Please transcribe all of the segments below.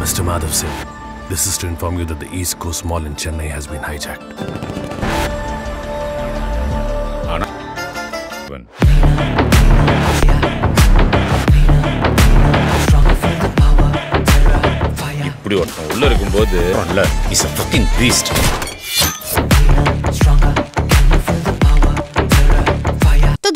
Mr. Madhav Singh, this is to inform you that the East Coast Mall in Chennai has been hijacked. இப்படி ஒருத்தன் உள்ள இருக்கும்போது is a fucking Beast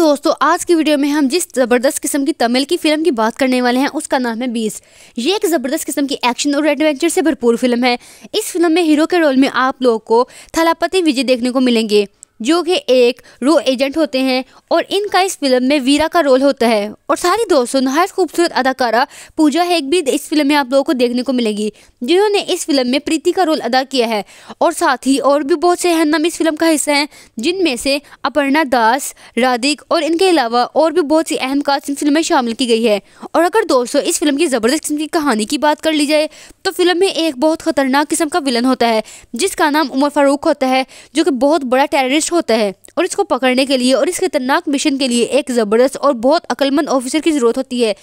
दोस्तों आज की video में हम जिस ज़बरदस्त किस्म की तमिल की फिल्म की बात करने वाले हैं उसका नाम है बीस ये एक ज़बरदस्त किस्म की एक्शन और एडवेंचर से भरपूर फिल्म है इस फिल्म में हीरो के रोल में आप लोगों को थलापति विजय देखने को मिलेंगे जो कि एक रो एजेंट होते हैं और इनका इस फिल्म में वीरा का रोल होता है और सारी दोस्तों नहायत खूबसूरत अदाकारा पूजा हेग भी इस फिल्म में आप लोगों को देखने को मिलेगी जिन्होंने इस फिल्म में प्रीति का रोल अदा किया है और साथ ही और भी बहुत से नाम इस फिल्म का हिस्सा हैं जिनमें से अपर्णा दास राधिक और इनके अलावा और भी बहुत सी अहम कास्ट इन फिल्म में शामिल की गई है और अगर दोस्तों इस फिल्म की ज़बरदस्त किस्म की कहानी की बात कर ली जाए तो फिल्म में एक बहुत खतरनाक किस्म का विलन होता है जिसका नाम उमर फारूक होता है जो कि बहुत बड़ा टेररिस्ट होता है और इसको पकड़ने के लिए और इस खतरनाक मिशन के लिए एक ज़बरदस्त और बहुत अक्लमंद ऑफिसर की ज़रूरत होती है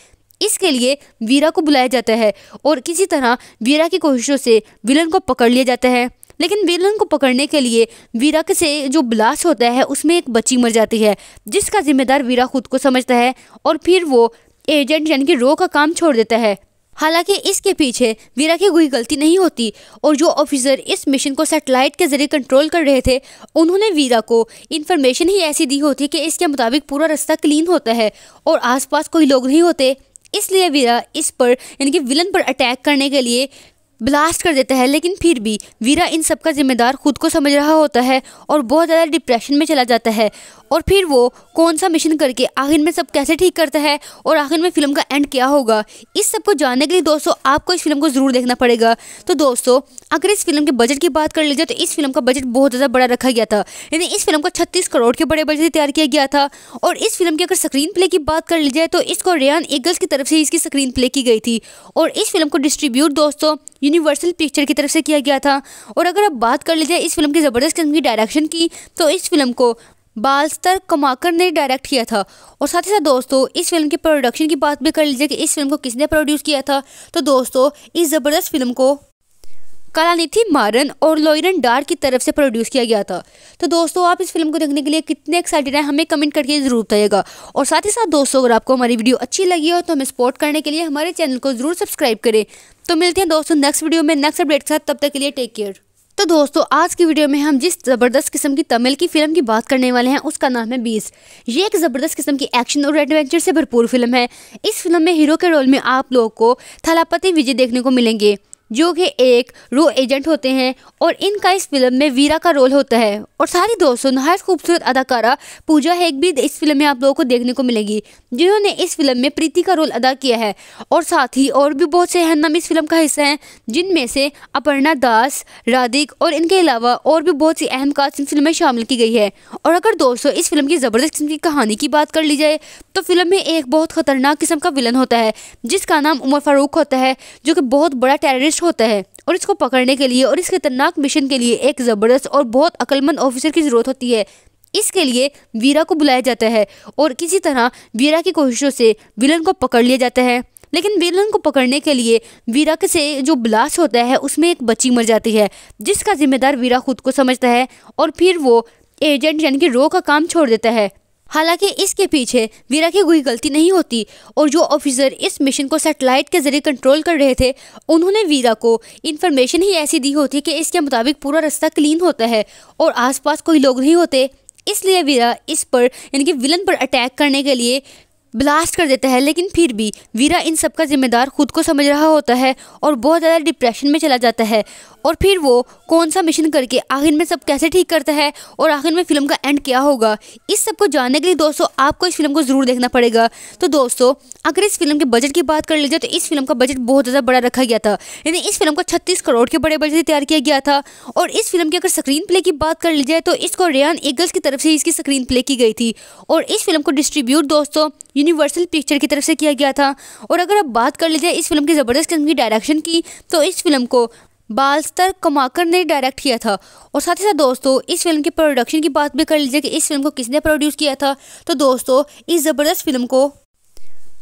इसके लिए वीरा को बुलाया जाता है और किसी तरह वीरा की कोशिशों से विलन को पकड़ लिया जाता है लेकिन विलन को पकड़ने के लिए वीरा के से जो ब्लास्ट होता है उसमें एक बच्ची मर जाती है जिसका जिम्मेदार वीरा खुद को समझता है और फिर वो एजेंट यानी कि रो का काम छोड़ देता है हालांकि इसके पीछे वीरा की कोई गलती नहीं होती और जो ऑफिसर इस मिशन को सैटेलाइट के जरिए कंट्रोल कर रहे थे उन्होंने वीरा को इन्फॉर्मेशन ही ऐसी दी होती कि इसके मुताबिक पूरा रास्ता क्लीन होता है और आसपास कोई लोग नहीं होते इसलिए वीरा इस पर यानी कि विलन पर अटैक करने के लिए ब्लास्ट कर देता है लेकिन फिर भी वीरा इन सब का जिम्मेदार खुद को समझ रहा होता है और बहुत ज़्यादा डिप्रेशन में चला जाता है और फिर वो कौन सा मिशन करके आखिर में सब कैसे ठीक करता है और आखिर में फिल्म का एंड क्या होगा इस सब को जानने के लिए दोस्तों आपको इस फिल्म को ज़रूर देखना पड़ेगा तो दोस्तों अगर इस फिल्म के बजट की बात कर लीजिए तो इस फिल्म का बजट बहुत ज़्यादा बड़ा रखा गया था यानी इस फिल्म को छत्तीस करोड़ के बड़े बजट से तैयार किया गया था और इस फिल्म की अगर स्क्रीन प्ले की बात कर ली जाए तो इसको रेयान एगल्स की तरफ से इसकी स्क्रीन प्ले की गई थी और इस फिल्म को डिस्ट्रीब्यूट दोस्तों यूनिवर्सल पिक्चर की तरफ से किया गया था और अगर आप बात कर लीजिए इस फिल्म की ज़बरदस्त किस्म की डायरेक्शन की तो इस फिल्म को बालस्तर कमाकर ने डायरेक्ट किया था और साथ ही साथ दोस्तों इस फिल्म की प्रोडक्शन की बात भी कर लीजिए कि इस फिल्म को किसने प्रोड्यूस किया था तो दोस्तों इस ज़बरदस्त फिल्म को कालानिथि मारन और लॉयरन डार की तरफ से प्रोड्यूस किया गया था तो दोस्तों आप इस फिल्म को देखने के लिए कितने एक्साइटेड हैं हमें कमेंट करके ज़रूर बताइएगा और साथ ही साथ दोस्तों अगर आपको हमारी वीडियो अच्छी लगी हो तो हमें सपोर्ट करने के लिए हमारे चैनल को ज़रूर सब्सक्राइब करें तो मिलते हैं दोस्तों नेक्स्ट वीडियो में नेक्स्ट अपडेट के साथ तब तक के लिए टेक केयर तो दोस्तों आज की वीडियो में हम जिस ज़बरदस्त किस्म की तमिल की फिल्म की बात करने वाले हैं उसका नाम है बीस ये एक ज़बरदस्त किस्म की एक्शन और एडवेंचर से भरपूर फिल्म है इस फिल्म में हीरो के रोल में आप लोगों को थलापति विजय देखने को मिलेंगे जो कि एक रो एजेंट होते हैं और इनका इस फिल्म में वीरा का रोल होता है और सारी दोस्तों नहायत खूबसूरत अदाकारा पूजा हेग भी इस फिल्म में आप लोगों को देखने को मिलेगी जिन्होंने इस फिल्म में प्रीति का रोल अदा किया है और साथ ही और भी बहुत से हन्नम इस फिल्म का हिस्सा हैं जिनमें से अपर्णा दास राधिक और इनके अलावा और भी बहुत सी अहम कास्ट इन फिल्म में शामिल की गई है और अगर दोस्तों इस फिल्म की ज़बरदस्त किस्म की कहानी की बात कर ली जाए तो फिल्म में एक बहुत ख़तरनाक किस्म का विलन होता है जिसका नाम उमर फारूक होता है जो कि बहुत बड़ा टेररिस्ट होता है और इसको पकड़ने के लिए और इस खतरनाक मिशन के लिए एक ज़बरदस्त और बहुत अक्लमंद ऑफिसर की ज़रूरत होती है इसके लिए वीरा को बुलाया जाता है और किसी तरह वीरा की कोशिशों से विलन को पकड़ लिया जाता है लेकिन विलन को पकड़ने के लिए वीरा के से जो ब्लास्ट होता है उसमें एक बच्ची मर जाती है जिसका जिम्मेदार वीरा खुद को समझता है और फिर वो एजेंट यानी कि रो का काम छोड़ देता है हालांकि इसके पीछे वीरा की कोई गलती नहीं होती और जो ऑफिसर इस मिशन को सेटेलाइट के जरिए कंट्रोल कर रहे थे उन्होंने वीरा को इन्फॉर्मेशन ही ऐसी दी होती कि इसके मुताबिक पूरा रास्ता क्लीन होता है और आसपास कोई लोग नहीं होते इसलिए वीरा इस पर यानी कि विलन पर अटैक करने के लिए ब्लास्ट कर देता है लेकिन फिर भी वीरा इन सब का जिम्मेदार खुद को समझ रहा होता है और बहुत ज़्यादा डिप्रेशन में चला जाता है और फिर वो कौन सा मिशन करके आखिर में सब कैसे ठीक करता है और आखिर में फिल्म का एंड क्या होगा इस सब को जानने के लिए दोस्तों आपको इस फिल्म को ज़रूर देखना पड़ेगा तो दोस्तों अगर इस फिल्म के बजट की बात कर लीजिए तो इस फिल्म का बजट बहुत ज़्यादा बड़ा रखा गया था यानी इस फिल्म को छत्तीस करोड़ के बड़े बजट से तैयार किया गया था और इस फिल्म की अगर स्क्रीन प्ले की बात कर ली जाए तो इसको रेयान ईगल्स की तरफ से इसकी स्क्रीन प्ले की गई थी और इस फिल्म को डिस्ट्रीब्यूट दोस्तों यूनिवर्सल पिक्चर की तरफ से किया गया था और अगर आप बात कर लीजिए इस फिल्म की ज़बरदस्त किस्म की डायरेक्शन की तो इस फिल्म को बालस्तर कमाकर ने डायरेक्ट किया था और साथ ही साथ दोस्तों इस फिल्म की प्रोडक्शन की बात भी कर लीजिए कि इस फिल्म को किसने प्रोड्यूस किया था तो दोस्तों इस ज़बरदस्त फिल्म को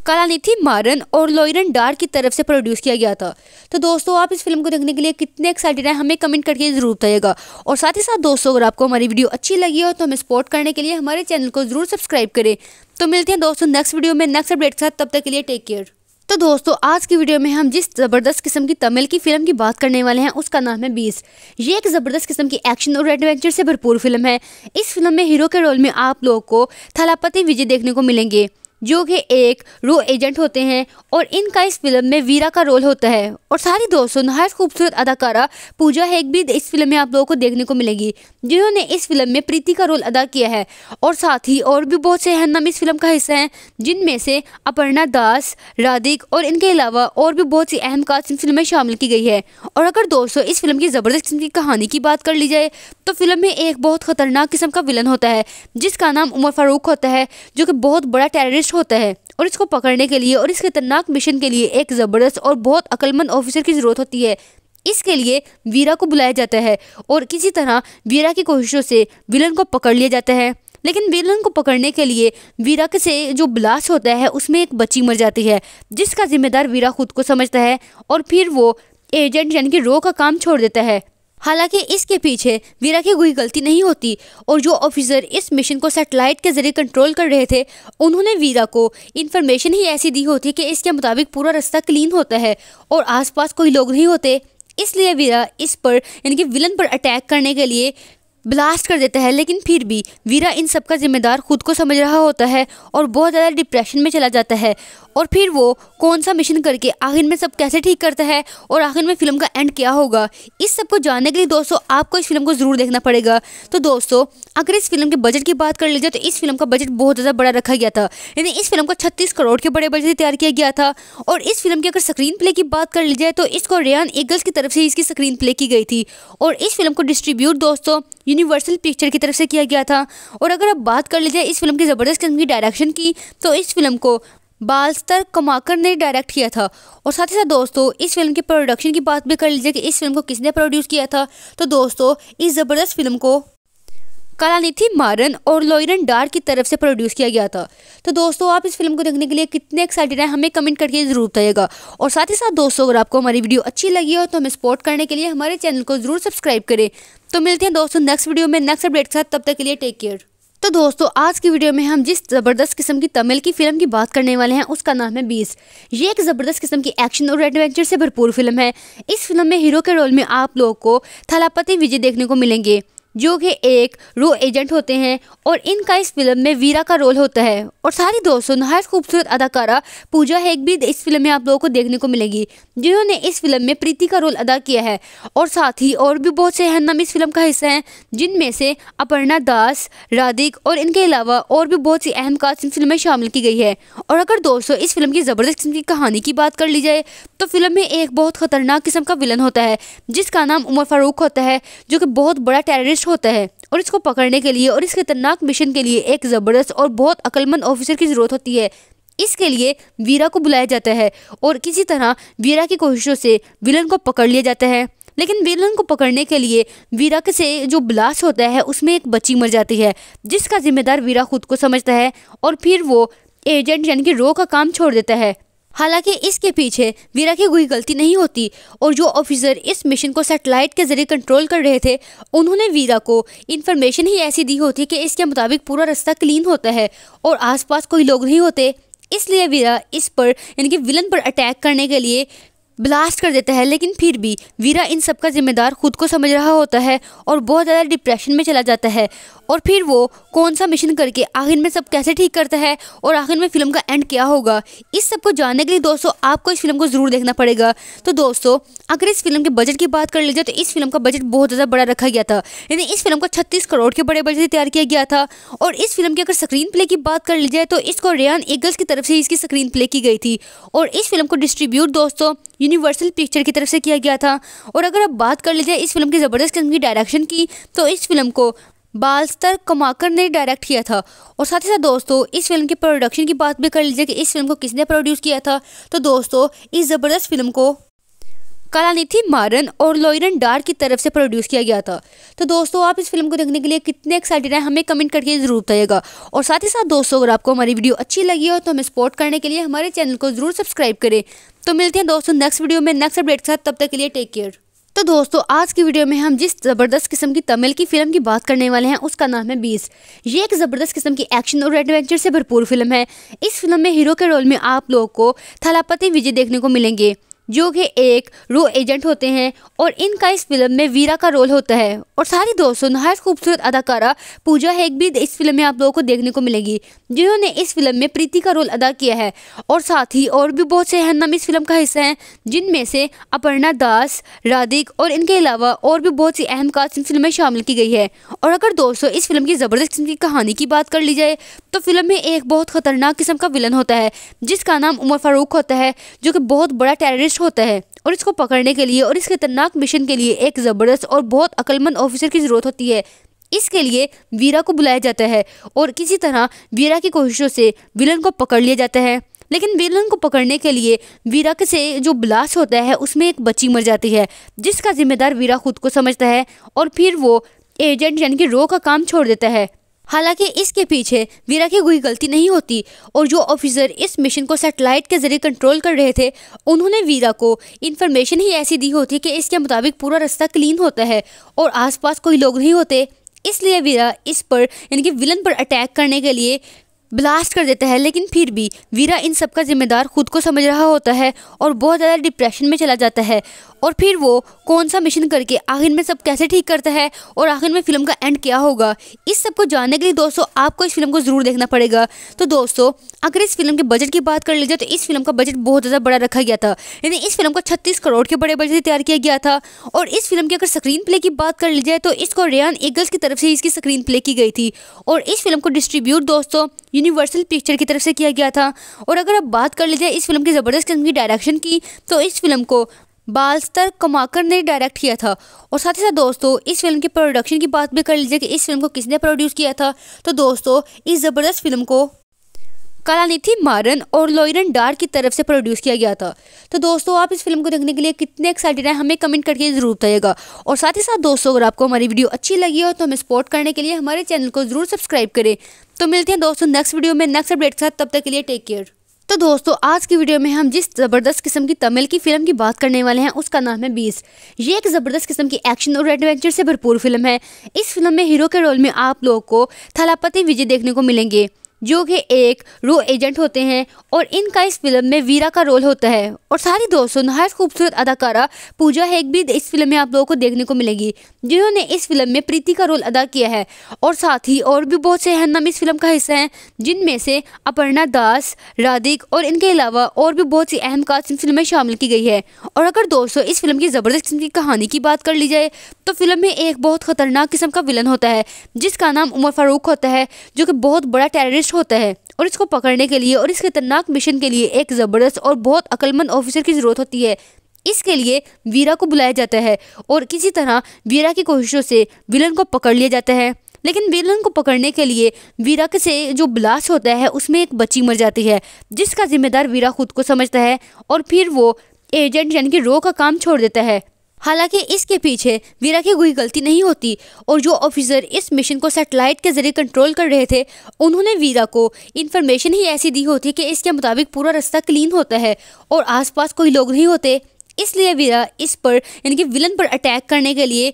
कालानिथि मारन और लोयरन डार की तरफ से प्रोड्यूस किया गया था तो दोस्तों आप इस फिल्म को देखने के लिए कितने एक्साइटेड हैं हमें कमेंट करके ज़रूर बताइएगा और साथ ही साथ दोस्तों अगर आपको हमारी वीडियो अच्छी लगी हो तो हमें सपोर्ट करने के लिए हमारे चैनल को ज़रूर सब्सक्राइब करें तो मिलते हैं दोस्तों नेक्स्ट वीडियो में नेक्स्ट अपडेट के साथ तब तक के लिए टेक केयर तो दोस्तों आज की वीडियो में हम जिस ज़बरदस्त किस्म की तमिल की फिल्म की बात करने वाले हैं उसका नाम है बीस ये एक ज़बरदस्त किस्म की एक्शन और एडवेंचर से भरपूर फिल्म है इस फिल्म में हीरो के रोल में आप लोगों को थलापति विजय देखने को मिलेंगे जो कि एक रो एजेंट होते हैं और इनका इस फिल्म में वीरा का रोल होता है और सारी दोस्तों नहायत खूबसूरत अदाकारा पूजा हेग भी इस फिल्म में आप लोगों को देखने को मिलेगी जिन्होंने इस फिल्म में प्रीति का रोल अदा किया है और साथ ही और भी बहुत से अहम इस फिल्म का हिस्सा हैं जिनमें से अपर्णा दास राधिक और इनके अलावा और भी बहुत सी अहम कास्ट इन फिल्म में शामिल की गई है और अगर दोस्तों इस फिल्म की ज़बरदस्त किस्म की कहानी की बात कर ली जाए तो फिल्म में एक बहुत ख़तरनाक किस्म का विलन होता है जिसका नाम उमर फारूक होता है जो कि बहुत बड़ा टेररिस्ट कोशिश होता है और इसको पकड़ने के लिए और इस खतरनाक मिशन के लिए एक ज़बरदस्त और बहुत अकलमंद ऑफिसर की ज़रूरत होती है इसके लिए वीरा को बुलाया जाता है और किसी तरह वीरा की कोशिशों से विलन को पकड़ लिया जाता है लेकिन विलन को पकड़ने के लिए वीरा के से जो ब्लास्ट होता है उसमें एक बच्ची मर जाती है जिसका जिम्मेदार वीरा खुद को समझता है और फिर वो एजेंट यानी कि रो का काम छोड़ देता है हालांकि इसके पीछे वीरा की कोई गलती नहीं होती और जो ऑफिसर इस मिशन को सैटेलाइट के जरिए कंट्रोल कर रहे थे उन्होंने वीरा को इन्फॉर्मेशन ही ऐसी दी होती कि इसके मुताबिक पूरा रास्ता क्लीन होता है और आसपास कोई लोग नहीं होते इसलिए वीरा इस पर यानी कि विलन पर अटैक करने के लिए ब्लास्ट कर देता है लेकिन फिर भी वीरा इन सब का जिम्मेदार खुद को समझ रहा होता है और बहुत ज़्यादा डिप्रेशन में चला जाता है और फिर वो कौन सा मिशन करके आखिर में सब कैसे ठीक करता है और आखिर में फिल्म का एंड क्या होगा इस सब को जानने के लिए दोस्तों आपको इस फिल्म को ज़रूर देखना पड़ेगा तो दोस्तों अगर इस फिल्म के बजट की बात कर ली जाए तो इस फिल्म का बजट बहुत ज़्यादा बड़ा रखा गया था यानी इस फिल्म को छत्तीस करोड़ के बड़े बजट से तैयार किया गया था और इस फिल्म की अगर स्क्रीन प्ले की बात कर ली जाए तो इसको रेयान एगल्स की तरफ से इसकी स्क्रीन प्ले की गई थी और इस फिल्म को डिस्ट्रीब्यूट दोस्तों यूनिवर्सल पिक्चर की तरफ से किया गया था और अगर आप बात कर लीजिए इस फिल्म की ज़बरदस्त किस्म की डायरेक्शन की तो इस फिल्म को बालस्तर कमाकर ने डायरेक्ट किया था और साथ ही साथ दोस्तों इस फिल्म के प्रोडक्शन की बात भी कर लीजिए कि इस फिल्म को किसने प्रोड्यूस किया था तो दोस्तों इस ज़बरदस्त फिल्म को नीति मारन और लोयरन डार की तरफ से प्रोड्यूस किया गया था तो दोस्तों आप इस फिल्म को देखने के लिए कितने एक्साइटेड हैं हमें कमेंट करके ज़रूर बताइएगा और साथ ही साथ दोस्तों अगर आपको हमारी वीडियो अच्छी लगी हो तो हमें सपोर्ट करने के लिए हमारे चैनल को ज़रूर सब्सक्राइब करें तो मिलते हैं दोस्तों नेक्स्ट वीडियो में नेक्स्ट अपडेट के साथ तब तक के लिए टेक केयर तो दोस्तों आज की वीडियो में हम जिस ज़बरदस्त किस्म की तमिल की फिल्म की बात करने वाले हैं उसका नाम है बीस ये एक ज़बरदस्त किस्म की एक्शन और एडवेंचर से भरपूर फिल्म है इस फिल्म में हीरो के रोल में आप लोगों को थलापति विजय देखने को मिलेंगे जो कि एक रो एजेंट होते हैं और इनका इस फिल्म में वीरा का रोल होता है और सारी दोस्तों नहायत खूबसूरत अदाकारा पूजा हेग भी इस फिल्म में आप लोगों को देखने को मिलेगी जिन्होंने इस फिल्म में प्रीति का रोल अदा किया है और साथ ही और भी बहुत से नाम इस फिल्म का हिस्सा हैं जिनमें से अपर्णा दास राधिक और इनके अलावा और भी बहुत सी अहम कास्ट इन फिल्म में शामिल की गई है और अगर दोस्तों इस फिल्म की ज़बरदस्त किस्म की कहानी की बात कर ली जाए तो फिल्म में एक बहुत ख़तरनाक किस्म का विलन होता है जिसका नाम उमर फारूक होता है जो कि बहुत बड़ा टेररिस्ट होता है और इसको पकड़ने के लिए और इस खतरनाक मिशन के लिए एक ज़बरदस्त और बहुत अक्लमंद ऑफिसर की ज़रूरत होती है इसके लिए वीरा को बुलाया जाता है और किसी तरह वीरा की कोशिशों से विलन को पकड़ लिया जाता है लेकिन विलन को पकड़ने के लिए वीरा के से जो ब्लास्ट होता है उसमें एक बच्ची मर जाती है जिसका जिम्मेदार वीरा खुद को समझता है और फिर वो एजेंट यानी कि रो का काम छोड़ देता है हालांकि इसके पीछे वीरा की कोई गलती नहीं होती और जो ऑफिसर इस मिशन को सैटेलाइट के जरिए कंट्रोल कर रहे थे उन्होंने वीरा को इन्फॉर्मेशन ही ऐसी दी होती कि इसके मुताबिक पूरा रास्ता क्लीन होता है और आसपास कोई लोग नहीं होते इसलिए वीरा इस पर यानी कि विलन पर अटैक करने के लिए ब्लास्ट कर देता है लेकिन फिर भी वीरा इन सब का जिम्मेदार खुद को समझ रहा होता है और बहुत ज़्यादा डिप्रेशन में चला जाता है और फिर वो कौन सा मिशन करके आखिर में सब कैसे ठीक करता है और आखिर में फिल्म का एंड क्या होगा इस सब को जानने के लिए दोस्तों आपको इस फिल्म को ज़रूर देखना पड़ेगा तो दोस्तों अगर इस फिल्म के बजट की बात कर लीजिए तो इस फिल्म का बजट बहुत ज़्यादा बड़ा रखा गया था यानी इस फिल्म को छत्तीस करोड़ के बड़े बजट से तैयार किया गया था और इस फिल्म की अगर स्क्रीन प्ले की बात कर ली जाए तो इसको रेयान एगल्स की तरफ से इसकी स्क्रीन प्ले की गई थी और इस फिल्म को डिस्ट्रीब्यूट दोस्तों यूनिवर्सल पिक्चर की तरफ से किया गया था और अगर आप बात कर लीजिए इस फिल्म की ज़बरदस्त किस्म की डायरेक्शन की तो इस फिल्म को बालस्तर कमाकर ने डायरेक्ट किया था और साथ ही साथ दोस्तों इस फिल्म की प्रोडक्शन की बात भी कर लीजिए कि इस फिल्म को किसने प्रोड्यूस किया था तो दोस्तों इस ज़बरदस्त फिल्म को कालानिथि मारन और लॉयरन डार की तरफ से प्रोड्यूस किया गया था तो दोस्तों आप इस फिल्म को देखने के लिए कितने एक्साइटेड हैं हमें कमेंट करके ज़रूर बताइएगा और साथ ही साथ दोस्तों अगर आपको हमारी वीडियो अच्छी लगी हो तो हमें सपोर्ट करने के लिए हमारे चैनल को ज़रूर सब्सक्राइब करें तो मिलते हैं दोस्तों नेक्स्ट वीडियो में नेक्स्ट अपडेट के साथ तब तक के लिए टेक केयर तो दोस्तों आज की वीडियो में हम जिस ज़बरदस्त किस्म की तमिल की फिल्म की बात करने वाले हैं उसका नाम है बीस ये एक ज़बरदस्त किस्म की एक्शन और एडवेंचर से भरपूर फिल्म है इस फिल्म में हीरो के रोल में आप लोगों को थलापति विजय देखने को मिलेंगे जो कि एक रो एजेंट होते हैं और इनका इस फिल्म में वीरा का रोल होता है और सारी दोस्तों नहायत खूबसूरत अदाकारा पूजा हेग भी इस फिल्म में आप लोगों को देखने को मिलेगी जिन्होंने इस फिल्म में प्रीति का रोल अदा किया है और साथ ही और भी बहुत से हन्नम इस फिल्म का हिस्सा हैं जिनमें से अपर्णा दास राधिक और इनके अलावा और भी बहुत सी अहम कास्ट इन फिल्म में शामिल की गई है और अगर दोस्तों इस फिल्म की ज़बरदस्त किस्म की कहानी की बात कर ली जाए तो फिल्म में एक बहुत ख़तरनाक किस्म का विलन होता है जिसका नाम उमर फारूक होता है जो कि बहुत बड़ा टेररिस्ट तलाश होता है और इसको पकड़ने के लिए और इस खतरनाक मिशन के लिए एक ज़बरदस्त और बहुत अकलमंद ऑफिसर की ज़रूरत होती है इसके लिए वीरा को बुलाया जाता है और किसी तरह वीरा की कोशिशों से विलन को पकड़ लिया जाता है लेकिन विलन को पकड़ने के लिए वीरा के से जो ब्लास्ट होता है उसमें एक बच्ची मर जाती है जिसका जिम्मेदार वीरा खुद को समझता है और फिर वो एजेंट यानी कि रो का काम छोड़ देता है हालांकि इसके पीछे वीरा की कोई गलती नहीं होती और जो ऑफिसर इस मिशन को सेटेलाइट के जरिए कंट्रोल कर रहे थे उन्होंने वीरा को इन्फॉर्मेशन ही ऐसी दी होती कि इसके मुताबिक पूरा रास्ता क्लीन होता है और आसपास कोई लोग नहीं होते इसलिए वीरा इस पर यानी कि विलन पर अटैक करने के लिए ब्लास्ट कर देता है लेकिन फिर भी वीरा इन सब का जिम्मेदार खुद को समझ रहा होता है और बहुत ज़्यादा डिप्रेशन में चला जाता है और फिर वो कौन सा मिशन करके आखिर में सब कैसे ठीक करता है और आखिर में फिल्म का एंड क्या होगा इस सब को जानने के लिए दोस्तों आपको इस फिल्म को ज़रूर देखना पड़ेगा तो दोस्तों अगर इस फिल्म के बजट की बात कर लीजिए तो इस फिल्म का बजट बहुत ज़्यादा बड़ा रखा गया था यानी इस फिल्म को छत्तीस करोड़ के बड़े बजट से तैयार किया गया था और इस फिल्म की अगर स्क्रीन प्ले की बात कर ली जाए तो इसको रेयान एगल्स की तरफ से इसकी स्क्रीन प्ले की गई थी और इस फिल्म को डिस्ट्रीब्यूट दोस्तों यूनिवर्सल पिक्चर की तरफ से किया गया था और अगर आप बात कर लीजिए इस फिल्म की ज़बरदस्त किस्म की डायरेक्शन की तो इस फिल्म को बालस्तर कमाकर ने डायरेक्ट किया था और साथ ही साथ दोस्तों इस फिल्म के प्रोडक्शन की बात भी कर लीजिए कि इस फिल्म को किसने प्रोड्यूस किया था तो दोस्तों इस ज़बरदस्त फिल्म को कालानिथि मारन और लोयरन डार की तरफ से प्रोड्यूस किया गया था तो दोस्तों आप इस फिल्म को देखने के लिए कितने एक्साइटेड हैं हमें कमेंट करके ज़रूर बताइएगा और साथ ही साथ दोस्तों अगर आपको हमारी वीडियो अच्छी लगी हो तो हमें सपोर्ट करने के लिए हमारे चैनल को ज़रूर सब्सक्राइब करें तो मिलते हैं दोस्तों नेक्स्ट वीडियो में नेक्स्ट अपडेट के साथ तब तक के लिए टेक केयर तो दोस्तों आज की वीडियो में हम जिस ज़बरदस्त किस्म की तमिल की फिल्म की बात करने वाले हैं उसका नाम है बीस ये एक ज़बरदस्त किस्म की एक्शन और एडवेंचर से भरपूर फिल्म है इस फिल्म में हीरो के रोल में आप लोगों को थलापति विजय देखने को मिलेंगे जो कि एक रो एजेंट होते हैं और इनका इस फिल्म में वीरा का रोल होता है और सारी दोस्तों नहायत खूबसूरत अदाकारा पूजा हेग भी इस फिल्म में आप लोगों को देखने को मिलेगी जिन्होंने इस फिल्म में प्रीति का रोल अदा किया है और साथ ही और भी बहुत से अहम इस फिल्म का हिस्सा हैं जिनमें से अपर्णा दास राधिक और इनके अलावा और भी बहुत सी अहम कास्ट फिल्म में शामिल की गई है और अगर दोस्तों इस फिल्म की ज़बरदस्त किस्म की कहानी की बात कर ली जाए तो फिल्म में एक बहुत ख़तरनाक किस्म का विलन होता है जिसका नाम उमर फारूक होता है जो कि बहुत बड़ा टेररिस्ट नष्ट होता है और इसको पकड़ने के लिए और इस खतरनाक मिशन के लिए एक ज़बरदस्त और बहुत अकलमंद ऑफिसर की ज़रूरत होती है इसके लिए वीरा को बुलाया जाता है और किसी तरह वीरा की कोशिशों से विलन को पकड़ लिया जाता है लेकिन विलन को पकड़ने के लिए वीरा के से जो ब्लास्ट होता है उसमें एक बच्ची मर जाती है जिसका जिम्मेदार वीरा खुद को समझता है और फिर वो एजेंट यानी कि रो का काम छोड़ देता है हालांकि इसके पीछे वीरा की कोई गलती नहीं होती और जो ऑफिसर इस मिशन को सैटेलाइट के जरिए कंट्रोल कर रहे थे उन्होंने वीरा को इन्फॉर्मेशन ही ऐसी दी होती कि इसके मुताबिक पूरा रास्ता क्लीन होता है और आसपास कोई लोग नहीं होते इसलिए वीरा इस पर यानी कि विलन पर अटैक करने के लिए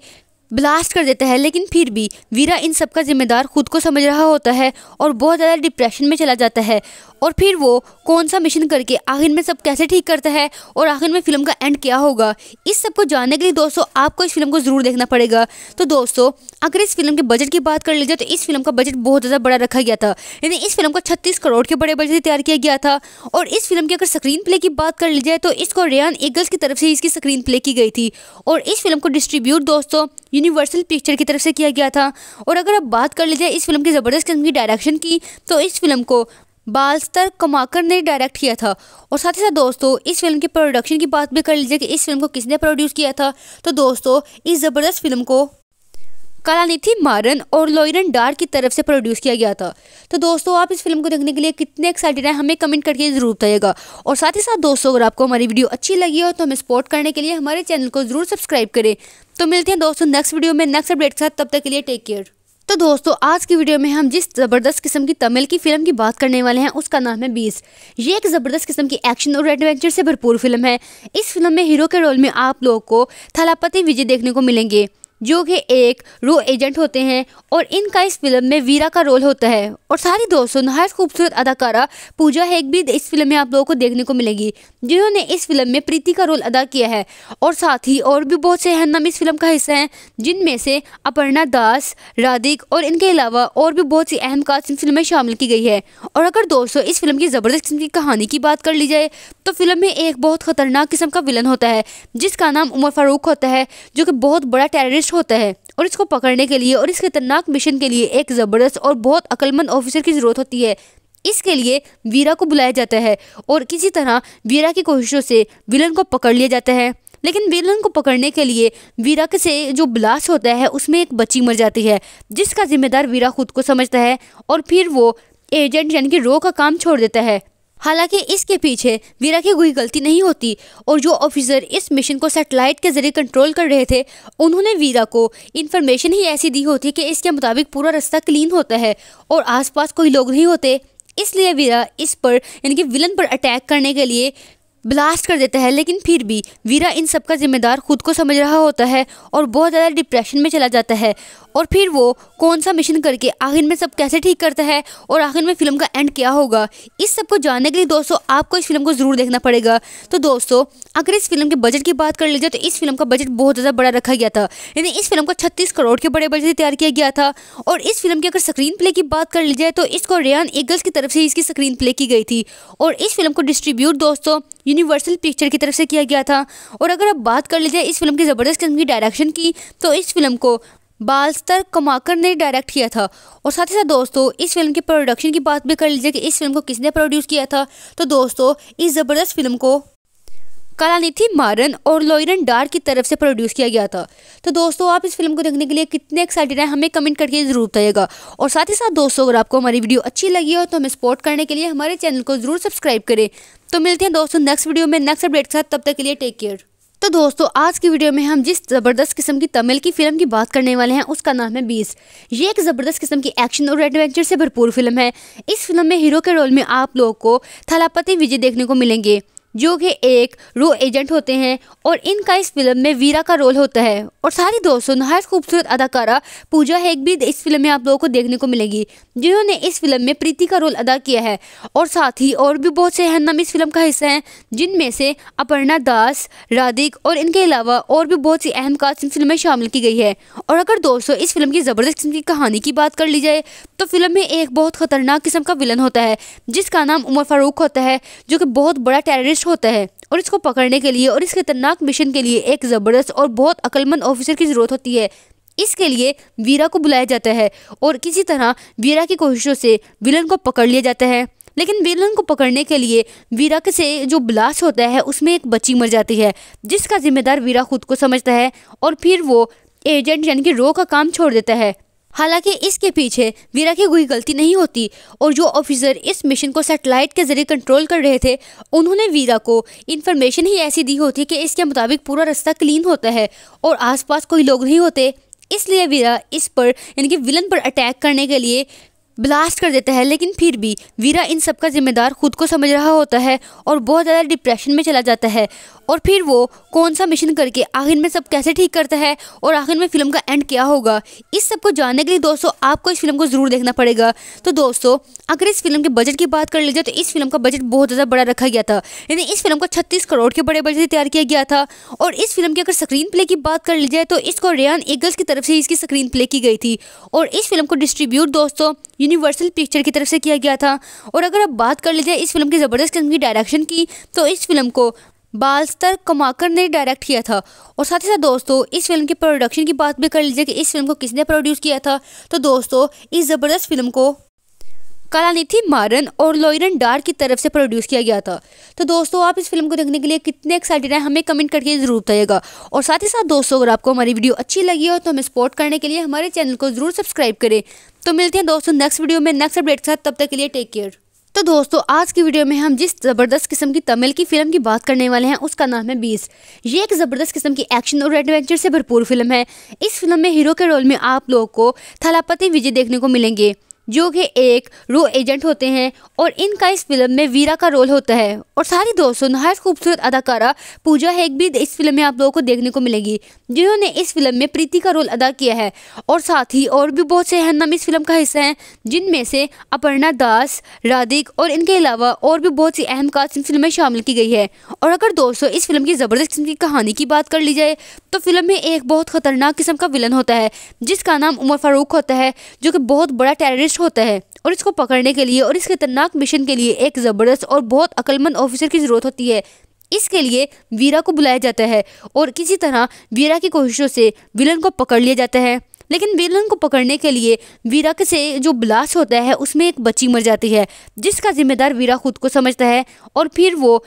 ब्लास्ट कर देता है लेकिन फिर भी वीरा इन सब का जिम्मेदार खुद को समझ रहा होता है और बहुत ज़्यादा डिप्रेशन में चला जाता है और फिर वो कौन सा मिशन करके आखिर में सब कैसे ठीक करता है और आखिर में फिल्म का एंड क्या होगा इस सब को जानने के लिए दोस्तों आपको इस फिल्म को ज़रूर देखना पड़ेगा तो दोस्तों अगर इस फिल्म के बजट की बात कर ली जाए तो इस फिल्म का बजट बहुत ज़्यादा बड़ा रखा गया था यानी इस फिल्म को छत्तीस करोड़ के बड़े बजट से तैयार किया गया था और इस फिल्म की अगर स्क्रीन प्ले की बात कर ली जाए तो इसको रेयान एगल्स की तरफ से इसकी स्क्रीन प्ले की गई थी और इस फिल्म को डिस्ट्रीब्यूट दोस्तों यूनिवर्सल पिक्चर की तरफ से किया गया था और अगर आप बात कर लीजिए इस फिल्म की ज़बरदस्त किस्म की डायरेक्शन की तो इस फिल्म को बालस्तर कमाकर ने डायरेक्ट किया था और साथ ही साथ दोस्तों इस फिल्म के प्रोडक्शन की बात भी कर लीजिए कि इस फिल्म को किसने प्रोड्यूस किया था तो दोस्तों इस ज़बरदस्त फिल्म को नीति मारन और लॉयरन डार की तरफ से प्रोड्यूस किया गया था तो दोस्तों आप इस फिल्म को देखने के लिए कितने एक्साइटेड हैं हमें कमेंट करके ज़रूर बताइएगा और साथ ही साथ दोस्तों अगर आपको हमारी वीडियो अच्छी लगी हो तो हमें सपोर्ट करने के लिए हमारे चैनल को ज़रूर सब्सक्राइब करें तो मिलते हैं दोस्तों नेक्स्ट वीडियो में नेक्स्ट अपडेट के साथ तब तक के लिए टेक केयर तो दोस्तों आज की वीडियो में हम जिस ज़बरदस्त किस्म की तमिल की फिल्म की बात करने वाले हैं उसका नाम है बीस ये एक ज़बरदस्त किस्म की एक्शन और एडवेंचर से भरपूर फिल्म है इस फिल्म में हीरो के रोल में आप लोगों को थलापति विजय देखने को मिलेंगे जो कि एक रो एजेंट होते हैं और इनका इस फिल्म में वीरा का रोल होता है और सारी दोस्तों नहायत खूबसूरत अदाकारा पूजा हेग भी इस फिल्म में आप लोगों को देखने को मिलेगी जिन्होंने इस फिल्म में प्रीति का रोल अदा किया है और साथ ही और भी बहुत से नाम इस फिल्म का हिस्सा हैं जिनमें से अपर्णा दास राधिक और इनके अलावा और भी बहुत सी अहम कास्ट इन फिल्म में शामिल की गई है और अगर दोस्तों इस फिल्म की ज़बरदस्त किस्म की कहानी की बात कर ली जाए तो फिल्म में एक बहुत ख़तरनाक किस्म का विलन होता है जिसका नाम उमर फारूक होता है जो कि बहुत बड़ा टेररिस्ट टेररिस्ट होता है और इसको पकड़ने के लिए और इस खतरनाक मिशन के लिए एक ज़बरदस्त और बहुत अकलमंद ऑफिसर की ज़रूरत होती है इसके लिए वीरा को बुलाया जाता है और किसी तरह वीरा की कोशिशों से विलन को पकड़ लिया जाता है लेकिन विलन को पकड़ने के लिए वीरा से जो ब्लास्ट होता है उसमें एक बच्ची मर जाती है जिसका जिम्मेदार वीरा खुद को समझता है और फिर वो एजेंट यानी कि रो का काम छोड़ देता है हालांकि इसके पीछे वीरा की कोई गलती नहीं होती और जो ऑफिसर इस मिशन को सैटेलाइट के जरिए कंट्रोल कर रहे थे उन्होंने वीरा को इन्फॉर्मेशन ही ऐसी दी होती कि इसके मुताबिक पूरा रास्ता क्लीन होता है और आसपास कोई लोग नहीं होते इसलिए वीरा इस पर यानी कि विलन पर अटैक करने के लिए ब्लास्ट कर देता है लेकिन फिर भी वीरा इन सब का जिम्मेदार खुद को समझ रहा होता है और बहुत ज़्यादा डिप्रेशन में चला जाता है और फिर वो कौन सा मिशन करके आखिर में सब कैसे ठीक करता है और आखिर में फिल्म का एंड क्या होगा इस सब को जानने के लिए दोस्तों आपको इस फिल्म को ज़रूर देखना पड़ेगा तो दोस्तों अगर इस फिल्म के बजट की बात कर लीजिए तो इस फिल्म का बजट बहुत ज़्यादा बड़ा रखा गया था यानी इस फिल्म को छत्तीस करोड़ के बड़े बजट से तैयार किया गया था और इस फिल्म की अगर स्क्रीन प्ले की बात कर ली जाए तो इसको रेयान एगल्स की तरफ से इसकी स्क्रीन प्ले की गई थी और इस फिल्म को डिस्ट्रीब्यूट दोस्तों यूनिवर्सल पिक्चर की तरफ से किया गया था और अगर आप बात कर लीजिए इस फिल्म की ज़बरदस्त किस्म की डायरेक्शन की तो इस फिल्म को बालस्तर कमाकर ने डायरेक्ट किया था और साथ ही साथ दोस्तों इस फिल्म के प्रोडक्शन की बात भी कर लीजिए कि इस फिल्म को किसने प्रोड्यूस किया था तो दोस्तों इस ज़बरदस्त फिल्म को कलानिथि मारन और लोयरन डार की तरफ से प्रोड्यूस किया गया था तो दोस्तों आप इस फिल्म को देखने के लिए कितने एक्साइटेड हैं हमें कमेंट करके ज़रूर बताइएगा और साथ ही साथ दोस्तों अगर आपको हमारी वीडियो अच्छी लगी हो तो हमें सपोर्ट करने के लिए हमारे चैनल को ज़रूर सब्सक्राइब करें तो मिलते हैं दोस्तों नेक्स्ट वीडियो में नेक्स्ट अपडेट के साथ तब तक के लिए टेक केयर तो दोस्तों आज की वीडियो में हम जिस ज़बरदस्त किस्म की तमिल की फिल्म की बात करने वाले हैं उसका नाम है बीस ये एक ज़बरदस्त किस्म की एक्शन और एडवेंचर से भरपूर फिल्म है इस फिल्म में हीरो के रोल में आप लोगों को थलापति विजय देखने को मिलेंगे जो कि एक रो एजेंट होते हैं और इनका इस फिल्म में वीरा का रोल होता है और सारी दोस्तों नहायत खूबसूरत अदाकारा पूजा हेग भी इस फिल्म में आप लोगों को देखने को मिलेगी जिन्होंने इस फिल्म में प्रीति का रोल अदा किया है और साथ ही और भी बहुत से हन्नम इस फिल्म का हिस्सा हैं जिनमें से अपर्णा दास राधिक और इनके अलावा और भी बहुत सी अहम कास्ट इन फिल्म में शामिल की गई है और अगर दोस्तों इस फिल्म की ज़बरदस्त किस्म की कहानी की बात कर ली जाए तो फिल्म में एक बहुत ख़तरनाक किस्म का विलन होता है जिसका नाम उमर फारूक होता है जो कि बहुत बड़ा टेररिस्ट होता है और इसको पकड़ने के लिए और इस खतरनाक मिशन के लिए एक ज़बरदस्त और बहुत अक्लमंद ऑफिसर की ज़रूरत होती है इसके लिए वीरा को बुलाया जाता है और किसी तरह वीरा की कोशिशों से विलन को पकड़ लिया जाता है लेकिन विलन को पकड़ने के लिए वीरा के से जो ब्लास्ट होता है उसमें एक बच्ची मर जाती है जिसका जिम्मेदार वीरा खुद को समझता है और फिर वो एजेंट यानी कि रो का काम छोड़ देता है हालांकि इसके पीछे वीरा की कोई गलती नहीं होती और जो ऑफिसर इस मिशन को सेटेलाइट के जरिए कंट्रोल कर रहे थे उन्होंने वीरा को इन्फॉर्मेशन ही ऐसी दी होती कि इसके मुताबिक पूरा रास्ता क्लीन होता है और आसपास कोई लोग नहीं होते इसलिए वीरा इस पर यानी कि विलन पर अटैक करने के लिए ब्लास्ट कर देता है लेकिन फिर भी वीरा इन सब का जिम्मेदार खुद को समझ रहा होता है और बहुत ज़्यादा डिप्रेशन में चला जाता है और फिर वो कौन सा मिशन करके आखिर में सब कैसे ठीक करता है और आखिर में फिल्म का एंड क्या होगा इस सब को जानने के लिए दोस्तों आपको इस फिल्म को ज़रूर देखना पड़ेगा तो दोस्तों अगर इस फिल्म के बजट की बात कर लीजिए तो इस फिल्म का बजट बहुत ज़्यादा बड़ा रखा गया था यानी इस फिल्म को छत्तीस करोड़ के बड़े बजट से तैयार किया गया था और इस फिल्म की अगर स्क्रीन प्ले की बात कर ली जाए तो इसको रेयान एगल्स की तरफ से इसकी स्क्रीन प्ले की गई थी और इस फिल्म को डिस्ट्रीब्यूट दोस्तों यूनिवर्सल पिक्चर की तरफ से किया गया था और अगर आप बात कर लेते हैं इस फिल्म की ज़बरदस्त किस्म की डायरेक्शन की तो इस फिल्म को बालस्तर कमाकर ने डायरेक्ट किया था और साथ ही साथ दोस्तों इस फिल्म के प्रोडक्शन की बात भी कर लीजिए कि इस फिल्म को किसने प्रोड्यूस किया था तो दोस्तों इस ज़बरदस्त फिल्म को कालानिथि मारन और लोयरन डार की तरफ से प्रोड्यूस किया गया था तो दोस्तों आप इस फिल्म को देखने के लिए कितने एक्साइटेड हैं हमें कमेंट करके ज़रूर बताइएगा और साथ ही साथ दोस्तों अगर आपको हमारी वीडियो अच्छी लगी हो तो हमें सपोर्ट करने के लिए हमारे चैनल को ज़रूर सब्सक्राइब करें तो मिलते हैं दोस्तों नेक्स्ट वीडियो में नेक्स्ट अपडेट के साथ तब तक के लिए टेक केयर तो दोस्तों आज की वीडियो में हम जिस ज़बरदस्त किस्म की तमिल की फिल्म की बात करने वाले हैं उसका नाम है बीस ये एक ज़बरदस्त किस्म की एक्शन और एडवेंचर से भरपूर फिल्म है इस फिल्म में हीरो के रोल में आप लोगों को थलापति विजय देखने को मिलेंगे जो कि एक रो एजेंट होते हैं और इनका इस फिल्म में वीरा का रोल होता है और सारी दोस्तों नहायत खूबसूरत अदाकारा पूजा हेग भी इस फिल्म में आप लोगों को देखने को मिलेगी जिन्होंने इस फिल्म में प्रीति का रोल अदा किया है और साथ ही और भी बहुत से अहम इस फिल्म का हिस्सा हैं जिनमें से अपर्णा दास राधिक और इनके अलावा और भी बहुत सी अहम कास्ट इन फिल्म में शामिल की गई है और अगर दोस्तों इस फिल्म की ज़बरदस्त किस्म की कहानी की बात कर ली जाए तो फिल्म में एक बहुत खतरनाक किस्म का विलन होता है जिसका नाम उमर फारूक होता है जो कि बहुत बड़ा टेररिस्ट होता है और इसको पकड़ने के लिए और इस खतरनाक मिशन के लिए एक ज़बरदस्त और बहुत अक्लमंद ऑफिसर की ज़रूरत होती है इसके लिए वीरा को बुलाया जाता है और किसी तरह वीरा की कोशिशों से विलन को पकड़ लिया जाता है लेकिन विलन को पकड़ने के लिए वीरा के से जो ब्लास्ट होता है उसमें एक बच्ची मर जाती है जिसका जिम्मेदार वीरा खुद को समझता है और फिर वो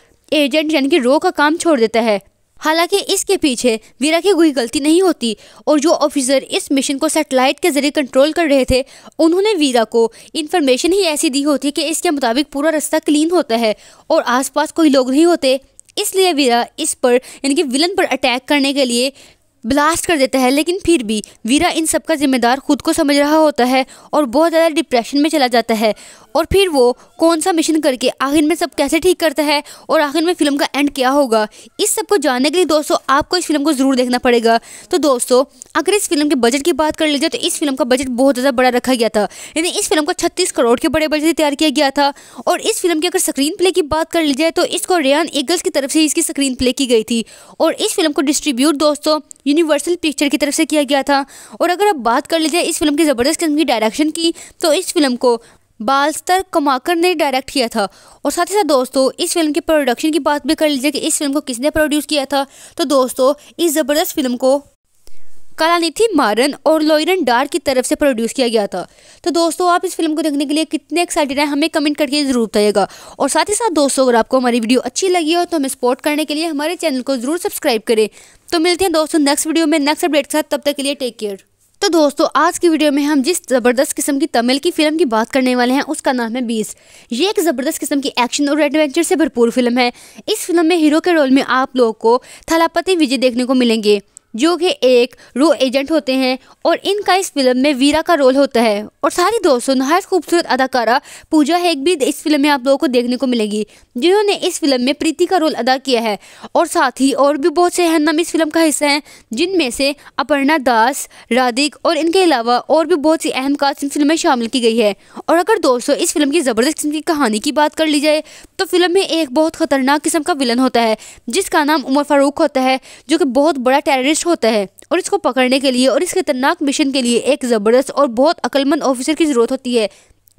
एजेंट यानी कि रो का काम छोड़ देता है हालांकि इसके पीछे वीरा की कोई गलती नहीं होती और जो ऑफिसर इस मिशन को सैटेलाइट के जरिए कंट्रोल कर रहे थे उन्होंने वीरा को इन्फॉर्मेशन ही ऐसी दी होती कि इसके मुताबिक पूरा रास्ता क्लीन होता है और आसपास कोई लोग नहीं होते इसलिए वीरा इस पर यानी कि विलन पर अटैक करने के लिए ब्लास्ट कर देता है लेकिन फिर भी वीरा इन सब का जिम्मेदार खुद को समझ रहा होता है और बहुत ज़्यादा डिप्रेशन में चला जाता है और फिर वो कौन सा मिशन करके आखिर में सब कैसे ठीक करता है और आखिर में फिल्म का एंड क्या होगा इस सब को जानने के लिए दोस्तों आपको इस फिल्म को ज़रूर देखना पड़ेगा तो दोस्तों अगर इस फिल्म के बजट की बात कर ली जाए तो इस फिल्म का बजट बहुत ज़्यादा बड़ा रखा गया था यानी इस फिल्म को छत्तीस करोड़ के बड़े बजट से तैयार किया गया था और इस फिल्म की अगर स्क्रीन प्ले की बात कर ली जाए तो इसको रेयान एगल्स की तरफ से इसकी स्क्रीन प्ले की गई थी और इस फिल्म को डिस्ट्रीब्यूट दोस्तों यूनिवर्सल पिक्चर की तरफ से किया गया था और अगर आप बात कर लीजिए इस फिल्म की ज़बरदस्त किस्म की डायरेक्शन की तो इस फिल्म को बालस्तर कमाकर ने डायरेक्ट किया था और साथ ही साथ दोस्तों इस फिल्म की प्रोडक्शन की बात भी कर लीजिए कि इस फिल्म को किसने प्रोड्यूस किया था तो दोस्तों इस ज़बरदस्त फिल्म को कालानिथि मारन और लॉयरन डार की तरफ से प्रोड्यूस किया गया था तो दोस्तों आप इस फिल्म को देखने के लिए कितने एक्साइटेड हैं हमें कमेंट करके ज़रूर बताइएगा और साथ ही साथ दोस्तों अगर आपको हमारी वीडियो अच्छी लगी हो तो हमें सपोर्ट करने के लिए हमारे चैनल को ज़रूर सब्सक्राइब करें तो मिलते हैं दोस्तों नेक्स्ट वीडियो में नेक्स्ट अपडेट के साथ तब तक के लिए टेक केयर तो दोस्तों आज की वीडियो में हम जिस ज़बरदस्त किस्म की तमिल की फिल्म की बात करने वाले हैं उसका नाम है बीस ये एक ज़बरदस्त किस्म की एक्शन और एडवेंचर से भरपूर फिल्म है इस फिल्म में हीरो के रोल में आप लोगों को थलापति विजय देखने को मिलेंगे जो कि एक रो एजेंट होते हैं और इनका इस फिल्म में वीरा का रोल होता है और सारी दोस्तों नहायत खूबसूरत अदाकारा पूजा हेग भी इस फिल्म में आप लोगों को देखने को मिलेगी जिन्होंने इस फिल्म में प्रीति का रोल अदा किया है और साथ ही और भी बहुत से नाम इस फिल्म का हिस्सा हैं जिनमें से अपर्णा दास राधिक और इनके अलावा और भी बहुत सी अहम कास्ट इन फिल्म में शामिल की गई है और अगर दोस्तों इस फिल्म की ज़बरदस्त किस्म की कहानी की बात कर ली जाए तो फिल्म में एक बहुत खतरनाक किस्म का विलन होता है जिसका नाम उमर फारूक होता है जो कि बहुत बड़ा टेररिस्ट टेररिस्ट होता है और इसको पकड़ने के लिए और इस खतरनाक मिशन के लिए एक ज़बरदस्त और बहुत अकलमंद ऑफिसर की ज़रूरत होती है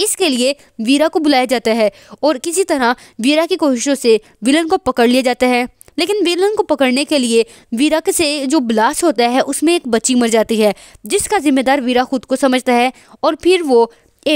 इसके लिए वीरा को बुलाया जाता है और किसी तरह वीरा की कोशिशों से विलन को पकड़ लिया जाता है लेकिन विलन को पकड़ने के लिए वीरा से जो ब्लास्ट होता है उसमें एक बच्ची मर जाती है जिसका जिम्मेदार वीरा खुद को समझता है और फिर वो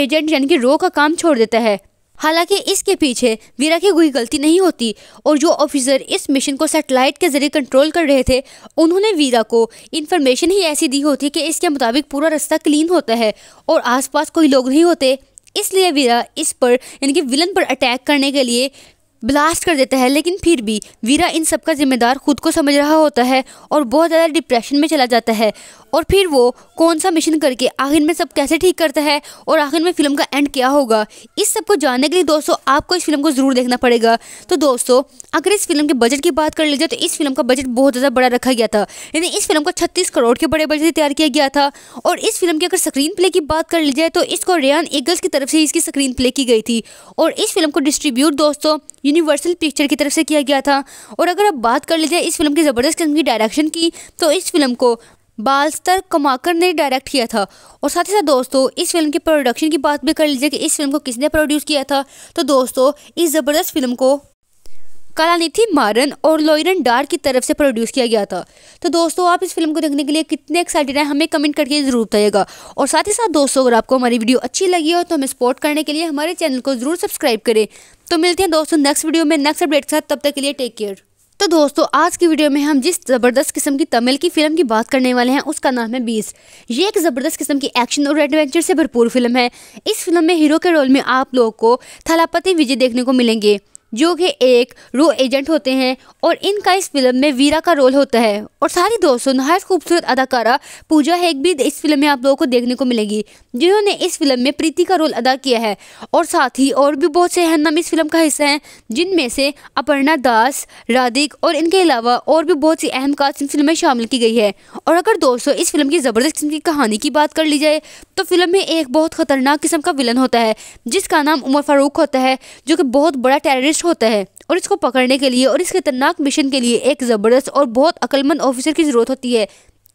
एजेंट यानी कि रो का काम छोड़ देता है हालांकि इसके पीछे वीरा की कोई गलती नहीं होती और जो ऑफिसर इस मिशन को सैटेलाइट के जरिए कंट्रोल कर रहे थे उन्होंने वीरा को इन्फॉर्मेशन ही ऐसी दी होती कि इसके मुताबिक पूरा रास्ता क्लीन होता है और आसपास कोई लोग नहीं होते इसलिए वीरा इस पर यानी कि विलन पर अटैक करने के लिए ब्लास्ट कर देता है लेकिन फिर भी वीरा इन सब का जिम्मेदार खुद को समझ रहा होता है और बहुत ज़्यादा डिप्रेशन में चला जाता है और फिर वो कौन सा मिशन करके आखिर में सब कैसे ठीक करता है और आखिर में फिल्म का एंड क्या होगा इस सब को जानने के लिए दोस्तों आपको इस फिल्म को ज़रूर देखना पड़ेगा तो दोस्तों अगर इस फिल्म के बजट की बात कर लीजिए तो इस फिल्म का बजट बहुत ज़्यादा बड़ा रखा गया था यानी इस फिल्म को छत्तीस करोड़ के बड़े बजट से तैयार किया गया था और इस फिल्म की अगर स्क्रीन प्ले की बात कर ली जाए तो इसको रेयान एगल्स की तरफ से इसकी स्क्रीन प्ले की गई थी और इस फिल्म को डिस्ट्रीब्यूट दोस्तों यूनिवर्सल पिक्चर की तरफ से किया गया था और अगर आप बात कर लीजिए इस फिल्म की ज़बरदस्त किस्म की डायरेक्शन की तो इस फिल्म को बालस्तर कमाकर ने डायरेक्ट किया था और साथ ही साथ दोस्तों इस फिल्म की प्रोडक्शन की बात भी कर लीजिए कि इस फिल्म को किसने प्रोड्यूस किया था तो दोस्तों इस ज़बरदस्त फिल्म को कालानिथि मारन और लोयरन डार की तरफ से प्रोड्यूस किया गया था तो दोस्तों आप इस फिल्म को देखने के लिए कितने एक्साइटेड हैं हमें कमेंट करके ज़रूर बताइएगा और साथ ही साथ दोस्तों अगर आपको हमारी वीडियो अच्छी लगी हो तो हमें सपोर्ट करने के लिए हमारे चैनल को ज़रूर सब्सक्राइब करें तो मिलते हैं दोस्तों नेक्स्ट वीडियो में नेक्स्ट अपडेट के साथ तब तक के लिए टेक केयर तो दोस्तों आज की वीडियो में हम जिस ज़बरदस्त किस्म की तमिल की फिल्म की बात करने वाले हैं उसका नाम है बीस ये एक ज़बरदस्त किस्म की एक्शन और एडवेंचर से भरपूर फिल्म है इस फिल्म में हीरो के रोल में आप लोगों को थलापति विजय देखने को मिलेंगे जो कि एक रो एजेंट होते हैं और इनका इस फिल्म में वीरा का रोल होता है और सारी दोस्तों नहायत खूबसूरत अदाकारा पूजा हेग भी इस फिल्म में आप लोगों को देखने को मिलेगी जिन्होंने इस फिल्म में प्रीति का रोल अदा किया है और साथ ही और भी बहुत से हन्नम इस फिल्म का हिस्सा हैं जिनमें से अपर्णा दास राधिक और इनके अलावा और भी बहुत सी अहम कास्ट इन फिल्म में शामिल की गई है और अगर दोस्तों इस फिल्म की ज़बरदस्त किस्म की कहानी की बात कर ली जाए तो फिल्म में एक बहुत ख़तरनाक किस्म का विलन होता है जिसका नाम उमर फारूक होता है जो कि बहुत बड़ा टेररिस्ट होता है और इसको पकड़ने के लिए और इस खतरनाक मिशन के लिए एक ज़बरदस्त और बहुत अक्लमंद ऑफिसर की ज़रूरत होती है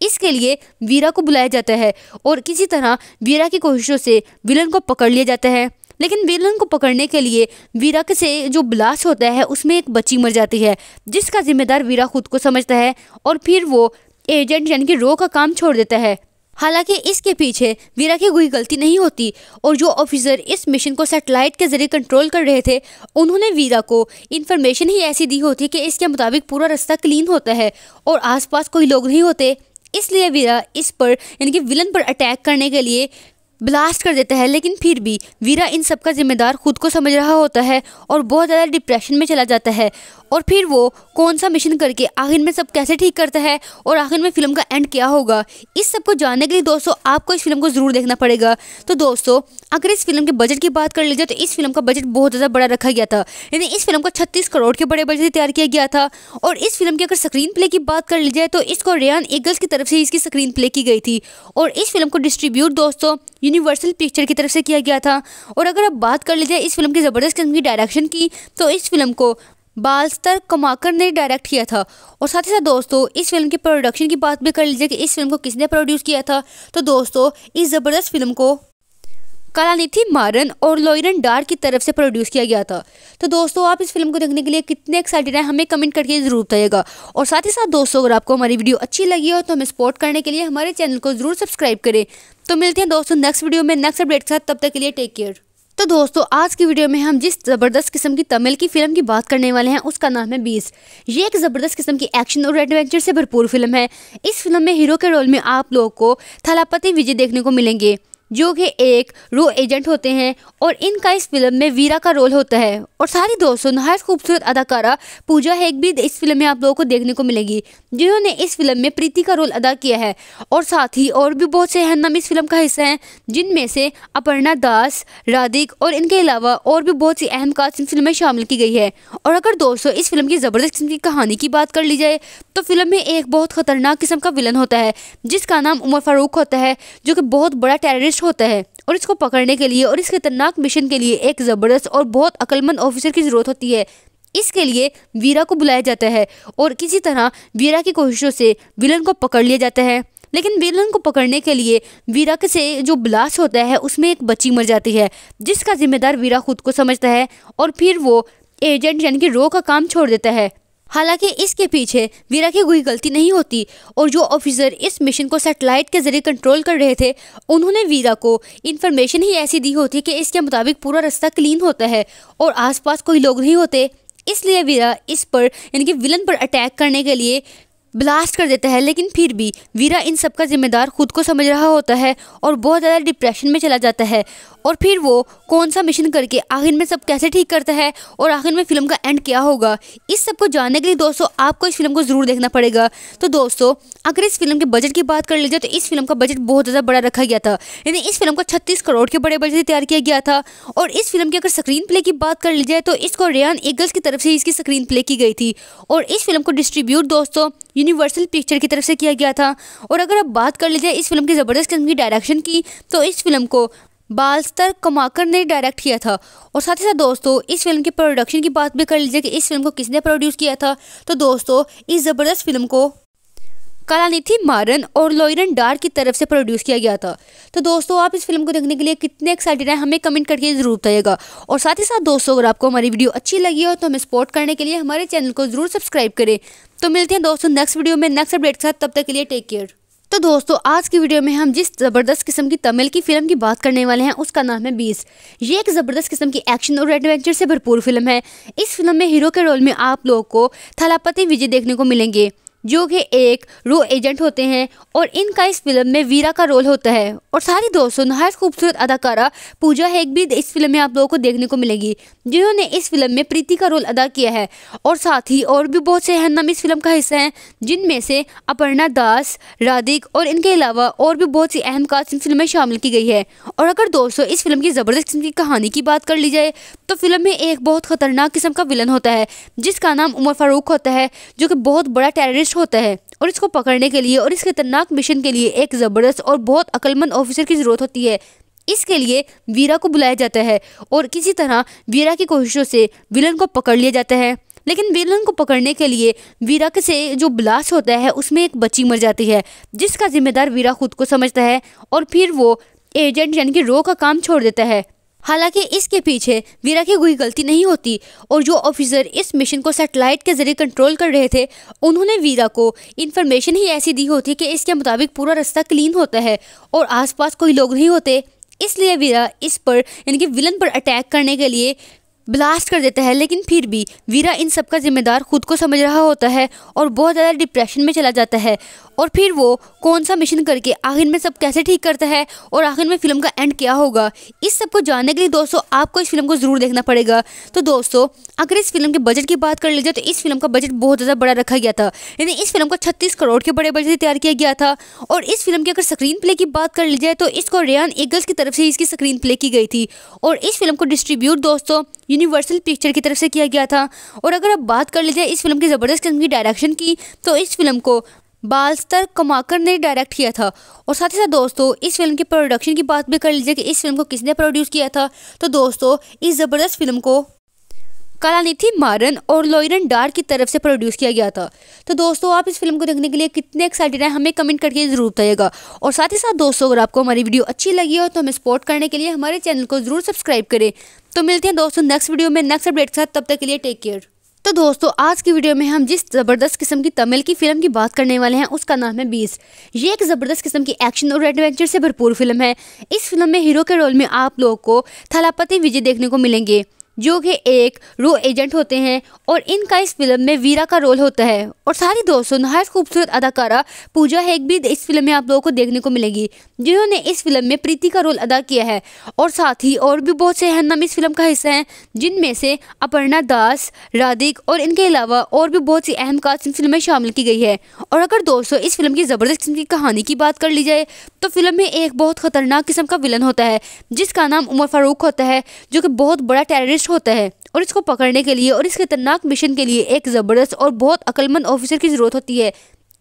इसके लिए वीरा को बुलाया जाता है और किसी तरह वीरा की कोशिशों से विलन को पकड़ लिया जाता है लेकिन विलन को पकड़ने के लिए वीरा के से जो ब्लास्ट होता है उसमें एक बच्ची मर जाती है जिसका जिम्मेदार वीरा खुद को समझता है और फिर वो एजेंट यानी कि रो का काम छोड़ देता है हालांकि इसके पीछे वीरा की कोई गलती नहीं होती और जो ऑफिसर इस मिशन को सेटेलाइट के जरिए कंट्रोल कर रहे थे उन्होंने वीरा को इन्फॉर्मेशन ही ऐसी दी होती कि इसके मुताबिक पूरा रास्ता क्लीन होता है और आसपास कोई लोग नहीं होते इसलिए वीरा इस पर यानी कि विलन पर अटैक करने के लिए ब्लास्ट कर देता है लेकिन फिर भी वीरा इन सब का जिम्मेदार खुद को समझ रहा होता है और बहुत ज़्यादा डिप्रेशन में चला जाता है और फिर वो कौन सा मिशन करके आखिर में सब कैसे ठीक करता है और आखिर में फिल्म का एंड क्या होगा इस सब को जानने के लिए दोस्तों आपको इस फिल्म को ज़रूर देखना पड़ेगा तो दोस्तों अगर इस फिल्म के बजट की बात कर लीजिए तो इस फिल्म का बजट बहुत ज़्यादा बड़ा रखा गया था यानी इस फिल्म को छत्तीस करोड़ के बड़े बजट से तैयार किया गया था और इस फिल्म की अगर स्क्रीन प्ले की बात कर ली जाए तो इसको रेयान ईगल्स की तरफ से इसकी स्क्रीन प्ले की गई थी और इस फिल्म को डिस्ट्रीब्यूट दोस्तों यूनिवर्सल पिक्चर की तरफ से किया गया था और अगर आप बात कर लेते हैं इस फिल्म की ज़बरदस्त किस्म की डायरेक्शन की तो इस फिल्म को बालस्तर कमाकर ने डायरेक्ट किया था और साथ ही साथ दोस्तों इस फिल्म के प्रोडक्शन की बात भी कर लीजिए कि इस फिल्म को किसने प्रोड्यूस किया था तो दोस्तों इस ज़बरदस्त फिल्म को कालानिथि मारन और लोयरन डार की तरफ से प्रोड्यूस किया गया था तो दोस्तों आप इस फिल्म को देखने के लिए कितने एक्साइटेड हैं हमें कमेंट करके ज़रूर बताइएगा और साथ ही साथ दोस्तों अगर आपको हमारी वीडियो अच्छी लगी हो तो हमें सपोर्ट करने के लिए हमारे चैनल को ज़रूर सब्सक्राइब करें तो मिलते हैं दोस्तों नेक्स्ट वीडियो में नेक्स्ट अपडेट के साथ तब तक के लिए टेक केयर तो दोस्तों आज की वीडियो में हम जिस ज़बरदस्त किस्म की तमिल की फिल्म की बात करने वाले हैं उसका नाम है बीस ये एक ज़बरदस्त किस्म की एक्शन और एडवेंचर से भरपूर फिल्म है इस फिल्म में हीरो के रोल में आप लोगों को थलापति विजय देखने को मिलेंगे जो कि एक रो एजेंट होते हैं और इनका इस फिल्म में वीरा का रोल होता है और सारी दोस्तों नहायत खूबसूरत अदाकारा पूजा हेग भी इस फिल्म में आप लोगों को देखने को मिलेगी जिन्होंने इस फिल्म में प्रीति का रोल अदा किया है और साथ ही और भी बहुत से अहम इस फिल्म का हिस्सा हैं जिनमें से अपर्णा दास राधिक और इनके अलावा और भी बहुत सी अहम कास्ट इन फिल्म में शामिल की गई है और अगर दोस्तों इस फिल्म की ज़बरदस्त किस्म की कहानी की बात कर ली जाए तो फिल्म में एक बहुत खतरनाक किस्म का विलन होता है जिसका नाम उमर फारूक होता है जो कि बहुत बड़ा टेररिस्ट कोशिश होता है और इसको पकड़ने के लिए और इस खतरनाक मिशन के लिए एक ज़बरदस्त और बहुत अकलमंद ऑफिसर की ज़रूरत होती है इसके लिए वीरा को बुलाया जाता है और किसी तरह वीरा की कोशिशों से विलन को पकड़ लिया जाता है लेकिन विलन को पकड़ने के लिए वीरा के से जो ब्लास्ट होता है उसमें एक बच्ची मर जाती है जिसका जिम्मेदार वीरा खुद को समझता है और फिर वो एजेंट यानी कि रो का काम छोड़ देता है हालांकि इसके पीछे वीरा की कोई गलती नहीं होती और जो ऑफिसर इस मिशन को सैटेलाइट के जरिए कंट्रोल कर रहे थे उन्होंने वीरा को इन्फॉर्मेशन ही ऐसी दी होती कि इसके मुताबिक पूरा रास्ता क्लीन होता है और आसपास कोई लोग नहीं होते इसलिए वीरा इस पर यानी कि विलन पर अटैक करने के लिए ब्लास्ट कर देता है लेकिन फिर भी वीरा इन सब का जिम्मेदार खुद को समझ रहा होता है और बहुत ज़्यादा डिप्रेशन में चला जाता है और फिर वो कौन सा मिशन करके आखिर में सब कैसे ठीक करता है और आखिर में फिल्म का एंड क्या होगा इस सब को जानने के लिए दोस्तों आपको इस फिल्म को ज़रूर देखना पड़ेगा तो दोस्तों अगर इस फिल्म के बजट की बात कर ली जाए तो इस फिल्म का बजट बहुत ज़्यादा बड़ा रखा गया था यानी इस फिल्म को छत्तीस करोड़ के बड़े बजट से तैयार किया गया था और इस फिल्म की अगर स्क्रीन प्ले की बात कर ली जाए तो इसको रेयान एगल्स की तरफ से इसकी स्क्रीन प्ले की गई थी और इस फिल्म को डिस्ट्रीब्यूट दोस्तों यूनिवर्सल पिक्चर की तरफ से किया गया था और अगर आप बात कर लीजिए इस फिल्म की ज़बरदस्त किस्म की डायरेक्शन की तो इस फिल्म को बालस्तर कमाकर ने डायरेक्ट किया था और साथ ही साथ दोस्तों इस फिल्म के प्रोडक्शन की बात भी कर लीजिए कि इस फिल्म को किसने प्रोड्यूस किया था तो दोस्तों इस ज़बरदस्त फिल्म को कालानिथि मारन और लॉयरन डार की तरफ से प्रोड्यूस किया गया था तो दोस्तों आप इस फिल्म को देखने के लिए कितने एक्साइटेड हैं हमें कमेंट करके ज़रूर बताइएगा और साथ ही साथ दोस्तों अगर आपको हमारी वीडियो अच्छी लगी हो तो हमें सपोर्ट करने के लिए हमारे चैनल को ज़रूर सब्सक्राइब करें तो मिलते हैं दोस्तों नेक्स्ट वीडियो में नेक्स्ट अपडेट के साथ तब तक के लिए टेक केयर तो दोस्तों आज की वीडियो में हम जिस ज़बरदस्त किस्म की तमिल की फिल्म की बात करने वाले हैं उसका नाम है बीस ये एक ज़बरदस्त किस्म की एक्शन और एडवेंचर से भरपूर फिल्म है इस फिल्म में हीरो के रोल में आप लोगों को थलापति विजय देखने को मिलेंगे जो कि एक रो एजेंट होते हैं और इनका इस फिल्म में वीरा का रोल होता है और सारी दोस्तों नहायत खूबसूरत अदाकारा पूजा हेग भी इस फिल्म में आप लोगों को देखने को मिलेगी जिन्होंने इस फिल्म में प्रीति का रोल अदा किया है और साथ ही और भी बहुत से नाम इस फिल्म का हिस्सा हैं जिनमें से अपर्णा दास राधिक और इनके अलावा और भी बहुत सी अहम कास्ट इन फिल्म में शामिल की गई है और अगर दोस्तों इस फिल्म की ज़बरदस्त किस्म की कहानी की बात कर ली जाए तो फिल्म में एक बहुत खतरनाक किस्म का विलन होता है जिसका नाम उमर फारूक होता है जो कि बहुत बड़ा टेररिस्ट होता है और इसको पकड़ने के लिए और इस खतरनाक मिशन के लिए एक ज़बरदस्त और बहुत अक्लमंद ऑफिसर की ज़रूरत होती है इसके लिए वीरा को बुलाया जाता है और किसी तरह वीरा की कोशिशों से विलन को पकड़ लिया जाता है लेकिन विलन को पकड़ने के लिए वीरा के से जो ब्लास्ट होता है उसमें एक बच्ची मर जाती है जिसका जिम्मेदार वीरा खुद को समझता है और फिर वो एजेंट यानी कि रो का काम छोड़ देता है हालांकि इसके पीछे वीरा की कोई गलती नहीं होती और जो ऑफिसर इस मिशन को सैटेलाइट के जरिए कंट्रोल कर रहे थे उन्होंने वीरा को इन्फॉर्मेशन ही ऐसी दी होती कि इसके मुताबिक पूरा रास्ता क्लीन होता है और आसपास कोई लोग नहीं होते इसलिए वीरा इस पर यानी कि विलन पर अटैक करने के लिए ब्लास्ट कर देता है लेकिन फिर भी वीरा इन सब का जिम्मेदार खुद को समझ रहा होता है और बहुत ज़्यादा डिप्रेशन में चला जाता है और फिर वो कौन सा मिशन करके आखिर में सब कैसे ठीक करता है और आखिर में फिल्म का एंड क्या होगा इस सब को जानने के लिए दोस्तों आपको इस फिल्म को ज़रूर देखना पड़ेगा तो दोस्तों अगर इस फिल्म के बजट की बात कर लीजिए तो इस फिल्म का बजट बहुत ज़्यादा बड़ा रखा गया था यानी इस फिल्म को छत्तीस करोड़ के बड़े बजट से तैयार किया गया था और इस फिल्म की अगर स्क्रीन प्ले की बात कर ली जाए तो इसको रेयान एगल्स की तरफ से इसकी स्क्रीन प्ले की गई थी और इस फिल्म को डिस्ट्रीब्यूट दोस्तों यूनिवर्सल पिक्चर की तरफ से किया गया था और अगर आप बात कर लीजिए इस फिल्म की ज़बरदस्त किस्म की डायरेक्शन की तो इस फिल्म को बालस्तर कमाकर ने डायरेक्ट किया था और साथ ही साथ दोस्तों इस फिल्म की प्रोडक्शन की बात भी कर लीजिए कि इस फिल्म को किसने प्रोड्यूस किया था तो दोस्तों इस ज़बरदस्त फिल्म को कालानिथि मारन और लॉयरन डार की तरफ से प्रोड्यूस किया गया था तो दोस्तों आप इस फिल्म को देखने के लिए कितने एक्साइटेड हैं हमें कमेंट करके ज़रूर बताइएगा और साथ ही साथ दोस्तों अगर आपको हमारी वीडियो अच्छी लगी हो तो हमें सपोर्ट करने के लिए हमारे चैनल को ज़रूर सब्सक्राइब करें तो मिलते हैं दोस्तों नेक्स्ट वीडियो में नेक्स्ट अपडेट के साथ तब तक के लिए टेक केयर तो दोस्तों आज की वीडियो में हम जिस ज़बरदस्त किस्म की तमिल की फिल्म की बात करने वाले हैं उसका नाम है बीस ये एक ज़बरदस्त किस्म की एक्शन और एडवेंचर से भरपूर फिल्म है इस फिल्म में हीरो के रोल में आप लोगों को थलापति विजय देखने को मिलेंगे जो कि एक रो एजेंट होते हैं और इनका इस फिल्म में वीरा का रोल होता है और सारी दोस्तों नहायत खूबसूरत अदाकारा पूजा हेग भी इस फिल्म में आप लोगों को देखने को मिलेगी जिन्होंने इस फिल्म में प्रीति का रोल अदा किया है और साथ ही और भी बहुत से हन्नम इस फिल्म का हिस्सा हैं जिनमें से अपर्णा दास राधिक और इनके अलावा और भी बहुत सी अहम कास्ट इन फिल्म में शामिल की गई है और अगर दोस्तों इस फिल्म की ज़बरदस्त किस्म की कहानी की बात कर ली जाए तो फिल्म में एक बहुत ख़तरनाक किस्म का विलन होता है जिसका नाम उमर फारूक होता है जो कि बहुत बड़ा टेररिस्ट होता है और इसको पकड़ने के लिए और इस खतरनाक मिशन के लिए एक ज़बरदस्त और बहुत अक्लमंद ऑफिसर की ज़रूरत होती है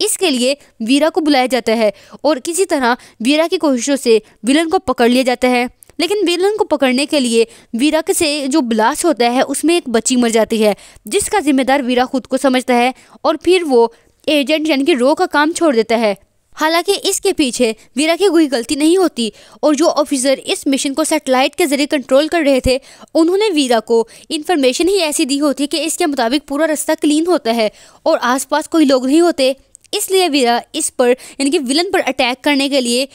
इसके लिए वीरा को बुलाया जाता है और किसी तरह वीरा की कोशिशों से विलन को पकड़ लिया जाता है लेकिन विलन को पकड़ने के लिए वीरा के से जो ब्लास्ट होता है उसमें एक बच्ची मर जाती है जिसका जिम्मेदार वीरा खुद को समझता है और फिर वो एजेंट यानी कि रो का काम छोड़ देता है हालांकि इसके पीछे वीरा की कोई गलती नहीं होती और जो ऑफिसर इस मिशन को सेटेलाइट के जरिए कंट्रोल कर रहे थे उन्होंने वीरा को इन्फॉर्मेशन ही ऐसी दी होती कि इसके मुताबिक पूरा रास्ता क्लीन होता है और आसपास कोई लोग नहीं होते इसलिए वीरा इस पर यानी कि विलन पर अटैक करने के लिए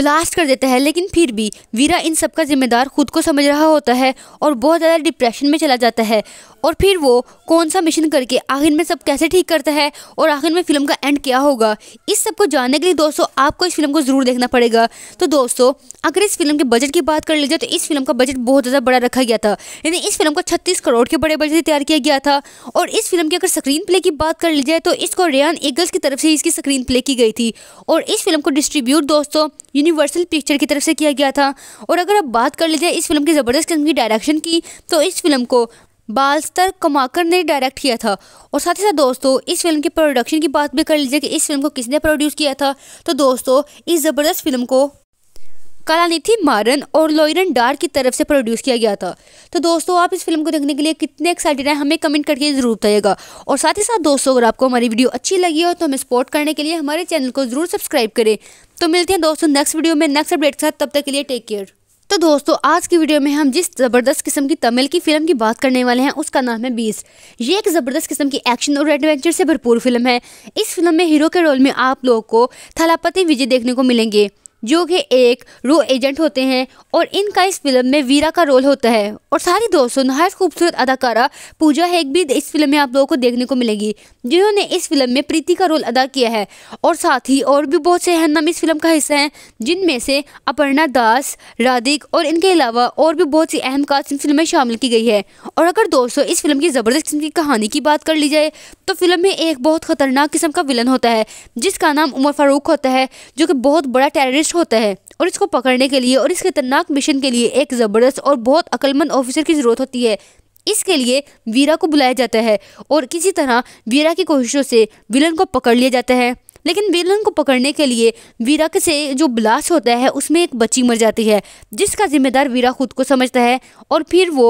ब्लास्ट कर देता है लेकिन फिर भी वीरा इन सब का जिम्मेदार खुद को समझ रहा होता है और बहुत ज़्यादा डिप्रेशन में चला जाता है और फिर वो कौन सा मिशन करके आखिर में सब कैसे ठीक करता है और आखिर में फिल्म का एंड क्या होगा इस सब को जानने के लिए दोस्तों आपको इस फिल्म को ज़रूर देखना पड़ेगा तो दोस्तों अगर इस फिल्म के बजट की बात कर लीजिए तो इस फिल्म का बजट बहुत ज़्यादा बड़ा रखा गया था यानी इस फिल्म को छत्तीस करोड़ के बड़े बजट से तैयार किया गया था और इस फिल्म की अगर स्क्रीन प्ले की बात कर ली जाए तो इसको रेयान ईगल्स की तरफ से इसकी स्क्रीन प्ले की गई थी और इस फिल्म को डिस्ट्रीब्यूट दोस्तों यूनिवर्सल पिक्चर की तरफ से किया गया था और अगर आप बात कर लीजिए इस फिल्म की ज़बरदस्त किस्म की डायरेक्शन की तो इस फिल्म को बालस्तर कमाकर ने डायरेक्ट किया था और साथ ही साथ दोस्तों इस फिल्म की प्रोडक्शन की बात भी कर लीजिए कि इस फिल्म को किसने प्रोड्यूस किया था तो दोस्तों इस ज़बरदस्त फिल्म को कालानिथि मारन और लोयरन डार की तरफ से प्रोड्यूस किया गया था तो दोस्तों आप इस फिल्म को देखने के लिए कितने एक्साइटेड हैं हमें कमेंट करके ज़रूर बताइएगा और साथ ही साथ दोस्तों अगर आपको हमारी वीडियो अच्छी लगी हो तो हमें सपोर्ट करने के लिए हमारे चैनल को ज़रूर सब्सक्राइब करें तो मिलते हैं दोस्तों नेक्स्ट वीडियो में नेक्स्ट अपडेट के साथ तब तक के लिए टेक केयर तो दोस्तों आज की वीडियो में हम जिस ज़बरदस्त किस्म की तमिल की फिल्म की बात करने वाले हैं उसका नाम है बीस ये एक ज़बरदस्त किस्म की एक्शन और एडवेंचर से भरपूर फिल्म है इस फिल्म में हीरो के रोल में आप लोग को थलापति विजय देखने को मिलेंगे जो कि एक रो एजेंट होते हैं और इनका इस फिल्म में वीरा का रोल होता है और सारी दोस्तों नहायत खूबसूरत अदाकारा पूजा हेग भी इस फिल्म में आप लोगों को देखने को मिलेगी जिन्होंने इस फिल्म में प्रीति का रोल अदा किया है और साथ ही और भी बहुत से हन्नम इस फिल्म का हिस्सा हैं जिनमें से अपर्णा दास राधिक और इनके अलावा और भी बहुत सी अहम कास्ट इन फिल्म में शामिल की गई है और अगर दोस्तों इस फिल्म की ज़बरदस्त किस्म की कहानी की बात कर ली जाए तो फिल्म में एक बहुत खतरनाक किस्म का विलन होता है जिसका नाम उमर फारूक होता है जो कि बहुत बड़ा टेररिस्ट नष्ट होता है और इसको पकड़ने के लिए और इस खतरनाक मिशन के लिए एक ज़बरदस्त और बहुत अकलमंद ऑफिसर की ज़रूरत होती है इसके लिए वीरा को बुलाया जाता है और किसी तरह वीरा की कोशिशों से विलन को पकड़ लिया जाता है लेकिन विलन को पकड़ने के लिए वीरा के से जो ब्लास्ट होता है उसमें एक बच्ची मर जाती है जिसका जिम्मेदार वीरा खुद को समझता है और फिर वो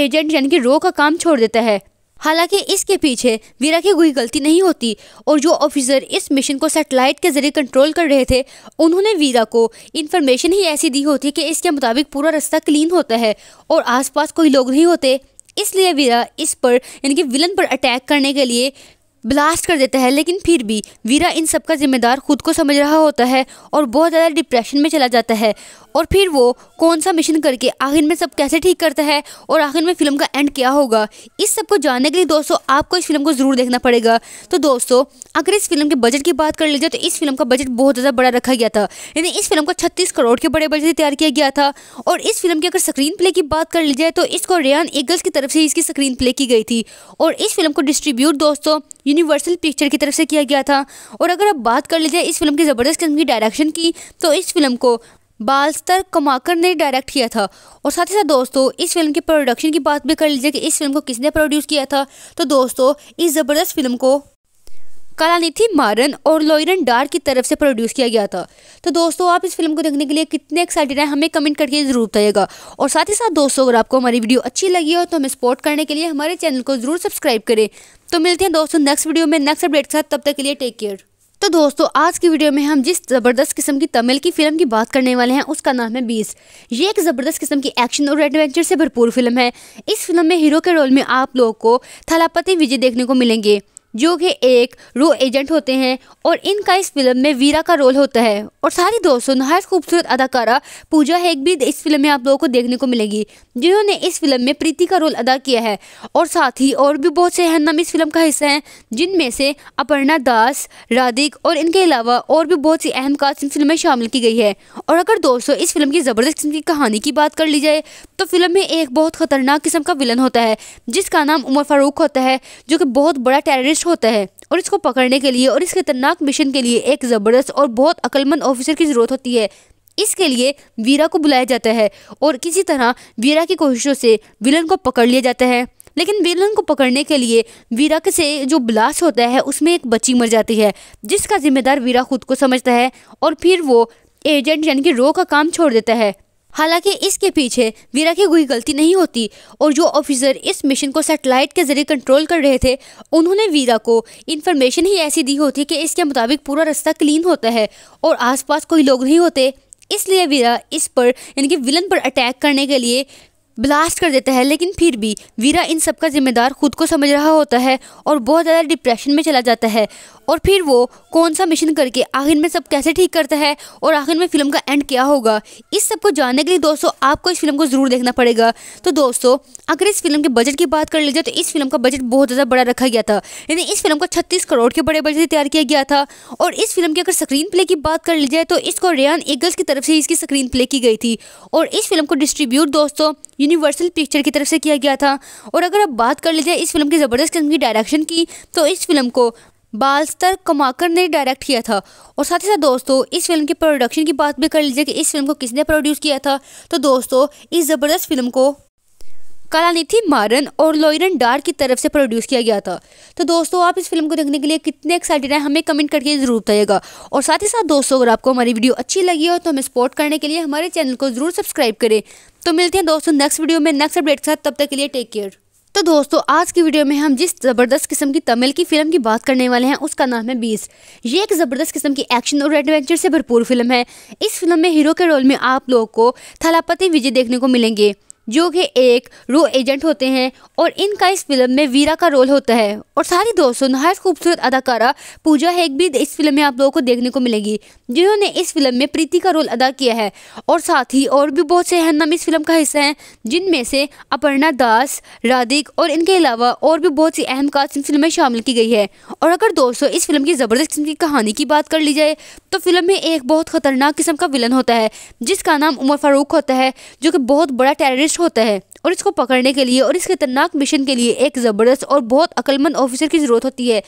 एजेंट यानी कि रो का काम छोड़ देता है हालांकि इसके पीछे वीरा की कोई गलती नहीं होती और जो ऑफिसर इस मिशन को सैटेलाइट के जरिए कंट्रोल कर रहे थे उन्होंने वीरा को इन्फॉर्मेशन ही ऐसी दी होती कि इसके मुताबिक पूरा रास्ता क्लीन होता है और आसपास कोई लोग नहीं होते इसलिए वीरा इस पर यानी कि विलन पर अटैक करने के लिए ब्लास्ट कर देता है लेकिन फिर भी वीरा इन सब का जिम्मेदार खुद को समझ रहा होता है और बहुत ज़्यादा डिप्रेशन में चला जाता है और फिर वो कौन सा मिशन करके आखिर में सब कैसे ठीक करता है और आखिर में फिल्म का एंड क्या होगा इस सब को जानने के लिए दोस्तों आपको इस फिल्म को ज़रूर देखना पड़ेगा तो दोस्तों अगर इस फिल्म के बजट की बात कर ली जाए तो इस फिल्म का बजट बहुत ज़्यादा बड़ा रखा गया था यानी इस फिल्म को छत्तीस करोड़ के बड़े बजट से तैयार किया गया था और इस फिल्म की अगर स्क्रीन प्ले की बात कर ली जाए तो इसको रेयान एगल्स की तरफ से इसकी स्क्रीन प्ले की गई थी और इस फिल्म को डिस्ट्रीब्यूट दोस्तों यूनिवर्सल पिक्चर की तरफ से किया गया था और अगर आप बात कर लीजिए इस फिल्म की ज़बरदस्त किस्म की डायरेक्शन की तो इस फिल्म को बालस्तर कमाकर ने डायरेक्ट किया था और साथ ही साथ दोस्तों इस फिल्म के प्रोडक्शन की बात भी कर लीजिए कि इस फिल्म को किसने प्रोड्यूस किया था तो दोस्तों इस ज़बरदस्त फिल्म को नीति मारन और लॉयरन डार की तरफ से प्रोड्यूस किया गया था तो दोस्तों आप इस फिल्म को देखने के लिए कितने एक्साइटेड हैं हमें कमेंट करके ज़रूर बताइएगा और साथ ही साथ दोस्तों अगर आपको हमारी वीडियो अच्छी लगी हो तो हमें सपोर्ट करने के लिए हमारे चैनल को ज़रूर सब्सक्राइब करें तो मिलते हैं दोस्तों नेक्स्ट वीडियो में नेक्स्ट अपडेट के साथ तब तक के लिए टेक केयर तो दोस्तों आज की वीडियो में हम जिस ज़बरदस्त किस्म की तमिल की फिल्म की बात करने वाले हैं उसका नाम है बीस ये एक ज़बरदस्त किस्म की एक्शन और एडवेंचर से भरपूर फिल्म है इस फिल्म में हीरो के रोल में आप लोगों को थलापति विजय देखने को मिलेंगे जो कि एक रो एजेंट होते हैं और इनका इस फिल्म में वीरा का रोल होता है और सारी दोस्तों नहायत खूबसूरत अदाकारा पूजा हेग भी इस फिल्म में आप लोगों को देखने को मिलेगी जिन्होंने इस फिल्म में प्रीति का रोल अदा किया है और साथ ही और भी बहुत से नाम इस फिल्म का हिस्सा हैं जिनमें से अपर्णा दास राधिक और इनके अलावा और भी बहुत सी अहम कास्ट इन फिल्म में शामिल की गई है और अगर दोस्तों इस फिल्म की ज़बरदस्त किस्म की कहानी की बात कर ली जाए तो फिल्म में एक बहुत खतरनाक किस्म का विलन होता है जिसका नाम उमर फारूक होता है जो कि बहुत बड़ा टेररिस्ट होता है और इसको पकड़ने के लिए और इस खतरनाक मिशन के लिए एक ज़बरदस्त और बहुत अक्लमंद ऑफिसर की ज़रूरत होती है इसके लिए वीरा को बुलाया जाता है और किसी तरह वीरा की कोशिशों से विलन को पकड़ लिया जाता है लेकिन विलन को पकड़ने के लिए वीरा के से जो ब्लास्ट होता है उसमें एक बच्ची मर जाती है जिसका जिम्मेदार वीरा खुद को समझता है और फिर वो एजेंट यानी कि रो का काम छोड़ देता है हालांकि इसके पीछे वीरा की कोई गलती नहीं होती और जो ऑफिसर इस मिशन को सैटेलाइट के जरिए कंट्रोल कर रहे थे उन्होंने वीरा को इन्फॉर्मेशन ही ऐसी दी होती कि इसके मुताबिक पूरा रास्ता क्लीन होता है और आसपास कोई लोग नहीं होते इसलिए वीरा इस पर यानी कि विलन पर अटैक करने के लिए ब्लास्ट कर देता है लेकिन फिर भी वीरा इन सब का जिम्मेदार खुद को समझ रहा होता है और बहुत ज़्यादा डिप्रेशन में चला जाता है और फिर वो कौन सा मिशन करके आखिर में सब कैसे ठीक करता है और आखिर में फिल्म का एंड क्या होगा इस सब को जानने के लिए दोस्तों आपको इस फिल्म को ज़रूर देखना पड़ेगा तो दोस्तों अगर इस फिल्म के बजट की बात कर लीजिए तो इस फिल्म का बजट बहुत ज़्यादा बड़ा रखा गया था यानी इस फिल्म को छत्तीस करोड़ के बड़े बजट से तैयार किया गया था और इस फिल्म की अगर स्क्रीन प्ले की बात कर ली जाए तो इसको रेयान एगल्स की तरफ से इसकी स्क्रीन प्ले की गई थी और इस फिल्म को डिस्ट्रीब्यूट दोस्तों यूनिवर्सल पिक्चर की तरफ से किया गया था और अगर आप बात कर लीजिए इस फिल्म की ज़बरदस्त किस्म की डायरेक्शन की तो इस फिल्म को बालस्तर कमाकर ने डायरेक्ट किया था और साथ ही साथ दोस्तों इस फिल्म की प्रोडक्शन की बात भी कर लीजिए कि इस फिल्म को किसने प्रोड्यूस किया था तो दोस्तों इस ज़बरदस्त फिल्म को कालानिथि मारन और लॉयरन डार की तरफ से प्रोड्यूस किया गया था तो दोस्तों आप इस फिल्म को देखने के लिए कितने एक्साइटेड हैं हमें कमेंट करके ज़रूर बताइएगा और साथ ही साथ दोस्तों अगर आपको हमारी वीडियो अच्छी लगी हो तो हमें सपोर्ट करने के लिए हमारे चैनल को ज़रूर सब्सक्राइब करें तो मिलते हैं दोस्तों नेक्स्ट वीडियो में नेक्स्ट अपडेट के साथ तब तक के लिए टेक केयर तो दोस्तों आज की वीडियो में हम जिस ज़बरदस्त किस्म की तमिल की फिल्म की बात करने वाले हैं उसका नाम है बीस ये एक ज़बरदस्त किस्म की एक्शन और एडवेंचर से भरपूर फिल्म है इस फिल्म में हीरो के रोल में आप लोगों को थलापति विजय देखने को मिलेंगे जो कि एक रो एजेंट होते हैं और इनका इस फिल्म में वीरा का रोल होता है और सारी दोस्तों नहायत खूबसूरत अदाकारा पूजा हेग भी इस फिल्म में आप लोगों को देखने को मिलेगी जिन्होंने इस फिल्म में प्रीति का रोल अदा किया है और साथ ही और भी बहुत से हन्नम इस फिल्म का हिस्सा हैं जिनमें से अपर्णा दास राधिक और इनके अलावा और भी बहुत सी अहम कास्ट इन फिल्म में शामिल की गई है और अगर दोस्तों इस फिल्म की ज़बरदस्त किस्म की कहानी की बात कर ली जाए तो फिल्म में एक बहुत ख़तरनाक किस्म का विलन होता है जिसका नाम उमर फारूक होता है जो कि बहुत बड़ा टेररिस्ट होता है और इसको पकड़ने के लिए और इस खतरनाक मिशन के लिए एक ज़बरदस्त और बहुत अक्लमंद ऑफिसर की ज़रूरत होती है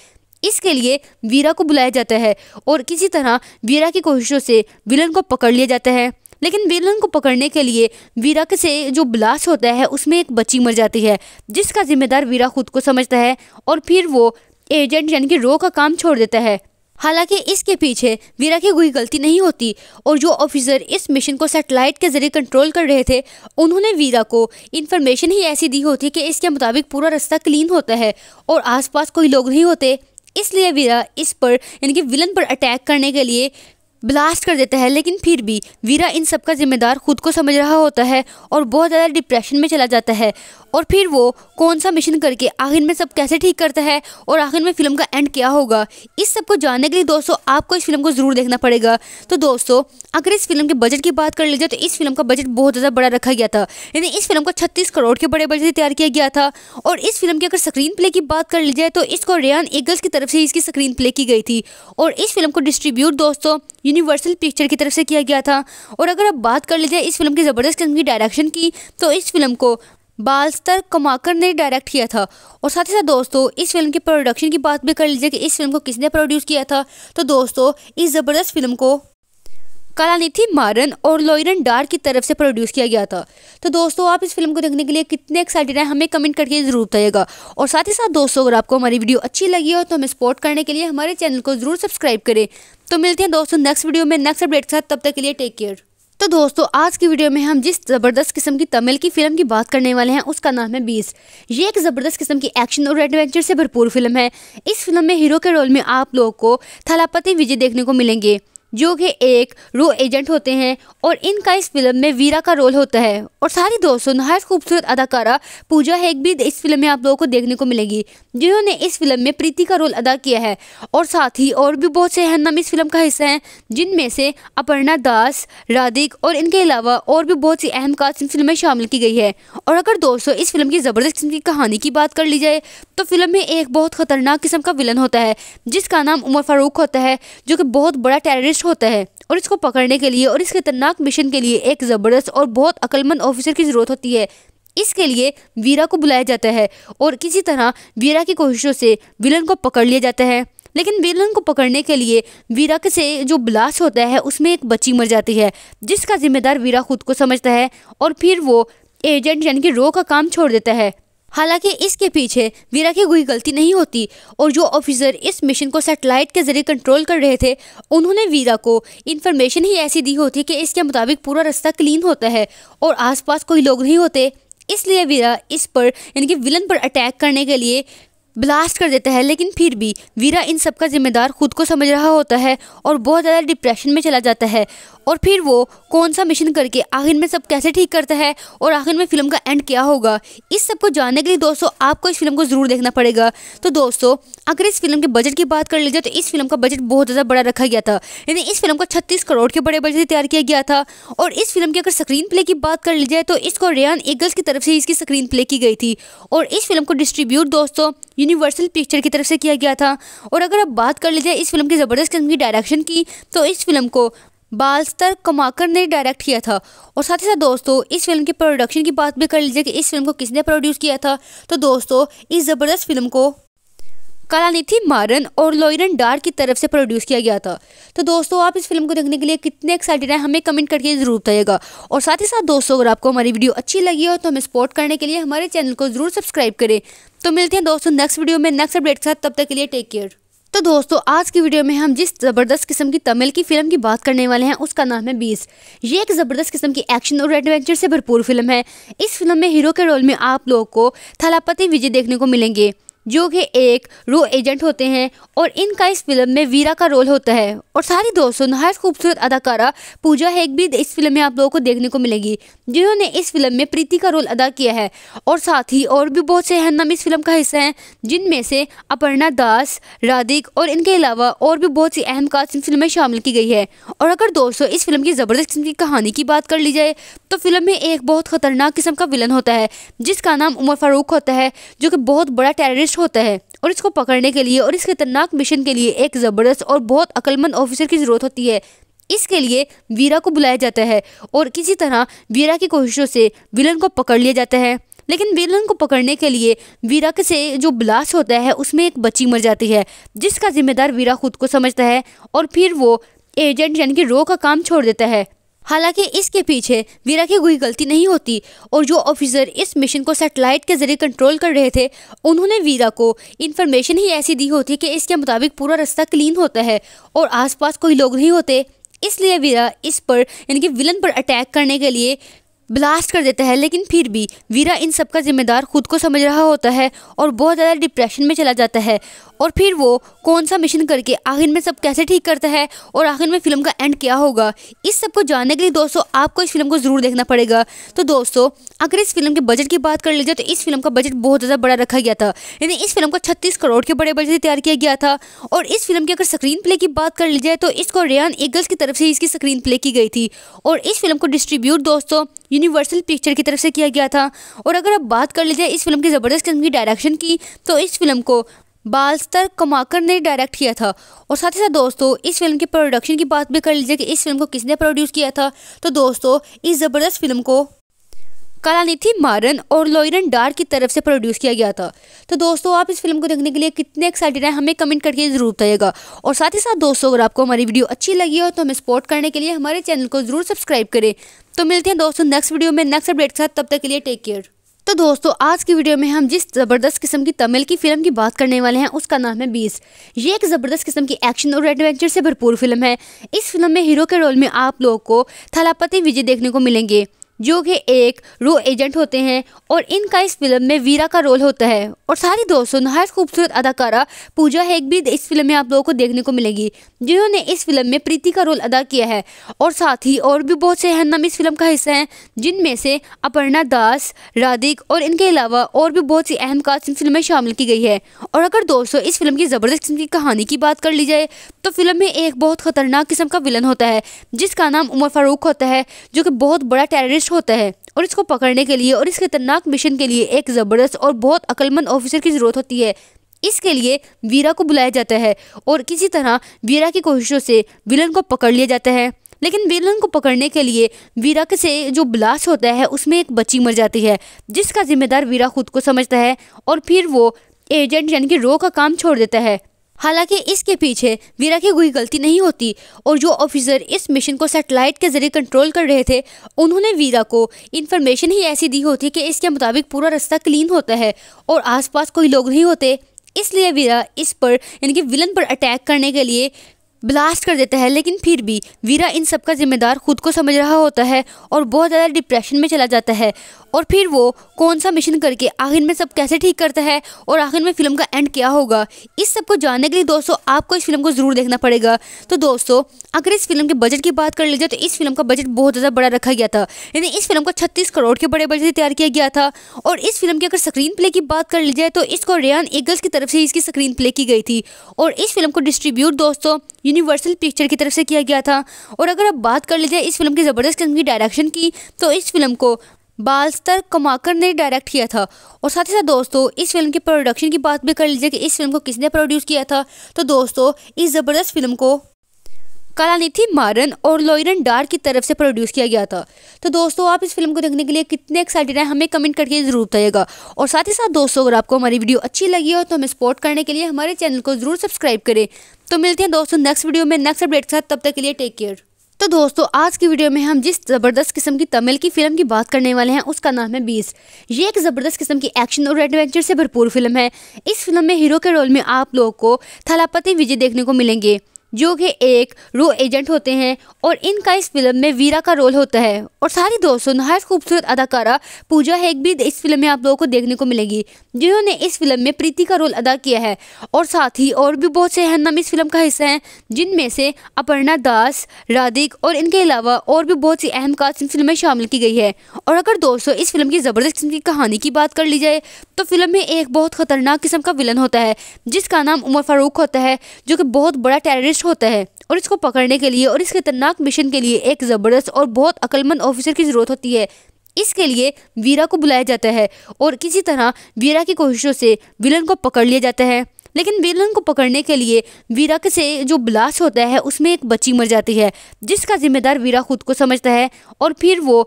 इसके लिए वीरा को बुलाया जाता है और किसी तरह वीरा की कोशिशों से विलन को पकड़ लिया जाता है लेकिन विलन को पकड़ने के लिए वीरा के से जो ब्लास्ट होता है उसमें एक बच्ची मर जाती है जिसका जिम्मेदार वीरा खुद को समझता है और फिर वो एजेंट यानी कि रो का काम छोड़ देता है हालांकि इसके पीछे वीरा की कोई गलती नहीं होती और जो ऑफिसर इस मिशन को सेटेलाइट के जरिए कंट्रोल कर रहे थे उन्होंने वीरा को इन्फॉर्मेशन ही ऐसी दी होती कि इसके मुताबिक पूरा रास्ता क्लीन होता है और आसपास कोई लोग नहीं होते इसलिए वीरा इस पर यानी कि विलन पर अटैक करने के लिए ब्लास्ट कर देता है लेकिन फिर भी वीरा इन सब का जिम्मेदार खुद को समझ रहा होता है और बहुत ज़्यादा डिप्रेशन में चला जाता है और फिर वो कौन सा मिशन करके आखिर में सब कैसे ठीक करता है और आखिर में फिल्म का एंड क्या होगा इस सब को जानने के लिए दोस्तों आपको इस फिल्म को ज़रूर देखना पड़ेगा तो दोस्तों अगर इस फिल्म के बजट की बात कर लीजिए तो इस फिल्म का बजट बहुत ज़्यादा बड़ा रखा गया था यानी इस फिल्म को छत्तीस करोड़ के बड़े बजट से तैयार किया गया था और इस फिल्म की अगर स्क्रीन प्ले की बात कर ली जाए तो इसको रेयान एगल्स की तरफ से इसकी स्क्रीन प्ले की गई थी और इस फिल्म को डिस्ट्रीब्यूट दोस्तों यूनिवर्सल पिक्चर की तरफ से किया गया था और अगर आप बात कर लेते हैं इस फिल्म की ज़बरदस्त किस्म की डायरेक्शन की तो इस फिल्म को बालस्तर कमाकर ने डायरेक्ट किया था और साथ ही साथ दोस्तों इस फिल्म के प्रोडक्शन की बात भी कर लीजिए कि इस फिल्म को किसने प्रोड्यूस किया था तो दोस्तों इस ज़बरदस्त फिल्म को कालानिथि मारन और लोयरन डार की तरफ से प्रोड्यूस किया गया था तो दोस्तों आप इस फिल्म को देखने के लिए कितने एक्साइटेड हैं हमें कमेंट करके ज़रूर बताइएगा और साथ ही साथ दोस्तों अगर आपको हमारी वीडियो अच्छी लगी हो तो हमें सपोर्ट करने के लिए हमारे चैनल को ज़रूर सब्सक्राइब करें तो मिलते हैं दोस्तों नेक्स्ट वीडियो में नेक्स्ट अपडेट के साथ तब तक के लिए टेक केयर तो दोस्तों आज की वीडियो में हम जिस ज़बरदस्त किस्म की तमिल की फिल्म की बात करने वाले हैं उसका नाम है बीस ये एक ज़बरदस्त किस्म की एक्शन और एडवेंचर से भरपूर फिल्म है इस फिल्म में हीरो के रोल में आप लोगों को थलापति विजय देखने को मिलेंगे जो कि एक रो एजेंट होते हैं और इनका इस फिल्म में वीरा का रोल होता है और सारी दोस्तों नहायत खूबसूरत अदाकारा पूजा हेग भी इस फिल्म में आप लोगों को देखने को मिलेगी जिन्होंने इस फिल्म में प्रीति का रोल अदा किया है और साथ ही और भी बहुत से अहम इस फिल्म का हिस्सा हैं जिनमें से अपर्णा दास राधिक और इनके अलावा और भी बहुत सी अहम कास्ट इन फिल्म में शामिल की गई है और अगर दोस्तों इस फिल्म की ज़बरदस्त किस्म की कहानी की बात कर ली जाए तो फिल्म में एक बहुत खतरनाक किस्म का विलन होता है जिसका नाम उमर फारूक होता है जो कि बहुत बड़ा टेररिस्ट कोशिश होता है और इसको पकड़ने के लिए और इस खतरनाक मिशन के लिए एक ज़बरदस्त और बहुत अकलमंद ऑफिसर की ज़रूरत होती है इसके लिए वीरा को बुलाया जाता है और किसी तरह वीरा की कोशिशों से विलन को पकड़ लिया जाता है लेकिन विलन को पकड़ने के लिए वीरा के से जो ब्लास्ट होता है उसमें एक बच्ची मर जाती है जिसका जिम्मेदार वीरा खुद को समझता है और फिर वो एजेंट यानी कि रो का काम छोड़ देता है हालांकि इसके पीछे वीरा की कोई गलती नहीं होती और जो ऑफिसर इस मिशन को सैटेलाइट के जरिए कंट्रोल कर रहे थे उन्होंने वीरा को इन्फॉर्मेशन ही ऐसी दी होती कि इसके मुताबिक पूरा रास्ता क्लीन होता है और आसपास कोई लोग नहीं होते इसलिए वीरा इस पर यानी कि विलन पर अटैक करने के लिए ब्लास्ट कर देता है लेकिन फिर भी वीरा इन सब का जिम्मेदार खुद को समझ रहा होता है और बहुत ज़्यादा डिप्रेशन में चला जाता है और फिर वो कौन सा मिशन करके आखिर में सब कैसे ठीक करता है और आखिर में फिल्म का एंड क्या होगा इस सब को जानने के लिए दोस्तों आपको इस फिल्म को ज़रूर देखना पड़ेगा तो दोस्तों अगर इस फिल्म के बजट की बात कर ली जाए तो इस फिल्म का बजट बहुत ज़्यादा बड़ा रखा गया था यानी इस फिल्म को छत्तीस करोड़ के बड़े बजट से तैयार किया गया था और इस फिल्म की अगर स्क्रीन प्ले की बात कर ली जाए तो इसको रेयान एगल्स की तरफ से इसकी स्क्रीन प्ले की गई थी और इस फिल्म को डिस्ट्रीब्यूट दोस्तों यूनिवर्सल पिक्चर की तरफ से किया गया था और अगर आप बात कर लीजिए इस फिल्म की ज़बरदस्त किस्म की डायरेक्शन की तो इस फिल्म को बालस्तर कमाकर ने डायरेक्ट किया था और साथ ही साथ दोस्तों इस फिल्म के प्रोडक्शन की बात भी कर लीजिए कि इस फिल्म को किसने प्रोड्यूस किया था तो दोस्तों इस ज़बरदस्त फिल्म को काला नीति मारन और लॉयरन डार की तरफ से प्रोड्यूस किया गया था तो दोस्तों आप इस फिल्म को देखने के लिए कितने एक्साइटेड हैं हमें कमेंट करके ज़रूर बताइएगा और साथ ही साथ दोस्तों अगर आपको हमारी वीडियो अच्छी लगी हो तो हमें सपोर्ट करने के लिए हमारे चैनल को ज़रूर सब्सक्राइब करें तो मिलते हैं दोस्तों नेक्स्ट वीडियो में नेक्स्ट अपडेट के साथ तब तक के लिए टेक केयर तो दोस्तों आज की वीडियो में हम जिस ज़बरदस्त किस्म की तमिल की फिल्म की बात करने वाले हैं उसका नाम है बीस ये एक ज़बरदस्त किस्म की एक्शन और एडवेंचर से भरपूर फिल्म है इस फिल्म में हीरो के रोल में आप लोगों को थलापति विजय देखने को मिलेंगे जो कि एक रो एजेंट होते हैं और इनका इस फिल्म में वीरा का रोल होता है और सारी दोस्तों नहायत खूबसूरत अदाकारा पूजा हेग भी इस फिल्म में आप लोगों को देखने को मिलेगी जिन्होंने इस फिल्म में प्रीति का रोल अदा किया है और साथ ही और भी बहुत से नाम इस फिल्म का हिस्सा हैं जिनमें से अपर्णा दास राधिक और इनके अलावा और भी बहुत सी अहम कास्ट इन फिल्म में शामिल की गई है और अगर दोस्तों इस फिल्म की ज़बरदस्त किस्म की कहानी की बात कर ली जाए तो फिल्म में एक बहुत ख़तरनाक किस्म का विलन होता है जिसका नाम उमर फारूक होता है जो कि बहुत बड़ा टेररिस्ट टेररिस्ट होता है और इसको पकड़ने के लिए और इस खतरनाक मिशन के लिए एक ज़बरदस्त और बहुत अकलमंद ऑफिसर की ज़रूरत होती है इसके लिए वीरा को बुलाया जाता है और किसी तरह वीरा की कोशिशों से विलन को पकड़ लिया जाता है लेकिन विलन को पकड़ने के लिए वीरा से जो ब्लास्ट होता है उसमें एक बच्ची मर जाती है जिसका जिम्मेदार वीरा खुद को समझता है और फिर वो एजेंट यानी कि रो का काम छोड़ देता है हालांकि इसके पीछे वीरा की कोई गलती नहीं होती और जो ऑफिसर इस मिशन को सैटेलाइट के जरिए कंट्रोल कर रहे थे उन्होंने वीरा को इन्फॉर्मेशन ही ऐसी दी होती कि इसके मुताबिक पूरा रास्ता क्लीन होता है और आसपास कोई लोग नहीं होते इसलिए वीरा इस पर यानी कि विलन पर अटैक करने के लिए ब्लास्ट कर देता है लेकिन फिर भी वीरा इन सब का जिम्मेदार खुद को समझ रहा होता है और बहुत ज़्यादा डिप्रेशन में चला जाता है और फिर वो कौन सा मिशन करके आखिर में सब कैसे ठीक करता है और आखिर में फिल्म का एंड क्या होगा इस सब को जानने के लिए दोस्तों आपको इस फिल्म को ज़रूर देखना पड़ेगा तो दोस्तों अगर इस फिल्म के बजट की बात कर लीजिए तो इस फिल्म का बजट बहुत ज़्यादा बड़ा रखा गया था यानी इस फिल्म को छत्तीस करोड़ के बड़े बजट से तैयार किया गया था और इस फिल्म की अगर स्क्रीन प्ले की बात कर ली जाए तो इसको रेयान एगल्स की तरफ से इसकी स्क्रीन प्ले की गई थी और इस फिल्म को डिस्ट्रीब्यूट दोस्तों यूनिवर्सल पिक्चर की तरफ से किया गया था और अगर आप बात कर लीजिए इस फिल्म की ज़बरदस्त किस्म की डायरेक्शन की तो इस फिल्म को बालस्तर कमाकर ने डायरेक्ट किया था और साथ ही साथ दोस्तों इस फिल्म के प्रोडक्शन की बात भी कर लीजिए कि इस फिल्म को किसने प्रोड्यूस किया था तो दोस्तों इस ज़बरदस्त फिल्म को कालानिथि मारन और लोयरन डार की तरफ से प्रोड्यूस किया गया था तो दोस्तों आप इस फिल्म को देखने के लिए कितने एक्साइटेड हैं हमें कमेंट करके ज़रूर बताइएगा और साथ ही साथ दोस्तों अगर आपको हमारी वीडियो अच्छी लगी हो तो हमें सपोर्ट करने के लिए हमारे चैनल को ज़रूर सब्सक्राइब करें तो मिलते हैं दोस्तों नेक्स्ट वीडियो में नेक्स्ट अपडेट के साथ तब तक के लिए टेक केयर तो दोस्तों आज की वीडियो में हम जिस ज़बरदस्त किस्म की तमिल की फिल्म की बात करने वाले हैं उसका नाम है बीस ये एक ज़बरदस्त किस्म की एक्शन और एडवेंचर से भरपूर फिल्म है इस फिल्म में हीरो के रोल में आप लोगों को थलापति विजय देखने को मिलेंगे जो कि एक रो एजेंट होते हैं और इनका इस फिल्म में वीरा का रोल होता है और सारी दोस्तों नहायत खूबसूरत अदाकारा पूजा हेग भी इस फिल्म में आप लोगों को देखने को मिलेगी जिन्होंने इस फिल्म में प्रीति का रोल अदा किया है और साथ ही और भी बहुत से हन्नम इस फिल्म का हिस्सा हैं जिनमें से अपर्णा दास राधिक और इनके अलावा और भी बहुत सी अहम कास्ट इन फिल्म में शामिल की गई है और अगर दोस्तों इस फिल्म की ज़बरदस्त किस्म की कहानी की बात कर ली जाए तो फिल्म में एक बहुत ख़तरनाक किस्म का विलन होता है जिसका नाम उमर फारूक होता है जो कि बहुत बड़ा टेररिस्ट होता है और इसको पकड़ने के लिए और इस खतरनाक मिशन के लिए एक ज़बरदस्त और बहुत अक्लमंद ऑफिसर की ज़रूरत होती है इसके लिए वीरा को बुलाया जाता है और किसी तरह वीरा की कोशिशों से विलन को पकड़ लिया जाता है लेकिन विलन को पकड़ने के लिए वीरा के से जो ब्लास्ट होता है उसमें एक बच्ची मर जाती है जिसका जिम्मेदार वीरा खुद को समझता है और फिर वो एजेंट यानी कि रो का काम छोड़ देता है हालांकि इसके पीछे वीरा की कोई गलती नहीं होती और जो ऑफिसर इस मिशन को सेटेलाइट के जरिए कंट्रोल कर रहे थे उन्होंने वीरा को इन्फॉर्मेशन ही ऐसी दी होती कि इसके मुताबिक पूरा रास्ता क्लीन होता है और आसपास कोई लोग नहीं होते इसलिए वीरा इस पर यानी कि विलन पर अटैक करने के लिए ब्लास्ट कर देता है लेकिन फिर भी वीरा इन सब का जिम्मेदार खुद को समझ रहा होता है और बहुत ज़्यादा डिप्रेशन में चला जाता है और फिर वो कौन सा मिशन करके आखिर में सब कैसे ठीक करता है और आखिर में फिल्म का एंड क्या होगा इस सब को जानने के लिए दोस्तों आपको इस फिल्म को ज़रूर देखना पड़ेगा तो दोस्तों अगर इस फिल्म के बजट की बात कर ली जाए तो इस फिल्म का बजट बहुत ज़्यादा बड़ा रखा गया था यानी इस फिल्म को 36 करोड़ के बड़े बजट से तैयार किया गया था और इस फिल्म की अगर स्क्रीन प्ले की बात कर ली जाए तो इसको रेयान एगल्स की तरफ से इसकी स्क्रीन प्ले की गई थी और इस फिल्म को डिस्ट्रीब्यूट दोस्तों यूनिवर्सल पिक्चर की तरफ से किया गया था और अगर आप बात कर ली जाए इस फिल्म की ज़बरदस्त किस्म की डायरेक्शन की तो इस फिल्म को बालस्तर कमाकर ने डायरेक्ट किया था और साथ ही साथ दोस्तों इस फिल्म के प्रोडक्शन की बात भी कर लीजिए कि इस फिल्म को किसने प्रोड्यूस किया था तो दोस्तों इस ज़बरदस्त फिल्म को कालानिथि मारन और लोयरन डार की तरफ से प्रोड्यूस किया गया था तो दोस्तों आप इस फिल्म को देखने के लिए कितने एक्साइटेड हैं हमें कमेंट करके ज़रूर बताइएगा और साथ ही साथ दोस्तों अगर आपको हमारी वीडियो अच्छी लगी हो तो हमें सपोर्ट करने के लिए हमारे चैनल को ज़रूर सब्सक्राइब करें तो मिलते हैं दोस्तों नेक्स्ट वीडियो में नेक्स्ट अपडेट के साथ तब तक के लिए टेक केयर तो दोस्तों आज की वीडियो में हम जिस ज़बरदस्त किस्म की तमिल की फिल्म की बात करने वाले हैं उसका नाम है बीस ये एक ज़बरदस्त किस्म की एक्शन और एडवेंचर से भरपूर फिल्म है इस फिल्म में हीरो के रोल में आप लोगों को थलापति विजय देखने को मिलेंगे जो कि एक रो एजेंट होते हैं और इनका इस फिल्म में वीरा का रोल होता है और सारी दोस्तों नहायत खूबसूरत अदाकारा पूजा हेग भी इस फिल्म में आप लोगों को देखने को मिलेगी जिन्होंने इस फिल्म में प्रीति का रोल अदा किया है और साथ ही और भी बहुत से हन्नम इस फिल्म का हिस्सा हैं जिनमें से अपर्णा दास राधिक और इनके अलावा और भी बहुत सी अहम कास्ट इन फिल्म में शामिल की गई है और अगर दोस्तों इस फिल्म की ज़बरदस्त किस्म की कहानी की बात कर ली जाए तो फिल्म में एक बहुत खतरनाक किस्म का विलन होता है जिसका नाम उमर फारूक होता है जो कि बहुत बड़ा टेररिस्ट होता है और इसको पकड़ने के लिए और इस खतरनाक मिशन के लिए एक ज़बरदस्त और बहुत अक्लमंद ऑफिसर की ज़रूरत होती है इसके लिए वीरा को बुलाया जाता है और किसी तरह वीरा की कोशिशों से विलन को पकड़ लिया जाता है लेकिन विलन को पकड़ने के लिए वीरा के से जो ब्लास्ट होता है उसमें एक बच्ची मर जाती है जिसका जिम्मेदार वीरा खुद को समझता है और फिर वो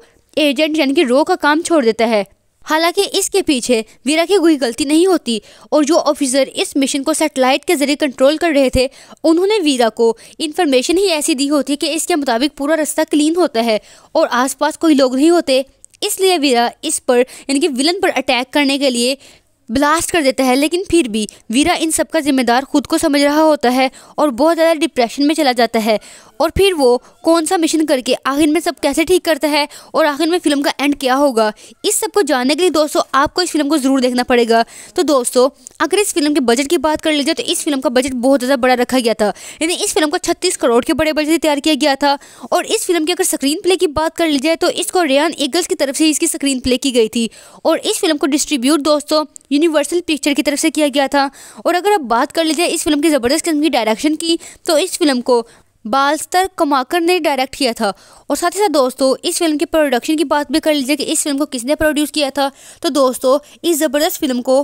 एजेंट यानी कि रो का काम छोड़ देता है हालांकि इसके पीछे वीरा की कोई गलती नहीं होती और जो ऑफिसर इस मिशन को सैटेलाइट के जरिए कंट्रोल कर रहे थे उन्होंने वीरा को इन्फॉर्मेशन ही ऐसी दी होती कि इसके मुताबिक पूरा रास्ता क्लीन होता है और आसपास कोई लोग नहीं होते इसलिए वीरा इस पर यानी कि विलन पर अटैक करने के लिए ब्लास्ट कर देता है लेकिन फिर भी वीरा इन सब का जिम्मेदार खुद को समझ रहा होता है और बहुत ज़्यादा डिप्रेशन में चला जाता है और फिर वो कौन सा मिशन करके आखिर में सब कैसे ठीक करता है और आखिर में फिल्म का एंड क्या होगा इस सब को जानने के लिए दोस्तों आपको इस फिल्म को ज़रूर देखना पड़ेगा तो दोस्तों अगर इस फिल्म के बजट की बात कर लीजिए तो इस फिल्म का बजट बहुत ज़्यादा बड़ा रखा गया था यानी इस फिल्म को छत्तीस करोड़ के बड़े बजट से तैयार किया गया था और इस फिल्म की अगर स्क्रीन प्ले की बात कर ली जाए तो इसको रेयान एगल्स की तरफ से इसकी स्क्रीन प्ले की गई थी और इस फिल्म को डिस्ट्रीब्यूट दोस्तों यूनिवर्सल पिक्चर की तरफ से किया गया था और अगर आप बात कर लीजिए इस फिल्म की ज़बरदस्त किस्म की डायरेक्शन की तो इस फिल्म को बालस्तर कमाकर ने डायरेक्ट किया था और साथ ही साथ दोस्तों इस फिल्म की प्रोडक्शन की बात भी कर लीजिए कि इस फिल्म को किसने प्रोड्यूस किया था तो दोस्तों इस ज़बरदस्त फिल्म को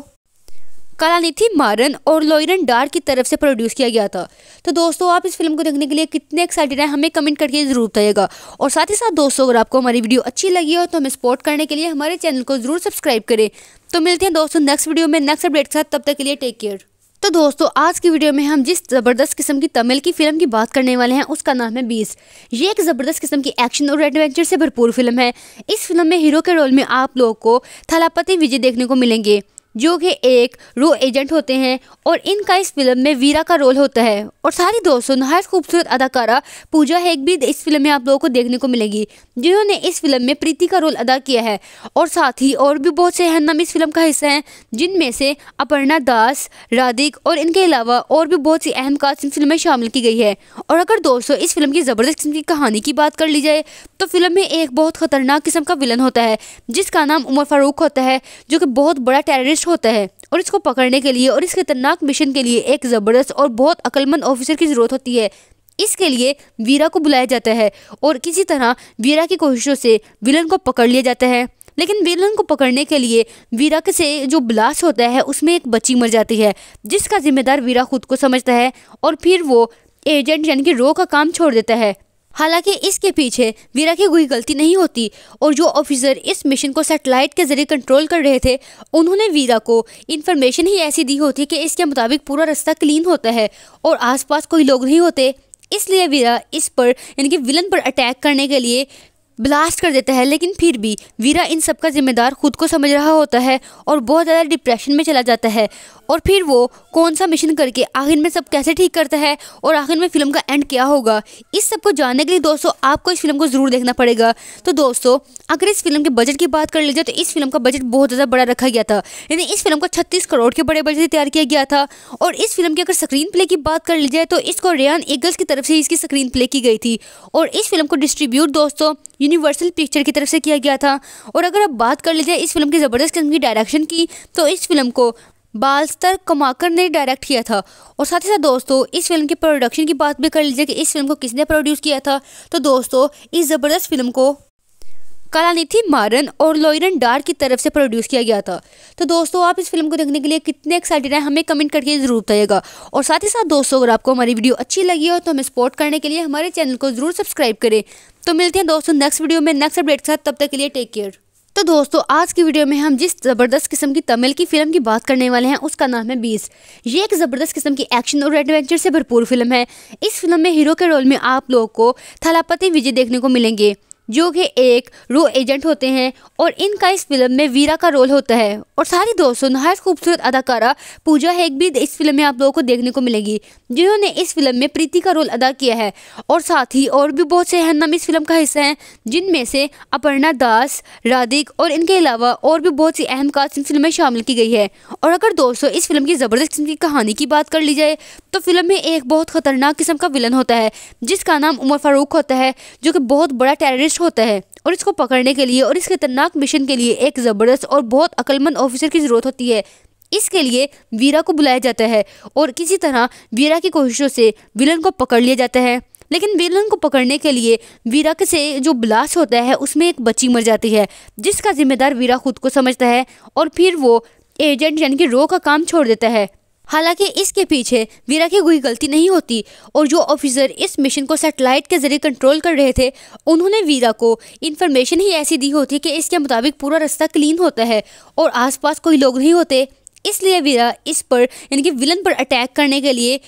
कालानिथि मारन और लॉयरन डार की तरफ से प्रोड्यूस किया गया था तो दोस्तों आप इस फिल्म को देखने के लिए कितने एक्साइटेड हैं हमें कमेंट करके ज़रूर बताइएगा और साथ ही साथ दोस्तों अगर आपको हमारी वीडियो अच्छी लगी हो तो हमें सपोर्ट करने के लिए हमारे चैनल को ज़रूर सब्सक्राइब करें तो मिलते हैं दोस्तों नेक्स्ट वीडियो में नेक्स्ट अपडेट के साथ तब तक के लिए टेक केयर तो दोस्तों आज की वीडियो में हम जिस ज़बरदस्त किस्म की तमिल की फिल्म की बात करने वाले हैं उसका नाम है बीस ये एक ज़बरदस्त किस्म की एक्शन और एडवेंचर से भरपूर फिल्म है इस फिल्म में हीरो के रोल में आप लोगों को थलापति विजय देखने को मिलेंगे जो कि एक रो एजेंट होते हैं और इनका इस फिल्म में वीरा का रोल होता है और सारी दोस्तों नहायत खूबसूरत अदाकारा पूजा हेग भी इस फिल्म में आप लोगों को देखने को मिलेगी जिन्होंने इस फिल्म में प्रीति का रोल अदा किया है और साथ ही और भी बहुत से नाम इस फिल्म का हिस्सा हैं जिनमें से अपर्णा दास राधिक और इनके अलावा और भी बहुत सी अहम कास्ट इन फिल्म में शामिल की गई है और अगर दोस्तों इस फिल्म की ज़बरदस्त किस्म की कहानी की बात कर ली जाए तो फिल्म में एक बहुत ख़तरनाक किस्म का विलन होता है जिसका नाम उमर फारूक होता है जो कि बहुत बड़ा टेररिस्ट टेररिस्ट होता है और इसको पकड़ने के लिए और इस खतरनाक मिशन के लिए एक ज़बरदस्त और बहुत अकलमंद ऑफिसर की ज़रूरत होती है इसके लिए वीरा को बुलाया जाता है और किसी तरह वीरा की कोशिशों से विलन को पकड़ लिया जाता है लेकिन विलन को पकड़ने के लिए वीरा से जो ब्लास्ट होता है उसमें एक बच्ची मर जाती है जिसका जिम्मेदार वीरा खुद को समझता है और फिर वो एजेंट यानी कि रो का काम छोड़ देता है हालांकि इसके पीछे वीरा की कोई गलती नहीं होती और जो ऑफिसर इस मिशन को सैटेलाइट के जरिए कंट्रोल कर रहे थे उन्होंने वीरा को इन्फॉर्मेशन ही ऐसी दी होती कि इसके मुताबिक पूरा रास्ता क्लीन होता है और आसपास कोई लोग नहीं होते इसलिए वीरा इस पर यानी कि विलन पर अटैक करने के लिए ब्लास्ट कर देता है लेकिन फिर भी वीरा इन सब का जिम्मेदार खुद को समझ रहा होता है और बहुत ज़्यादा डिप्रेशन में चला जाता है और फिर वो कौन सा मिशन करके आखिर में सब कैसे ठीक करता है और आखिर में फिल्म का एंड क्या होगा इस सब को जानने के लिए दोस्तों आपको इस फिल्म को ज़रूर देखना पड़ेगा तो दोस्तों अगर इस फिल्म के बजट की बात कर लीजिए तो इस फिल्म का बजट बहुत ज़्यादा बड़ा रखा गया था यानी इस फिल्म को छत्तीस करोड़ के बड़े बजट से तैयार किया गया था और इस फिल्म की अगर स्क्रीन प्ले की बात कर ली जाए तो इसको रेयान एगल्स की तरफ से इसकी स्क्रीन प्ले की गई थी और इस फिल्म को डिस्ट्रीब्यूट दोस्तों यूनिवर्सल पिक्चर की तरफ से किया गया था और अगर आप बात कर लीजिए इस फिल्म की ज़बरदस्त किस्म की डायरेक्शन की तो इस फिल्म को बालस्तर कमाकर ने डायरेक्ट किया था और साथ ही साथ दोस्तों इस फिल्म की प्रोडक्शन की बात भी कर लीजिए कि इस फिल्म को किसने प्रोड्यूस किया था तो दोस्तों इस ज़बरदस्त फिल्म को कालानिथि मारन और लॉयरन डार की तरफ से प्रोड्यूस किया गया था तो दोस्तों आप इस फिल्म को देखने के लिए कितने एक्साइटेड हैं हमें कमेंट करके ज़रूर बताइएगा और साथ ही साथ दोस्तों अगर आपको हमारी वीडियो अच्छी लगी हो तो हमें सपोर्ट करने के लिए हमारे चैनल को ज़रूर सब्सक्राइब करें तो मिलते हैं दोस्तों नेक्स्ट वीडियो में नेक्स्ट अपडेट के साथ तब तक के लिए टेक केयर तो दोस्तों आज की वीडियो में हम जिस ज़बरदस्त किस्म की तमिल की फिल्म की बात करने वाले हैं उसका नाम है बीस ये एक ज़बरदस्त किस्म की एक्शन और एडवेंचर से भरपूर फिल्म है इस फिल्म में हीरो के रोल में आप लोगों को थलापति विजय देखने को मिलेंगे जो कि एक रो एजेंट होते हैं और इनका इस फिल्म में वीरा का रोल होता है और सारी दोस्तों नहायत खूबसूरत अदाकारा पूजा हेग भी इस फिल्म में आप लोगों को देखने को मिलेगी जिन्होंने इस फिल्म में प्रीति का रोल अदा किया है और साथ ही और भी बहुत से हन्नम इस फिल्म का हिस्सा हैं जिनमें से अपर्णा दास राधिक और इनके अलावा और भी बहुत सी अहम कास्ट इन फिल्म में शामिल की गई है और अगर दोस्तों इस फिल्म की ज़बरदस्त किस्म की कहानी की बात कर ली जाए तो फिल्म में एक बहुत ख़तरनाक किस्म का विलन होता है जिसका नाम उमर फारूक होता है जो कि बहुत बड़ा टेररिस्ट होता है और इसको पकड़ने के लिए और इस खतरनाक मिशन के लिए एक ज़बरदस्त और बहुत अक्लमंद ऑफिसर की ज़रूरत होती है इसके लिए वीरा को बुलाया जाता है और किसी तरह वीरा की कोशिशों से विलन को पकड़ लिया जाता है लेकिन विलन को पकड़ने के लिए वीरा के से जो ब्लास्ट होता है उसमें एक बच्ची मर जाती है जिसका जिम्मेदार वीरा खुद को समझता है और फिर वो एजेंट यानी कि रो का काम छोड़ देता है हालांकि इसके पीछे वीरा की कोई गलती नहीं होती और जो ऑफिसर इस मिशन को सेटेलाइट के जरिए कंट्रोल कर रहे थे उन्होंने वीरा को इन्फॉर्मेशन ही ऐसी दी होती कि इसके मुताबिक पूरा रास्ता क्लीन होता है और आसपास कोई लोग नहीं होते इसलिए वीरा इस पर यानी कि विलन पर अटैक करने के लिए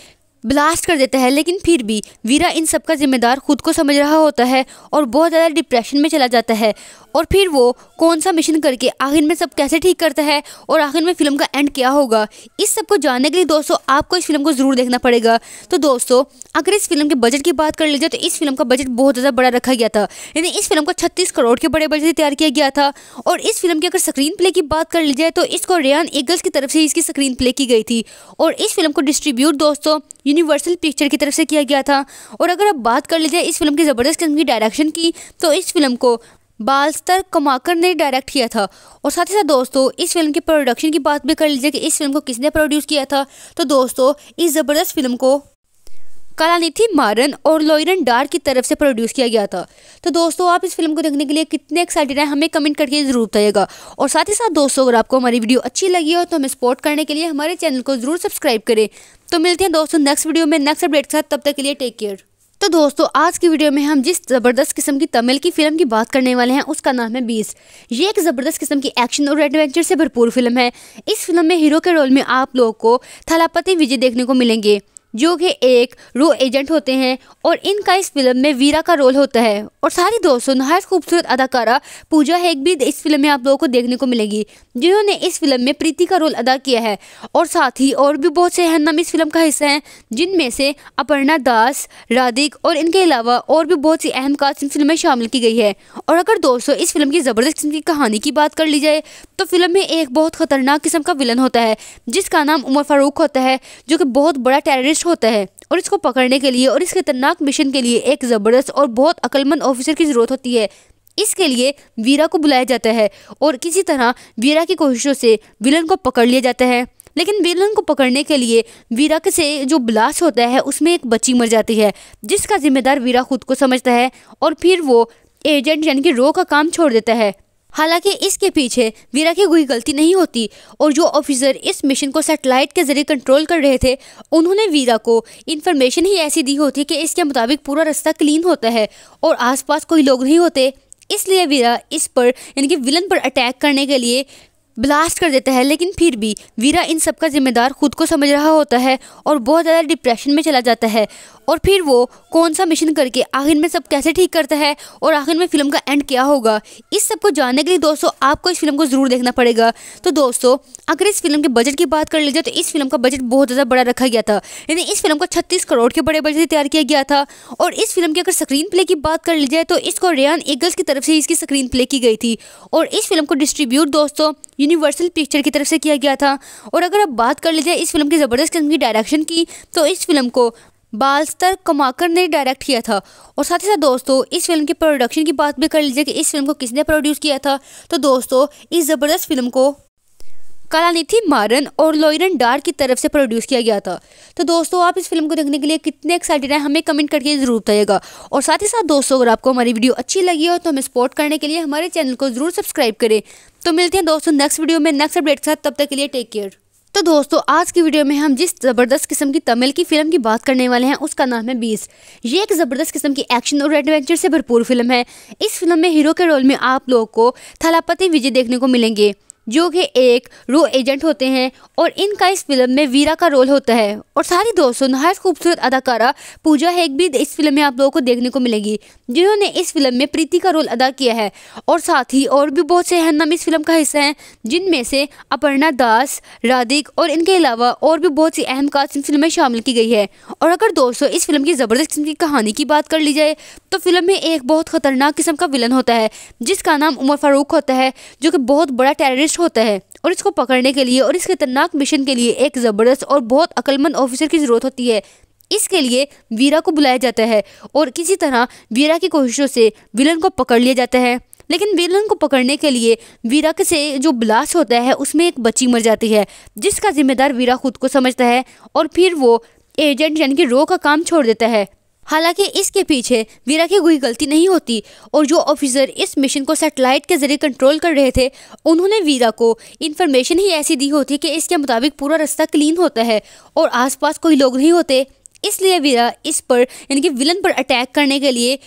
ब्लास्ट कर देता है लेकिन फिर भी वीरा इन सब का जिम्मेदार खुद को समझ रहा होता है और बहुत ज़्यादा डिप्रेशन में चला जाता है और फिर वो कौन सा मिशन करके आखिर में सब कैसे ठीक करता है और आखिर में फिल्म का एंड क्या होगा इस सब को जानने के लिए दोस्तों आपको इस फिल्म को ज़रूर देखना पड़ेगा तो दोस्तों अगर इस फिल्म के बजट की बात कर लीजिए तो इस फिल्म का बजट बहुत ज़्यादा बड़ा रखा गया था यानी इस फिल्म को छत्तीस करोड़ के बड़े बजट से तैयार किया गया था और इस फिल्म की अगर स्क्रीन प्ले की बात कर ली जाए तो इसको रेयान ईगल्स की तरफ से इसकी स्क्रीन प्ले की गई थी और इस फिल्म को डिस्ट्रीब्यूट दोस्तों यूनिवर्सल पिक्चर की तरफ से किया गया था और अगर आप बात कर लेते हैं इस फिल्म की ज़बरदस्त किस्म की डायरेक्शन की तो इस फिल्म को बालस्तर कमाकर ने डायरेक्ट किया था और साथ ही साथ दोस्तों इस फिल्म के प्रोडक्शन की बात भी कर लीजिए कि इस फिल्म को किसने प्रोड्यूस किया था तो दोस्तों इस ज़बरदस्त फिल्म को कालानिथि मारन और लोयरन डार की तरफ से प्रोड्यूस किया गया था तो दोस्तों आप इस फिल्म को देखने के लिए कितने एक्साइटेड हैं हमें कमेंट करके ज़रूर बताइएगा और साथ ही साथ दोस्तों अगर आपको हमारी वीडियो अच्छी लगी हो तो हमें सपोर्ट करने के लिए हमारे चैनल को ज़रूर सब्सक्राइब करें तो मिलते हैं दोस्तों नेक्स्ट वीडियो में नेक्स्ट अपडेट के साथ तब तक के लिए टेक केयर तो दोस्तों आज की वीडियो में हम जिस ज़बरदस्त किस्म की तमिल की फिल्म की बात करने वाले हैं उसका नाम है बीस ये एक ज़बरदस्त किस्म की एक्शन और एडवेंचर से भरपूर फिल्म है इस फिल्म में हीरो के रोल में आप लोगों को थलापति विजय देखने को मिलेंगे जो कि एक रो एजेंट होते हैं और इनका इस फिल्म में वीरा का रोल होता है और सारी दोस्तों नहायत खूबसूरत अदाकारा पूजा हेग भी इस फिल्म में आप लोगों को देखने को मिलेगी जिन्होंने इस फिल्म में प्रीति का रोल अदा किया है और साथ ही और भी बहुत से अहम इस फिल्म का हिस्सा हैं जिनमें से अपर्णा दास राधिक और इनके अलावा और भी बहुत सी अहम कास्ट इन फिल्म में शामिल की गई है और अगर दोस्तों इस फिल्म की ज़बरदस्त किस्म की कहानी की बात कर ली जाए तो फिल्म में एक बहुत खतरनाक किस्म का विलन होता है जिसका नाम उमर फारूक होता है जो कि बहुत बड़ा टेररिस्ट कोशिश होता है और इसको पकड़ने के लिए और इस खतरनाक मिशन के लिए एक ज़बरदस्त और बहुत अकलमंद ऑफिसर की ज़रूरत होती है इसके लिए वीरा को बुलाया जाता है और किसी तरह वीरा की कोशिशों से विलन को पकड़ लिया जाता है लेकिन विलन को पकड़ने के लिए वीरा के से जो ब्लास्ट होता है उसमें एक बच्ची मर जाती है जिसका जिम्मेदार वीरा खुद को समझता है और फिर वो एजेंट यानी कि रो का काम छोड़ देता है हालांकि इसके पीछे वीरा की कोई गलती नहीं होती और जो ऑफिसर इस मिशन को सैटेलाइट के जरिए कंट्रोल कर रहे थे उन्होंने वीरा को इन्फॉर्मेशन ही ऐसी दी होती कि इसके मुताबिक पूरा रास्ता क्लीन होता है और आसपास कोई लोग नहीं होते इसलिए वीरा इस पर यानी कि विलन पर अटैक करने के लिए ब्लास्ट कर देता है लेकिन फिर भी वीरा इन सब का जिम्मेदार खुद को समझ रहा होता है और बहुत ज़्यादा डिप्रेशन में चला जाता है और फिर वो कौन सा मिशन करके आखिर में सब कैसे ठीक करता है और आखिर में फिल्म का एंड क्या होगा इस सब को जानने के लिए दोस्तों आपको इस फिल्म को ज़रूर देखना पड़ेगा तो दोस्तों अगर इस फिल्म के बजट की बात कर ली जाए तो इस फिल्म का बजट बहुत ज़्यादा बड़ा रखा गया था यानी इस फिल्म को छत्तीस करोड़ के बड़े बजट से तैयार किया गया था और इस फिल्म की अगर स्क्रीन प्ले की बात कर ली जाए तो इसको रेयान एगल्स की तरफ से इसकी स्क्रीन प्ले की गई थी और इस फिल्म को डिस्ट्रीब्यूट दोस्तों यूनिवर्सल पिक्चर की तरफ से किया गया था और अगर आप बात कर लीजिए इस फिल्म की ज़बरदस्त किस्म की डायरेक्शन की तो इस फिल्म को बालस्तर कमाकर ने डायरेक्ट किया था और साथ ही साथ दोस्तों इस फिल्म के प्रोडक्शन की बात भी कर लीजिए कि इस फिल्म को किसने प्रोड्यूस किया था तो दोस्तों इस ज़बरदस्त फिल्म को कालानिथि मारन और लॉयरन डार की तरफ से प्रोड्यूस किया गया था तो दोस्तों आप इस फिल्म को देखने के लिए कितने एक्साइटेड हैं हमें कमेंट करके ज़रूर बताइएगा और साथ ही साथ दोस्तों अगर आपको हमारी वीडियो अच्छी लगी हो तो हमें सपोर्ट करने के लिए हमारे चैनल को ज़रूर सब्सक्राइब करें तो मिलते हैं दोस्तों नेक्स्ट वीडियो में नेक्स्ट अपडेट के साथ तब तक के लिए टेक केयर तो दोस्तों आज की वीडियो में हम जिस ज़बरदस्त किस्म की तमिल की फिल्म की बात करने वाले हैं उसका नाम है बीस ये एक ज़बरदस्त किस्म की एक्शन और एडवेंचर से भरपूर फिल्म है इस फिल्म में हीरो के रोल में आप लोगों को थलापति विजय देखने को मिलेंगे जो कि एक रो एजेंट होते हैं और इनका इस फिल्म में वीरा का रोल होता है और सारी दोस्तों नहायत खूबसूरत अदाकारा पूजा हेग भी इस फिल्म में आप लोगों को देखने को मिलेगी जिन्होंने इस फिल्म में प्रीति का रोल अदा किया है और साथ ही और भी बहुत से नाम इस फिल्म का हिस्सा हैं जिनमें से अपर्णा दास राधिक और इनके अलावा और भी बहुत सी अहम कास्ट इन फिल्म में शामिल की गई है और अगर दोस्तों इस फिल्म की ज़बरदस्त किस्म की कहानी की बात कर ली जाए तो फिल्म में एक बहुत ख़तरनाक किस्म का विलन होता है जिसका नाम उमर फारूक होता है जो कि बहुत बड़ा टेररिस्ट होता है और इसको पकड़ने के लिए और इस खतरनाक मिशन के लिए एक ज़बरदस्त और बहुत अक्लमंद ऑफिसर की ज़रूरत होती है इसके लिए वीरा को बुलाया जाता है और किसी तरह वीरा की कोशिशों से विलन को पकड़ लिया जाता है लेकिन विलन को पकड़ने के लिए वीरा से जो ब्लास्ट होता है उसमें एक बच्ची मर जाती है जिसका जिम्मेदार वीरा खुद को समझता है और फिर वो एजेंट यानी कि रो का काम छोड़ देता है हालांकि इसके पीछे वीरा की कोई गलती नहीं होती और जो ऑफिसर इस मिशन को सैटेलाइट के जरिए कंट्रोल कर रहे थे उन्होंने वीरा को इन्फॉर्मेशन ही ऐसी दी होती कि इसके मुताबिक पूरा रास्ता क्लीन होता है और आसपास कोई लोग नहीं होते इसलिए वीरा इस पर यानी कि विलन पर अटैक करने के लिए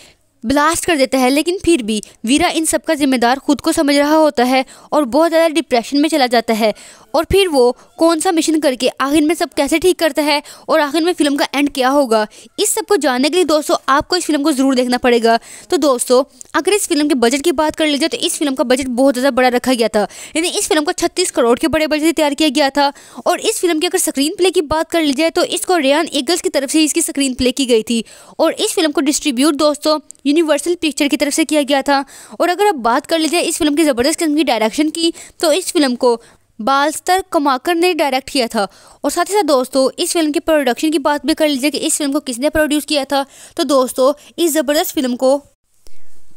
ब्लास्ट कर देता है लेकिन फिर भी वीरा इन सब का जिम्मेदार खुद को समझ रहा होता है और बहुत ज़्यादा डिप्रेशन में चला जाता है और फिर वो कौन सा मिशन करके आखिर में सब कैसे ठीक करता है और आखिर में फिल्म का एंड क्या होगा इस सब को जानने के लिए दोस्तों आपको इस फिल्म को ज़रूर देखना पड़ेगा तो दोस्तों अगर इस फिल्म के बजट की बात कर लीजिए तो इस फिल्म का बजट बहुत ज़्यादा बड़ा रखा गया था यानी इस फिल्म को छत्तीस करोड़ के बड़े बजट से तैयार किया गया था और इस फिल्म की अगर स्क्रीन प्ले की बात कर ली जाए तो इसको रेयान एगल्स की तरफ से इसकी स्क्रीन प्ले की गई थी और इस फिल्म को डिस्ट्रीब्यूट दोस्तों यूनिवर्सल पिक्चर की तरफ से किया गया था और अगर आप बात कर लीजिए इस फिल्म की ज़बरदस्त किस्म की डायरेक्शन की तो इस फिल्म को बालस्तर कमाकर ने डायरेक्ट किया था और साथ ही साथ दोस्तों इस फिल्म की प्रोडक्शन की बात भी कर लीजिए कि इस फिल्म को किसने प्रोड्यूस किया था तो दोस्तों इस ज़बरदस्त फिल्म को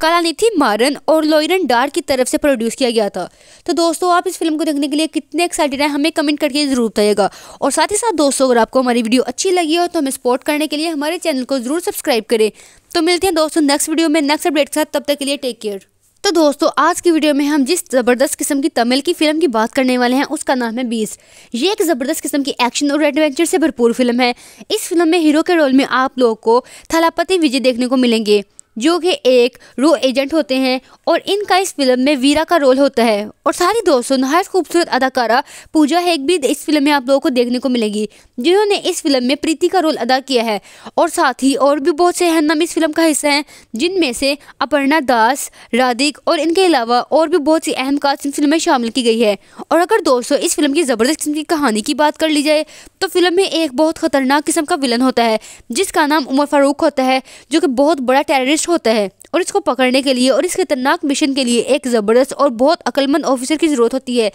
कालानिथि मारन और लोयरन डार की तरफ से प्रोड्यूस किया गया था तो दोस्तों आप इस फिल्म को देखने के लिए कितने एक्साइटेड हैं हमें कमेंट करके ज़रूर बताइएगा और साथ ही साथ दोस्तों अगर आपको हमारी वीडियो अच्छी लगी हो तो हमें सपोर्ट करने के लिए हमारे चैनल को ज़रूर सब्सक्राइब करें तो मिलते हैं दोस्तों नेक्स्ट वीडियो में नेक्स्ट अपडेट के साथ तब तक के लिए टेक केयर तो दोस्तों आज की वीडियो में हम जिस ज़बरदस्त किस्म की तमिल की फिल्म की बात करने वाले हैं उसका नाम है बीस ये एक ज़बरदस्त किस्म की एक्शन और एडवेंचर से भरपूर फिल्म है इस फिल्म में हीरो के रोल में आप लोगों को थलापति विजय देखने को मिलेंगे जो कि एक रो एजेंट होते हैं और इनका इस फिल्म में वीरा का रोल होता है और सारी दोस्तों नहायत खूबसूरत अदाकारा पूजा हेग भी इस फिल्म में आप लोगों को देखने को मिलेगी जिन्होंने इस फिल्म में प्रीति का रोल अदा किया है और साथ ही और भी बहुत से हन्नम इस फिल्म का हिस्सा हैं जिनमें से अपर्णा दास राधिक और इनके अलावा और भी बहुत सी अहम कास्ट इन फिल्म में शामिल की गई है और अगर दोस्तों इस फिल्म की ज़बरदस्त किस्म की कहानी की बात कर ली जाए तो फिल्म में एक बहुत ख़तरनाक किस्म का विलन होता है जिसका नाम उमर फारूक होता है जो कि बहुत बड़ा टेररिस्ट होता है और इसको पकड़ने के लिए और इस खतरनाक मिशन के लिए एक ज़बरदस्त और बहुत अक्लमंद ऑफिसर की ज़रूरत होती है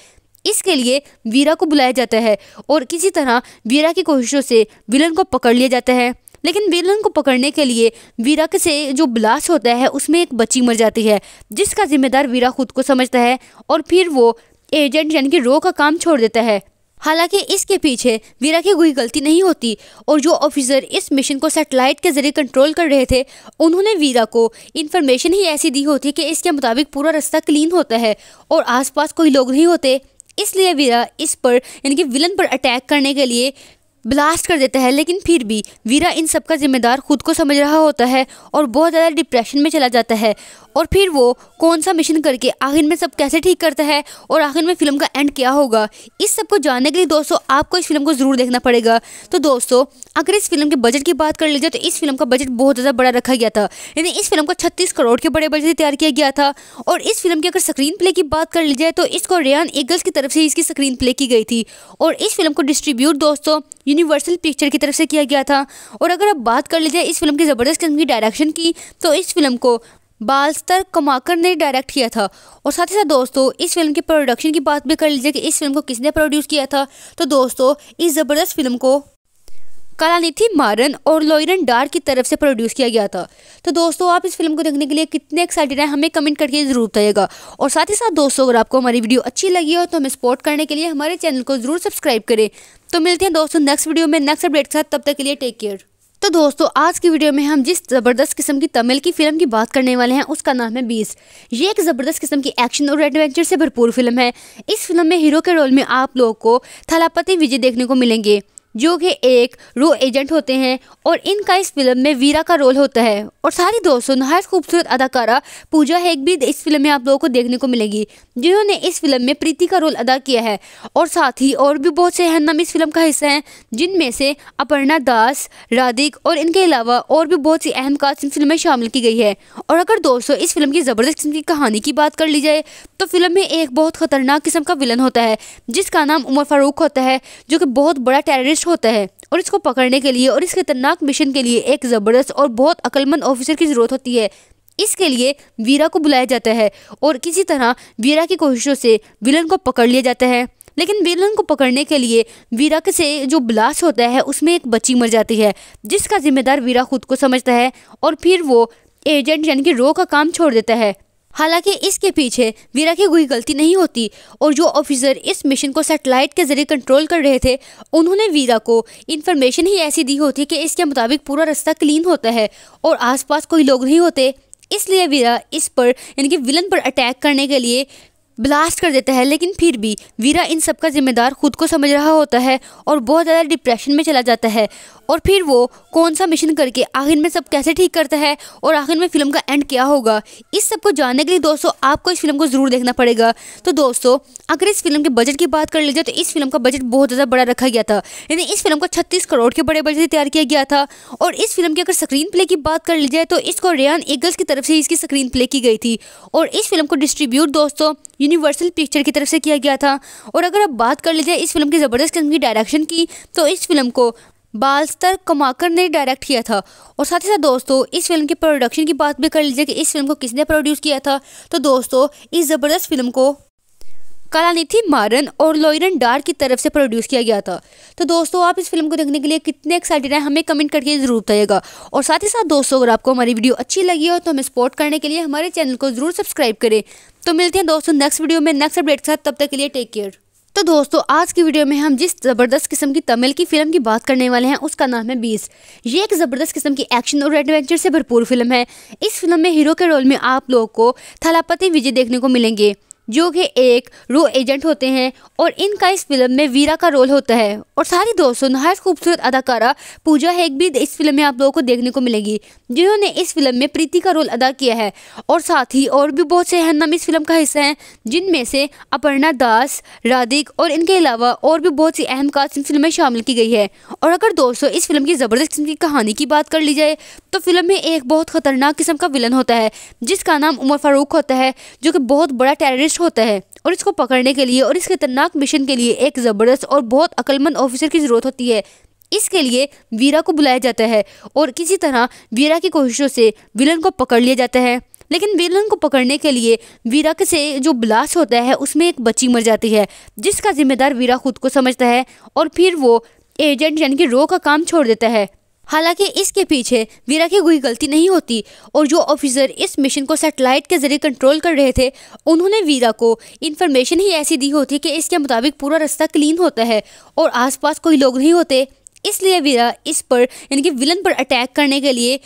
इसके लिए वीरा को बुलाया जाता है और किसी तरह वीरा की कोशिशों से विलन को पकड़ लिया जाता है लेकिन विलन को पकड़ने के लिए वीरा के से जो ब्लास्ट होता है उसमें एक बच्ची मर जाती है जिसका जिम्मेदार वीरा खुद को समझता है और फिर वो एजेंट यानी कि रो का काम छोड़ देता है हालांकि इसके पीछे वीरा की कोई गलती नहीं होती और जो ऑफिसर इस मिशन को सेटेलाइट के जरिए कंट्रोल कर रहे थे उन्होंने वीरा को इन्फॉर्मेशन ही ऐसी दी होती कि इसके मुताबिक पूरा रास्ता क्लीन होता है और आसपास कोई लोग नहीं होते इसलिए वीरा इस पर यानी कि विलन पर अटैक करने के लिए ब्लास्ट कर देता है लेकिन फिर भी वीरा इन सब का जिम्मेदार खुद को समझ रहा होता है और बहुत ज़्यादा डिप्रेशन में चला जाता है और फिर वो कौन सा मिशन करके आखिर में सब कैसे ठीक करता है और आखिर में फिल्म का एंड क्या होगा इस सब को जानने के लिए दोस्तों आपको इस फिल्म को ज़रूर देखना पड़ेगा तो दोस्तों अगर इस फिल्म के बजट की बात कर लीजिए तो इस फिल्म का बजट बहुत ज़्यादा बड़ा रखा गया था यानी इस फिल्म को छत्तीस करोड़ के बड़े बजट से तैयार किया गया था और इस फिल्म की अगर स्क्रीन प्ले की बात कर ली जाए तो इसको रेयान एगल्स की तरफ से इसकी स्क्रीन प्ले की गई थी और इस फिल्म को डिस्ट्रीब्यूट दोस्तों यूनिवर्सल पिक्चर की तरफ से किया गया था और अगर आप बात कर लीजिए इस फिल्म की ज़बरदस्त किस्म की डायरेक्शन की तो इस फिल्म को बालस्तर कमाकर ने डायरेक्ट किया था और साथ ही साथ दोस्तों इस फिल्म की प्रोडक्शन की बात भी कर लीजिए कि इस फिल्म को किसने प्रोड्यूस किया था तो दोस्तों इस ज़बरदस्त फिल्म को कालानिथि मारन और लोयरन डार की तरफ से प्रोड्यूस किया गया था तो दोस्तों आप इस फिल्म को देखने के लिए कितने एक्साइटेड हैं हमें कमेंट करके ज़रूर बताइएगा और साथ ही साथ दोस्तों अगर आपको हमारी वीडियो अच्छी लगी हो तो हमें सपोर्ट करने के लिए हमारे चैनल को ज़रूर सब्सक्राइब करें तो मिलते हैं दोस्तों नेक्स्ट वीडियो में नेक्स्ट अपडेट के साथ तब तक के लिए टेक केयर तो दोस्तों आज की वीडियो में हम जिस ज़बरदस्त किस्म की तमिल की फिल्म की बात करने वाले हैं उसका नाम है बीस ये एक ज़बरदस्त किस्म की एक्शन और एडवेंचर से भरपूर फिल्म है इस फिल्म में हीरो के रोल में आप लोगों को थलापति विजय देखने को मिलेंगे जो कि एक रो एजेंट होते हैं और इनका इस फिल्म में वीरा का रोल होता है और सारी दोस्तों नहायत खूबसूरत अदाकारा पूजा हेग भी इस फिल्म में आप लोगों को देखने को मिलेगी जिन्होंने इस फिल्म में प्रीति का रोल अदा किया है और साथ ही और भी बहुत से नाम इस फिल्म का हिस्सा हैं जिनमें से अपर्णा दास राधिक और इनके अलावा और भी बहुत सी अहम कास्ट इन फिल्म में शामिल की गई है और अगर दोस्तों इस फिल्म की ज़बरदस्त किस्म की कहानी की बात कर ली जाए तो फिल्म में एक बहुत खतरनाक किस्म का विलन होता है जिसका नाम उमर फारूक होता है जो कि बहुत बड़ा टेररिस्ट नष्ट होता है और इसको पकड़ने के लिए और इस खतरनाक मिशन के लिए एक ज़बरदस्त और बहुत अकलमंद ऑफिसर की ज़रूरत होती है इसके लिए वीरा को बुलाया जाता है और किसी तरह वीरा की कोशिशों से विलन को पकड़ लिया जाता है लेकिन विलन को पकड़ने के लिए वीरा के से जो ब्लास्ट होता है उसमें एक बच्ची मर जाती है जिसका जिम्मेदार वीरा खुद को समझता है और फिर वो एजेंट यानी कि रो का काम छोड़ देता है हालांकि इसके पीछे वीरा की कोई गलती नहीं होती और जो ऑफिसर इस मिशन को सैटेलाइट के जरिए कंट्रोल कर रहे थे उन्होंने वीरा को इन्फॉर्मेशन ही ऐसी दी होती कि इसके मुताबिक पूरा रास्ता क्लीन होता है और आसपास कोई लोग नहीं होते इसलिए वीरा इस पर यानी कि विलन पर अटैक करने के लिए ब्लास्ट कर देता है लेकिन फिर भी वीरा इन सब का जिम्मेदार खुद को समझ रहा होता है और बहुत ज़्यादा डिप्रेशन में चला जाता है और फिर वो कौन सा मिशन करके आखिर में सब कैसे ठीक करता है और आखिर में फिल्म का एंड क्या होगा इस सब को जानने के लिए दोस्तों आपको इस फिल्म को ज़रूर देखना पड़ेगा तो दोस्तों अगर इस फिल्म के बजट की बात कर ली जाए तो इस फिल्म का बजट बहुत ज़्यादा बड़ा रखा गया था यानी इस फिल्म को छत्तीस करोड़ के बड़े बजट से तैयार किया गया था और इस फिल्म की अगर स्क्रीन प्ले की बात कर ली जाए तो इसको रेयान एगल्स की तरफ से इसकी स्क्रीन प्ले की गई थी और इस फिल्म को डिस्ट्रीब्यूट दोस्तों यूनिवर्सल पिक्चर की तरफ से किया गया था और अगर आप बात कर लीजिए इस फिल्म की ज़बरदस्त किस्म की डायरेक्शन की तो इस फिल्म को बालस्तर कमाकर ने डायरेक्ट किया था और साथ ही साथ दोस्तों इस फिल्म के प्रोडक्शन की बात भी कर लीजिए कि इस फिल्म को किसने प्रोड्यूस किया था तो दोस्तों इस ज़बरदस्त फिल्म को नीति मारन और लोयरन डार की तरफ से प्रोड्यूस किया गया था तो दोस्तों आप इस फिल्म को देखने के लिए कितने एक्साइटेड हैं हमें कमेंट करके ज़रूर बताइएगा और साथ ही साथ दोस्तों अगर आपको हमारी वीडियो अच्छी लगी हो तो हमें सपोर्ट करने के लिए हमारे चैनल को ज़रूर सब्सक्राइब करें तो मिलते हैं दोस्तों नेक्स्ट वीडियो में नेक्स्ट अपडेट के साथ तब तक के लिए टेक केयर तो दोस्तों आज की वीडियो में हम जिस ज़बरदस्त किस्म की तमिल की फिल्म की बात करने वाले हैं उसका नाम है बीस ये एक ज़बरदस्त किस्म की एक्शन और एडवेंचर से भरपूर फिल्म है इस फिल्म में हीरो के रोल में आप लोगों को थलापति विजय देखने को मिलेंगे जो कि एक रो एजेंट होते हैं और इनका इस फिल्म में वीरा का रोल होता है और सारी दोस्तों नहायत खूबसूरत अदाकारा पूजा हेग भी इस फिल्म में आप लोगों को देखने को मिलेगी जिन्होंने इस फिल्म में प्रीति का रोल अदा किया है और साथ ही और भी बहुत से नाम इस फिल्म का हिस्सा हैं जिनमें से अपर्णा दास राधिक और इनके अलावा और भी बहुत सी अहम कास्ट इन फिल्म में शामिल की गई है और अगर दोस्तों इस फिल्म की ज़बरदस्त किस्म की कहानी की बात कर ली जाए तो फिल्म में एक बहुत खतरनाक किस्म का विलन होता है जिसका नाम उमर फारूक होता है जो कि बहुत बड़ा टेररिस्ट होता है और इसको पकड़ने के लिए और इस खतरनाक मिशन के लिए एक ज़बरदस्त और बहुत अक्लमंद ऑफिसर की ज़रूरत होती है इसके लिए वीरा को बुलाया जाता है और किसी तरह वीरा की कोशिशों से विलन को पकड़ लिया जाता है लेकिन विलन को पकड़ने के लिए वीरा के से जो ब्लास्ट होता है उसमें एक बच्ची मर जाती है जिसका जिम्मेदार वीरा खुद को समझता है और फिर वो एजेंट यानी कि रो का काम छोड़ देता है हालांकि इसके पीछे वीरा की कोई गलती नहीं होती और जो ऑफिसर इस मिशन को सैटेलाइट के जरिए कंट्रोल कर रहे थे उन्होंने वीरा को इन्फॉर्मेशन ही ऐसी दी होती कि इसके मुताबिक पूरा रास्ता क्लीन होता है और आसपास कोई लोग नहीं होते इसलिए वीरा इस पर यानी कि विलन पर अटैक करने के लिए